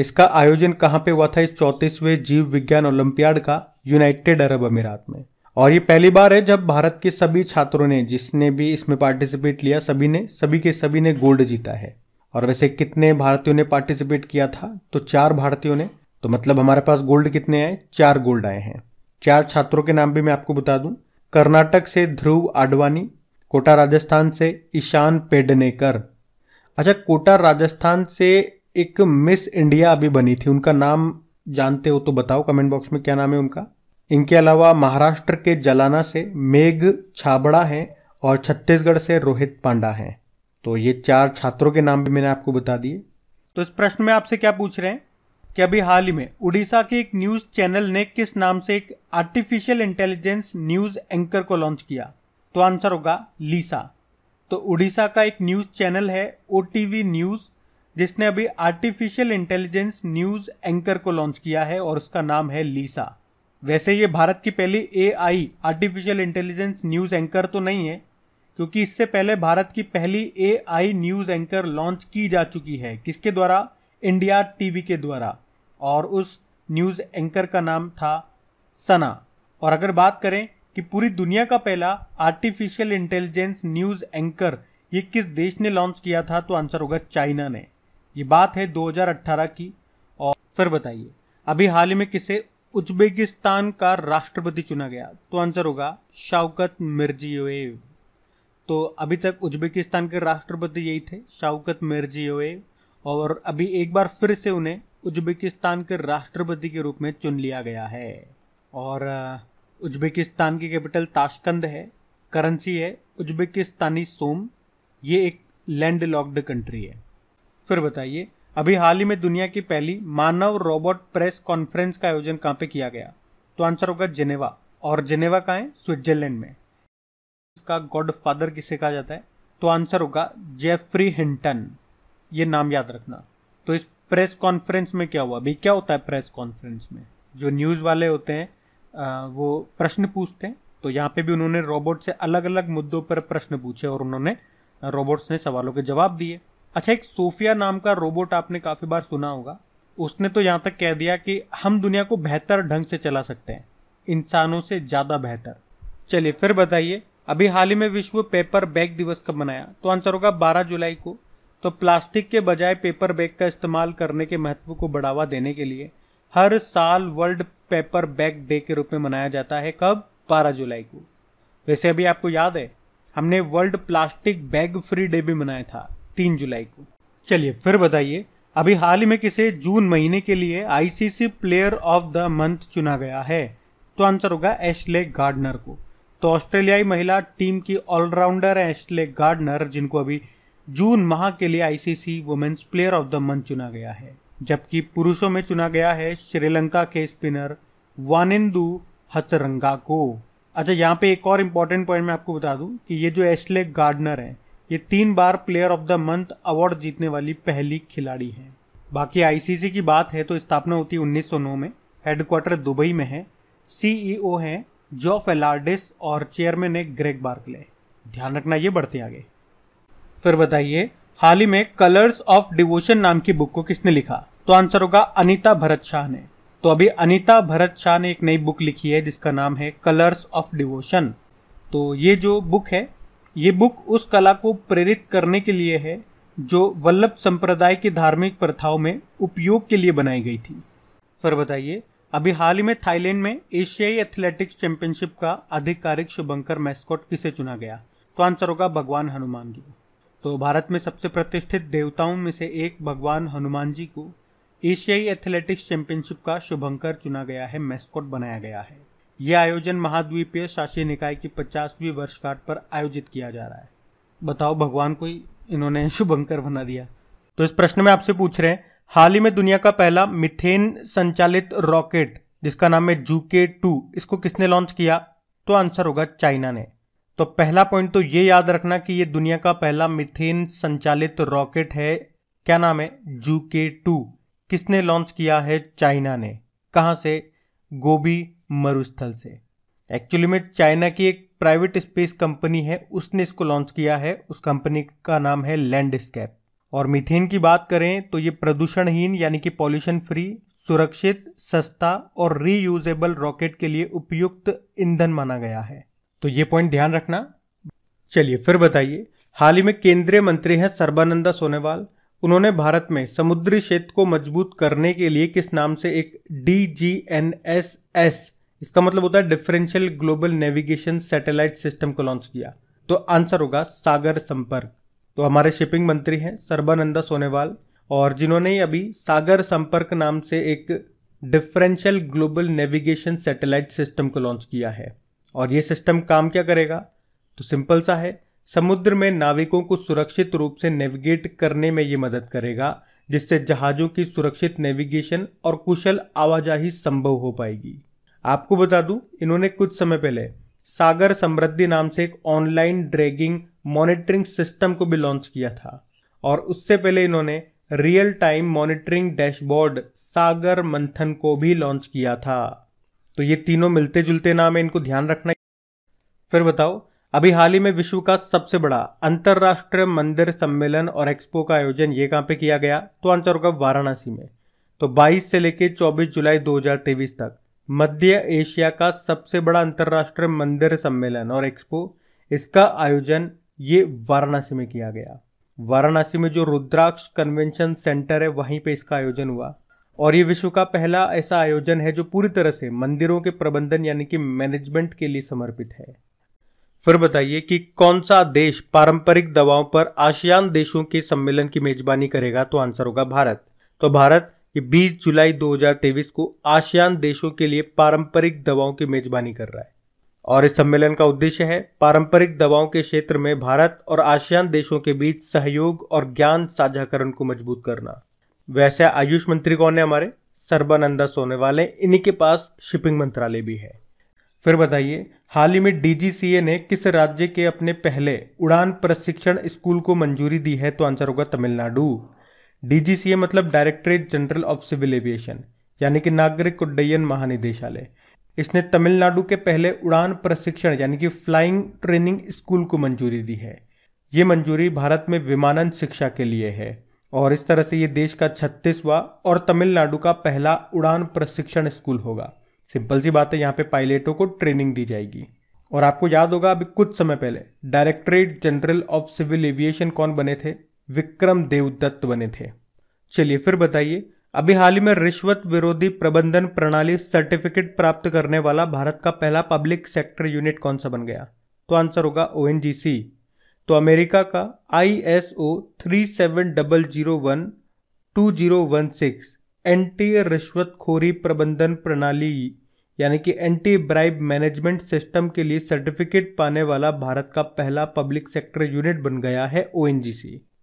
इसका आयोजन कहाँ पे हुआ था इस चौतीसवें जीव विज्ञान ओलंपियाड का यूनाइटेड अरब अमीरात में और ये पहली बार है जब भारत के सभी छात्रों ने जिसने भी इसमें पार्टिसिपेट लिया सभी ने सभी के सभी ने गोल्ड जीता है और वैसे कितने भारतीयों ने पार्टिसिपेट किया था तो चार भारतीयों ने तो मतलब हमारे पास गोल्ड कितने आए चार गोल्ड आए हैं चार छात्रों के नाम भी मैं आपको बता दूं कर्नाटक से ध्रुव आडवाणी कोटा राजस्थान से ईशान पेडनेकर अच्छा कोटा राजस्थान से एक मिस इंडिया अभी बनी थी उनका नाम जानते हो तो बताओ कमेंट बॉक्स में क्या नाम है उनका इनके अलावा महाराष्ट्र के जलाना से मेघ छाबड़ा हैं और छत्तीसगढ़ से रोहित पांडा हैं तो ये चार छात्रों के नाम भी मैंने आपको बता दिए तो इस प्रश्न में आपसे क्या पूछ रहे हैं कि अभी हाल ही में उड़ीसा के एक न्यूज़ चैनल ने किस नाम से एक आर्टिफिशियल इंटेलिजेंस न्यूज़ एंकर को लॉन्च किया तो आंसर होगा लीसा तो उड़ीसा का एक न्यूज़ चैनल है ओ न्यूज़ जिसने अभी आर्टिफिशियल इंटेलिजेंस न्यूज़ एंकर को लॉन्च किया है और उसका नाम है लीसा वैसे ये भारत की पहली I artificial intelligence news anchor तो नहीं है क्योंकि इससे पहले भारत की पहली आई न्यूज़ एंकर लॉन्च की जा चुकी है किसके द्वारा इंडिया टीवी के द्वारा और उस न्यूज़ एंकर का नाम था सना और अगर बात करें कि पूरी दुनिया का पहला आर्टिफिशियल इंटेलिजेंस न्यूज़ एंकर ये किस देश ने लॉन्च किया था तो आंसर होगा चाइना ने ये बात है 2018 की और फिर बताइए अभी हाल ही में किसे उज्बेकिस्तान का राष्ट्रपति चुना गया तो आंसर होगा शावकत मिर्जियोएव तो अभी तक उज्बेकिस्तान के राष्ट्रपति यही थे शावकत मिर्जियोएव और अभी एक बार फिर से उन्हें उज्बेकिस्तान के राष्ट्रपति के रूप में चुन लिया गया है और उज्बेकिस्तान की कैपिटल ताशकंद है करेंसी है उज्बेकिस्तानी सोम ये एक लैंड लॉक्ड कंट्री है फिर बताइए अभी हाल ही में दुनिया की पहली मानव रोबोट प्रेस कॉन्फ्रेंस का आयोजन कहाँ पे किया गया तो आंसर होगा जिनेवा और जिनेवा कहाँ है स्विट्जरलैंड में इसका गॉड फादर किसे कहा जाता है तो आंसर होगा जेफरी हिंटन ये नाम याद रखना तो इस प्रेस कॉन्फ्रेंस में क्या हुआ अभी क्या होता है प्रेस कॉन्फ्रेंस में जो न्यूज़ वाले होते हैं वो प्रश्न पूछते हैं तो यहाँ पे भी उन्होंने रोबोट से अलग अलग मुद्दों पर प्रश्न पूछे और उन्होंने रोबोट्स ने सवालों के जवाब दिए अच्छा एक सोफिया नाम का रोबोट आपने काफ़ी बार सुना होगा उसने तो यहाँ तक कह दिया कि हम दुनिया को बेहतर ढंग से चला सकते हैं इंसानों से ज़्यादा बेहतर चलिए फिर बताइए अभी हाल ही में विश्व पेपर बैग दिवस कब मनाया तो आंसर होगा बारह जुलाई को तो प्लास्टिक के बजाय पेपर बैग का इस्तेमाल करने के महत्व को बढ़ावा देने के लिए हर साल वर्ल्ड पेपर बैग डे के रूप में मनाया जाता है कब 12 जुलाई को वैसे अभी आपको याद है हमने world plastic bag free day भी मनाया था तीन जुलाई को चलिए फिर बताइए अभी हाल ही में किसे जून महीने के लिए ICC player of the month चुना गया है तो आंसर होगा एशले गार्डनर को तो ऑस्ट्रेलियाई महिला टीम की ऑलराउंडर है एशले गार्डनर जिनको अभी जून माह के लिए ICC women's player of the month चुना गया है जबकि पुरुषों में चुना गया है श्रीलंका के स्पिनर वानिंदु हसरंगा को अच्छा यहाँ पे एक और इम्पोर्टेंट पॉइंट मैं आपको बता दूँ कि ये जो एशले गार्डनर है ये तीन बार player of the month award जीतने वाली पहली खिलाड़ी हैं बाकी आईसीसी की बात है तो स्थापना होती है में हेडक्वार्टर दुबई में है सीईओ है जो फेलार्डिस और चेयरमैन है ग्रेग बार्कले ध्यान रखना ये बढ़ते आगे फिर बताइए हाल ही में कलर्स ऑफ डिवोशन नाम की बुक को किसने लिखा तो आंसर होगा अनिता भरत शाह ने तो अभी अनिता भरत शाह ने एक नई बुक लिखी है जिसका नाम है कलर्स ऑफ डिवोशन तो ये जो बुक है ये बुक उस कला को प्रेरित करने के लिए है जो वल्लभ संप्रदाय की धार्मिक प्रथाओं में उपयोग के लिए बनाई गई थी सर बताइए अभी हाल ही में थाईलैंड में एशियाई एथलेटिक्स चैंपियनशिप का आधिकारिक शुभंकर मैस्कॉट किसे चुना गया तो आंसर होगा भगवान हनुमान जी तो भारत में सबसे प्रतिष्ठित देवताओं में से एक भगवान हनुमान जी को एशियाई एथलेटिक्स चैंपियनशिप का शुभंकर चुना गया है मैस्कॉट बनाया गया है यह आयोजन महाद्वीपीय शासी निकाय की पचासवीं वर्षगांठ पर आयोजित किया जा रहा है बताओ भगवान को इन्होंने <laughs> शुभंकर बना दिया तो इस प्रश्न में आपसे पूछ रहे हैं हाल ही में दुनिया का पहला मिथेन संचालित रॉकेट जिसका नाम है जूके टू इसको किसने लॉन्च किया तो आंसर होगा चाइना ने तो पहला पॉइंट तो ये याद रखना कि ये दुनिया का पहला मिथेन संचालित रॉकेट है क्या नाम है जूके टू किसने लॉन्च किया है चाइना ने कहाँ से गोभी मरुस्थल से एक्चुअली में चाइना की एक प्राइवेट स्पेस कंपनी है उसने इसको लॉन्च किया है उस कंपनी का नाम है लैंडस्केप और मीथेन की बात करें तो ये प्रदूषणहीन यानी कि पॉल्यूशन फ्री सुरक्षित सस्ता और रीयूजेबल रॉकेट के लिए उपयुक्त ईंधन माना गया है तो ये पॉइंट ध्यान रखना चलिए फिर बताइए हाल ही में केंद्रीय मंत्री हैं सर्बानंदा सोनेवाल उन्होंने भारत में समुद्री क्षेत्र को मजबूत करने के लिए किस नाम से एक D G N S S इसका मतलब होता है differential global navigation satellite system को लॉन्च किया तो आंसर होगा सागर संपर्क तो हमारे शिपिंग मंत्री हैं सर्बानंदा सोनेवाल और जिन्होंने अभी सागर संपर्क नाम से एक differential global navigation satellite system को लॉन्च किया है और ये सिस्टम काम क्या करेगा तो सिंपल सा है समुद्र में नाविकों को सुरक्षित रूप से नेविगेट करने में ये मदद करेगा जिससे जहाज़ों की सुरक्षित नेविगेशन और कुशल आवाजाही संभव हो पाएगी आपको बता दूं इन्होंने कुछ समय पहले सागर समृद्धि नाम से एक ऑनलाइन ड्रैगिंग मॉनिटरिंग सिस्टम को भी लॉन्च किया था और उससे पहले इन्होंने real time monitoring dashboard Sagar Manthan को भी लॉन्च किया था तो ये तीनों मिलते जुलते नाम है इनको ध्यान रखना फिर बताओ अभी हाल ही में विश्व का सबसे बड़ा अंतर्राष्ट्रीय मंदिर सम्मेलन और एक्सपो का आयोजन ये कहां पे किया गया तो आंसर होगा वाराणसी में तो 22 से लेकर 24 जुलाई 2023 तक मध्य एशिया का सबसे बड़ा अंतर्राष्ट्रीय मंदिर सम्मेलन और एक्सपो इसका आयोजन ये वाराणसी में किया गया वाराणसी में जो रुद्राक्ष कन्वेंशन सेंटर है वहीं पे इसका आयोजन हुआ और ये विश्व का पहला ऐसा आयोजन है जो पूरी तरह से मंदिरों के प्रबंधन यानी कि मैनेजमेंट के लिए समर्पित है फिर बताइए कि कौन सा देश पारंपरिक दवाओं पर आसियान देशों के सम्मेलन की मेजबानी करेगा तो आंसर होगा भारत तो भारत कि 20 जुलाई 2023 को आसियान देशों के लिए पारंपरिक दवाओं की मेजबानी कर रहा है और इस सम्मेलन का उद्देश्य है पारंपरिक दवाओं के क्षेत्र में भारत और आसियान देशों के बीच सहयोग और ज्ञान साझाकरण को मजबूत करना वैसे आयुष मंत्री कौन है हमारे सर्बानंदा सोनेवाले इन्हीं के पास शिपिंग मंत्रालय भी है फिर बताइए हाल ही में डीजीसीए ने किस राज्य के अपने पहले उड़ान प्रशिक्षण स्कूल को मंजूरी दी है तो आंसर होगा तमिलनाडु डीजीसीए मतलब directorate general of civil aviation यानी कि नागरिक उड्डयन महानिदेशालय इसने तमिलनाडु के पहले उड़ान प्रशिक्षण यानी कि फ्लाइंग ट्रेनिंग स्कूल को मंजूरी दी है ये मंजूरी भारत में विमानन शिक्षा के लिए है और इस तरह से ये देश का छत्तीसवा और तमिलनाडु का पहला उड़ान प्रशिक्षण स्कूल होगा सिंपल सी बात है यहाँ पे पायलटों को ट्रेनिंग दी जाएगी और आपको याद होगा अभी कुछ समय पहले directorate general of civil aviation कौन बने थे विक्रम देवदत्त बने थे चलिए फिर बताइए अभी हाल ही में रिश्वत विरोधी प्रबंधन प्रणाली सर्टिफिकेट प्राप्त करने वाला भारत का पहला पब्लिक सेक्टर यूनिट कौन सा बन गया तो आंसर होगा ओ तो अमेरिका का I S O three seven double zero one two zero one six anti रिश्वतखोरी प्रबंधन प्रणाली यानी कि एंटी ब्राइब मैनेजमेंट सिस्टम के लिए सर्टिफिकेट पाने वाला भारत का पहला पब्लिक सेक्टर यूनिट बन गया है ओ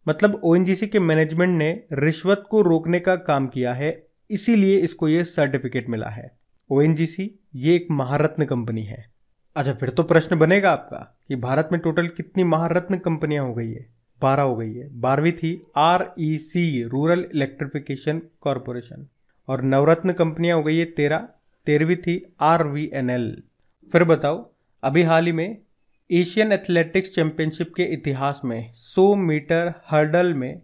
मतलब ओ के मैनेजमेंट ने रिश्वत को रोकने का काम किया है इसीलिए इसको ये सर्टिफिकेट मिला है ओएनजीसी ये एक महारत्न कंपनी है अच्छा फिर तो प्रश्न बनेगा आपका कि भारत में टोटल कितनी महारत्न कंपनियां हो गई है बारह हो गई है बारहवीं थी R E C rural electrification corporation और नवरत्न कंपनियां हो गई है तेरह तेरहवीं थी आर वी एन एल फिर बताओ अभी हाल ही में एशियन एथलेटिक्स चैंपियनशिप के इतिहास में 100 मीटर हर्डल में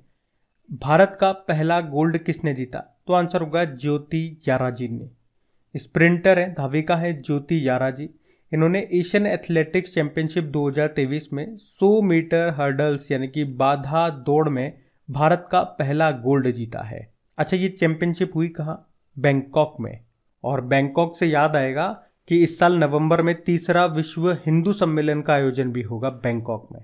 भारत का पहला गोल्ड किसने जीता तो आंसर होगा ज्योति याराजी ने स्प्रिंटर हैं धाविका है ज्योति याराजी इन्होंने एशियन एथलेटिक्स चैंपियनशिप 2023 में 100 मीटर हर्डल्स यानी कि बाधा दौड़ में भारत का पहला गोल्ड जीता है अच्छा ये चैंपियनशिप हुई कहाँ बैंकॉक में और बैंकॉक से याद आएगा कि इस साल नवंबर में तीसरा विश्व हिंदू सम्मेलन का आयोजन भी होगा बैंकॉक में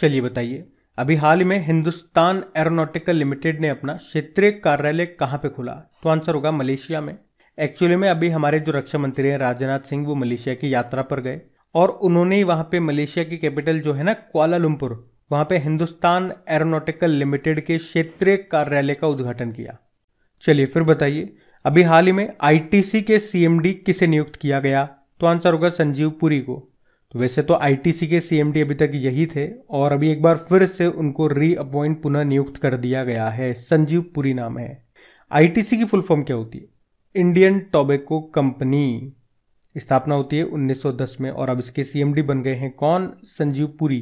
चलिए बताइए अभी हाल ही में हिंदुस्तान एरोनॉटिकल लिमिटेड ने अपना क्षेत्रीय कार्यालय कहाँ पे खोला तो आंसर होगा मलेशिया में एक्चुअली में अभी हमारे जो रक्षा मंत्री हैं राजनाथ सिंह वो मलेशिया की यात्रा पर गए और उन्होंने ही वहाँ पे मलेशिया की कैपिटल जो है ना क्वालालंपुर वहाँ पे हिंदुस्तान एरोनॉटिकल लिमिटेड के क्षेत्रीय कार्यालय का उद्घाटन किया चलिए फिर बताइए अभी हाल ही में आईटीसी के सीएमडी किसे नियुक्त किया गया तो आंसर होगा संजीव पुरी को तो वैसे तो आईटीसी के सीएमडी अभी तक यही थे और अभी एक बार फिर से उनको रीअपॉइंट पुनः नियुक्त कर दिया गया है संजीव पुरी नाम है आईटीसी की फुल फॉर्म क्या होती है इंडियन टोबैको कंपनी स्थापना होती है 1910 में और अब इसके सीएमडी बन गए हैं कौन संजीव पुरी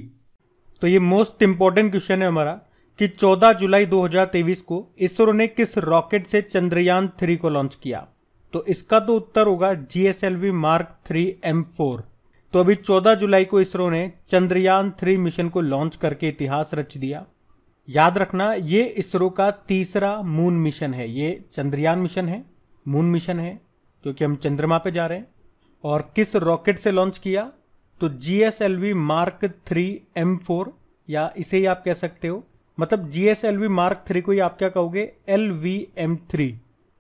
तो ये मोस्ट इंपॉर्टेंट क्वेश्चन है हमारा कि 14 जुलाई 2023 को इसरो ने किस रॉकेट से चंद्रयान थ्री को लॉन्च किया तो इसका तो उत्तर होगा GSLV V mark three M four तो अभी 14 जुलाई को इसरो ने चंद्रयान थ्री मिशन को लॉन्च करके इतिहास रच दिया याद रखना ये इसरो का तीसरा मून मिशन है ये चंद्रयान मिशन है मून मिशन है क्योंकि हम चंद्रमा पे जा रहे हैं और किस रॉकेट से लॉन्च किया तो GSLV mark three M four या इसे ही आप कह सकते हो मतलब G S L V mark three को ही आप क्या कहोगे एल वी एम थ्री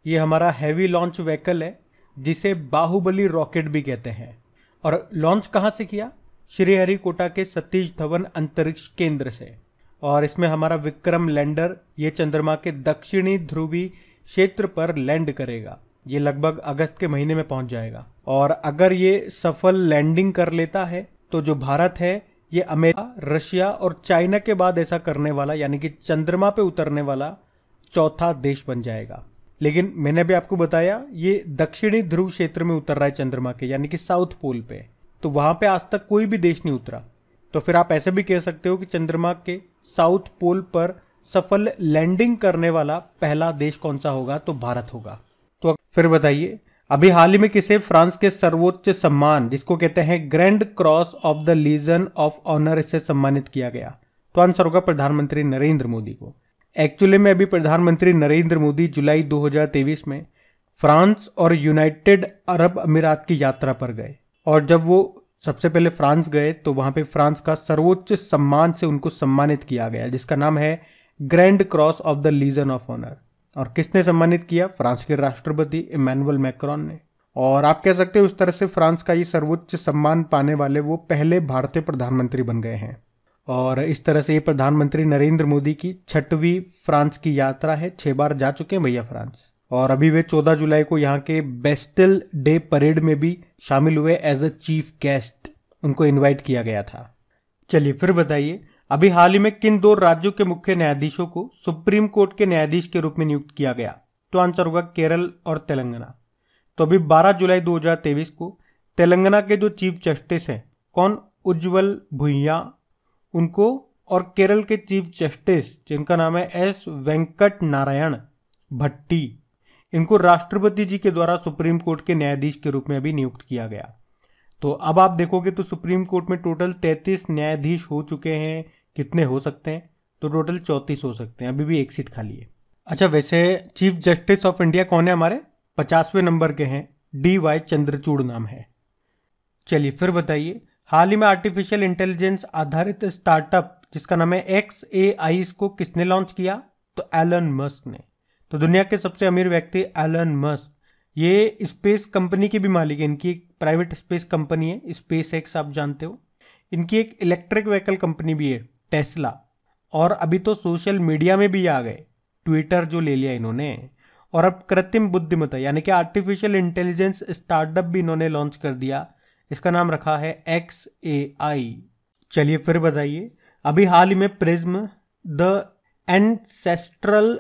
ये हमारा हैवी लॉन्च व्हीकल है जिसे बाहुबली रॉकेट भी कहते हैं और लॉन्च कहाँ से किया श्रीहरिकोटा के सतीश धवन अंतरिक्ष केंद्र से और इसमें हमारा विक्रम लैंडर ये चंद्रमा के दक्षिणी ध्रुवी क्षेत्र पर लैंड करेगा ये लगभग अगस्त के महीने में पहुंच जाएगा और अगर ये सफल लैंडिंग कर लेता है तो जो भारत है ये अमेरिका रशिया और चाइना के बाद ऐसा करने वाला यानी कि चंद्रमा पे उतरने वाला चौथा देश बन जाएगा लेकिन मैंने भी आपको बताया ये दक्षिणी ध्रुव क्षेत्र में उतर रहा है चंद्रमा के यानी कि साउथ पोल पे तो वहां पे आज तक कोई भी देश नहीं उतरा तो फिर आप ऐसे भी कह सकते हो कि चंद्रमा के साउथ पोल पर सफल लैंडिंग करने वाला पहला देश कौन सा होगा तो भारत होगा तो फिर बताइए अभी हाल ही में किसे फ्रांस के सर्वोच्च सम्मान जिसको कहते हैं grand cross of the legion of honour से सम्मानित किया गया तो आंसर होगा प्रधानमंत्री नरेंद्र मोदी को एक्चुअली में अभी प्रधानमंत्री नरेंद्र मोदी जुलाई 2023 में फ्रांस और यूनाइटेड अरब अमीरात की यात्रा पर गए और जब वो सबसे पहले फ्रांस गए तो वहाँ पे फ्रांस का सर्वोच्च सम्मान से उनको सम्मानित किया गया जिसका नाम है grand cross of the legion of honour और किसने सम्मानित किया फ्रांस के राष्ट्रपति इमैनुअल मैक्रॉन ने और आप कह सकते हैं उस तरह से फ्रांस का ये सर्वोच्च सम्मान पाने वाले वो पहले भारतीय प्रधानमंत्री बन गए हैं और इस तरह से ये प्रधानमंत्री नरेंद्र मोदी की छठवीं फ्रांस की यात्रा है छह बार जा चुके हैं भैया फ्रांस और अभी वे 14 जुलाई को यहाँ के बेस्टल डे परेड में भी शामिल हुए एज अ चीफ गेस्ट उनको इनवाइट किया गया था चलिए फिर बताइए अभी हाल ही में किन दो राज्यों के मुख्य न्यायाधीशों को सुप्रीम कोर्ट के न्यायाधीश के रूप में नियुक्त किया गया तो आंसर होगा केरल और तेलंगाना तो अभी 12 जुलाई 2023 को तेलंगाना के जो चीफ जस्टिस हैं कौन उज्जवल भुइया उनको और केरल के चीफ जस्टिस जिनका नाम है एस वेंकट नारायण भट्टी इनको राष्ट्रपति जी के द्वारा सुप्रीम कोर्ट के न्यायाधीश के रूप में अभी नियुक्त किया गया तो अब आप देखोगे तो सुप्रीम कोर्ट में टोटल तैंतीस न्यायाधीश हो चुके हैं कितने हो सकते हैं तो टोटल चौंतीस हो सकते हैं अभी भी एक सीट खाली है अच्छा वैसे चीफ जस्टिस ऑफ इंडिया कौन है हमारे पचासवें नंबर के हैं डी वाई चंद्रचूड़ नाम है चलिए फिर बताइए हाल ही में आर्टिफिशियल इंटेलिजेंस आधारित स्टार्टअप जिसका नाम है एक्स ए आई को किसने लॉन्च किया तो एलन मस्क ने तो दुनिया के सबसे अमीर व्यक्ति एलन मस्क ये स्पेस कंपनी की भी मालिक है इनकी एक प्राइवेट स्पेस कंपनी है स्पेस एक्स आप जानते हो इनकी एक इलेक्ट्रिक व्हीकल कंपनी भी है टेस्ला और अभी तो सोशल मीडिया में भी आ गए ट्विटर जो ले लिया इन्होंने और अब कृत्रिम बुद्धिमत्ता यानी कि आर्टिफिशियल इंटेलिजेंस स्टार्टअप भी इन्होंने लॉन्च कर दिया इसका नाम रखा है एक्स ए आई चलिए फिर बताइए अभी हाल ही में prism the ancestral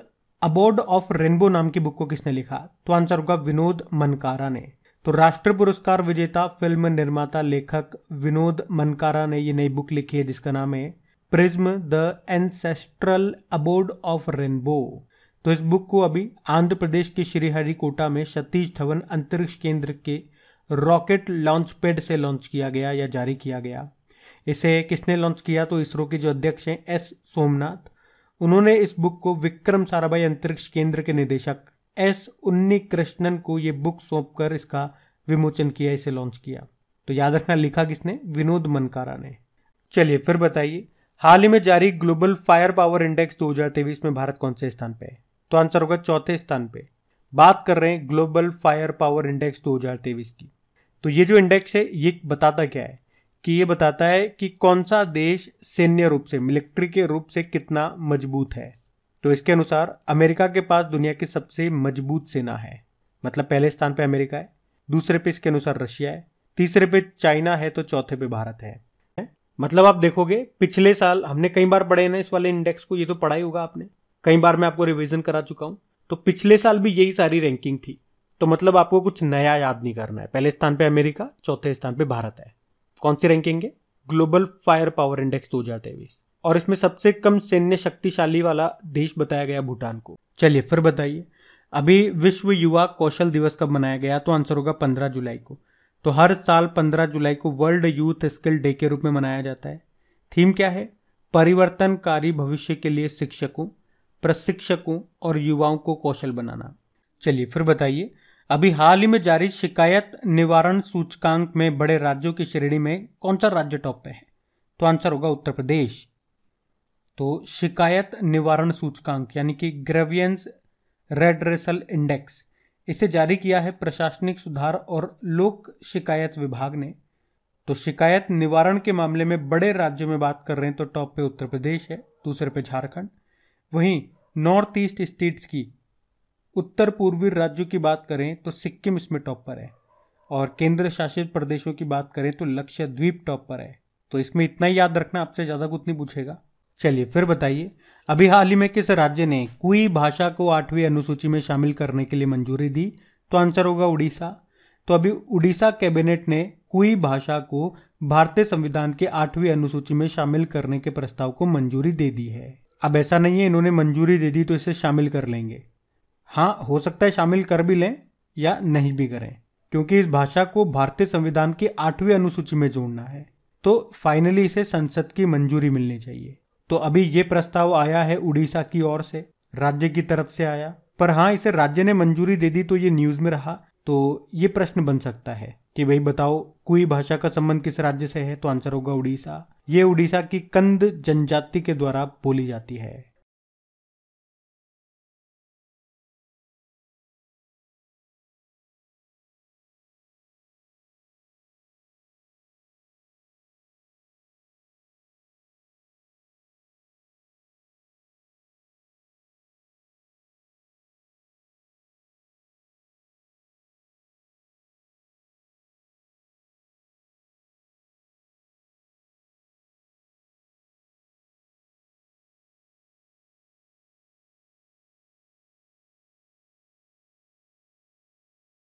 abode of rainbow नाम की बुक को किसने लिखा तो आंसर होगा विनोद मनकारा ने तो राष्ट्र पुरस्कार विजेता फिल्म निर्माता लेखक विनोद मनकारा ने ये नई बुक लिखी है जिसका नाम है prism the ancestral abode of rainbow तो इस बुक को अभी आंध्र प्रदेश के श्रीहरिकोटा में सतीश धवन अंतरिक्ष केंद्र के रॉकेट लॉन्च पेड से लॉन्च किया गया या जारी किया गया इसे किसने लॉन्च किया तो इसरो के जो अध्यक्ष हैं एस सोमनाथ उन्होंने इस बुक को विक्रम साराभाई अंतरिक्ष केंद्र के निदेशक एस उन्नी कृष्णन को ये बुक सौंपकर इसका विमोचन किया इसे लॉन्च किया तो याद रखना लिखा किसने विनोद मनकारा ने चलिए फिर बताइए हाल ही में जारी ग्लोबल फायर पावर इंडेक्स दो में भारत कौन से स्थान पे है तो आंसर होगा चौथे स्थान पे बात कर रहे हैं ग्लोबल फायर पावर इंडेक्स दो की तो ये जो इंडेक्स है ये बताता क्या है कि ये बताता है कि कौन सा देश सैन्य रूप से मिलिट्री के रूप से कितना मजबूत है तो इसके अनुसार अमेरिका के पास दुनिया की सबसे मजबूत सेना है मतलब पहले स्थान पर अमेरिका है दूसरे पे इसके अनुसार रशिया है तीसरे पे चाइना है तो चौथे पे भारत है मतलब आप देखोगे पिछले साल हमने कई बार पढ़े ना इस वाले इंडेक्स को ये तो पढ़ा ही होगा आपने कई बार मैं आपको रिविजन करा चुका हूं तो पिछले साल भी यही सारी रैंकिंग थी तो मतलब आपको कुछ नया याद नहीं करना है पहले स्थान पे अमेरिका चौथे स्थान पे भारत है कौन सी रैंकिंग है ग्लोबल फायर पावर इंडेक्स 2023 और इसमें सबसे कम सैन्य शक्तिशाली वाला देश बताया गया भूटान को चलिए फिर बताइए अभी विश्व युवा कौशल दिवस कब मनाया गया तो आंसर होगा पंद्रह जुलाई को तो हर साल पंद्रह जुलाई को वर्ल्ड यूथ स्किल डे के रूप में मनाया जाता है थीम क्या है परिवर्तनकारी भविष्य के लिए शिक्षकों प्रशिक्षकों और युवाओं को कौशल बनाना चलिए फिर बताइए अभी हाल ही में जारी शिकायत निवारण सूचकांक में बड़े राज्यों की श्रेणी में कौन सा राज्य टॉप पे है तो आंसर होगा उत्तर प्रदेश तो शिकायत निवारण सूचकांक यानी कि ग्रेवियंस रेड रेसल इंडेक्स इसे जारी किया है प्रशासनिक सुधार और लोक शिकायत विभाग ने तो शिकायत निवारण के मामले में बड़े राज्यों में बात कर रहे हैं तो टॉप पे उत्तर प्रदेश है दूसरे पे झारखंड वहीं नॉर्थ ईस्ट स्टेट्स की उत्तर पूर्वी राज्यों की बात करें तो सिक्किम इसमें टॉप पर है और केंद्र शासित प्रदेशों की बात करें तो लक्षद्वीप टॉप पर है तो इसमें इतना ही याद रखना आपसे ज़्यादा कुछ नहीं पूछेगा चलिए फिर बताइए अभी हाल ही में किस राज्य ने कोई भाषा को आठवीं अनुसूची में शामिल करने के लिए मंजूरी दी तो आंसर होगा उड़ीसा तो अभी उड़ीसा कैबिनेट ने कोई भाषा को भारतीय संविधान के आठवीं अनुसूची में शामिल करने के प्रस्ताव को मंजूरी दे दी है अब ऐसा नहीं है इन्होंने मंजूरी दे दी तो इसे शामिल कर लेंगे हाँ हो सकता है शामिल कर भी लें या नहीं भी करें क्योंकि इस भाषा को भारतीय संविधान की आठवीं अनुसूची में जोड़ना है तो फाइनली इसे संसद की मंजूरी मिलनी चाहिए तो अभी ये प्रस्ताव आया है उड़ीसा की ओर से राज्य की तरफ से आया पर हाँ इसे राज्य ने मंजूरी दे दी तो ये न्यूज में रहा तो ये प्रश्न बन सकता है कि भाई बताओ कोई भाषा का संबंध किस राज्य से है तो आंसर होगा उड़ीसा ये उड़ीसा की कंद जनजाति के द्वारा बोली जाती है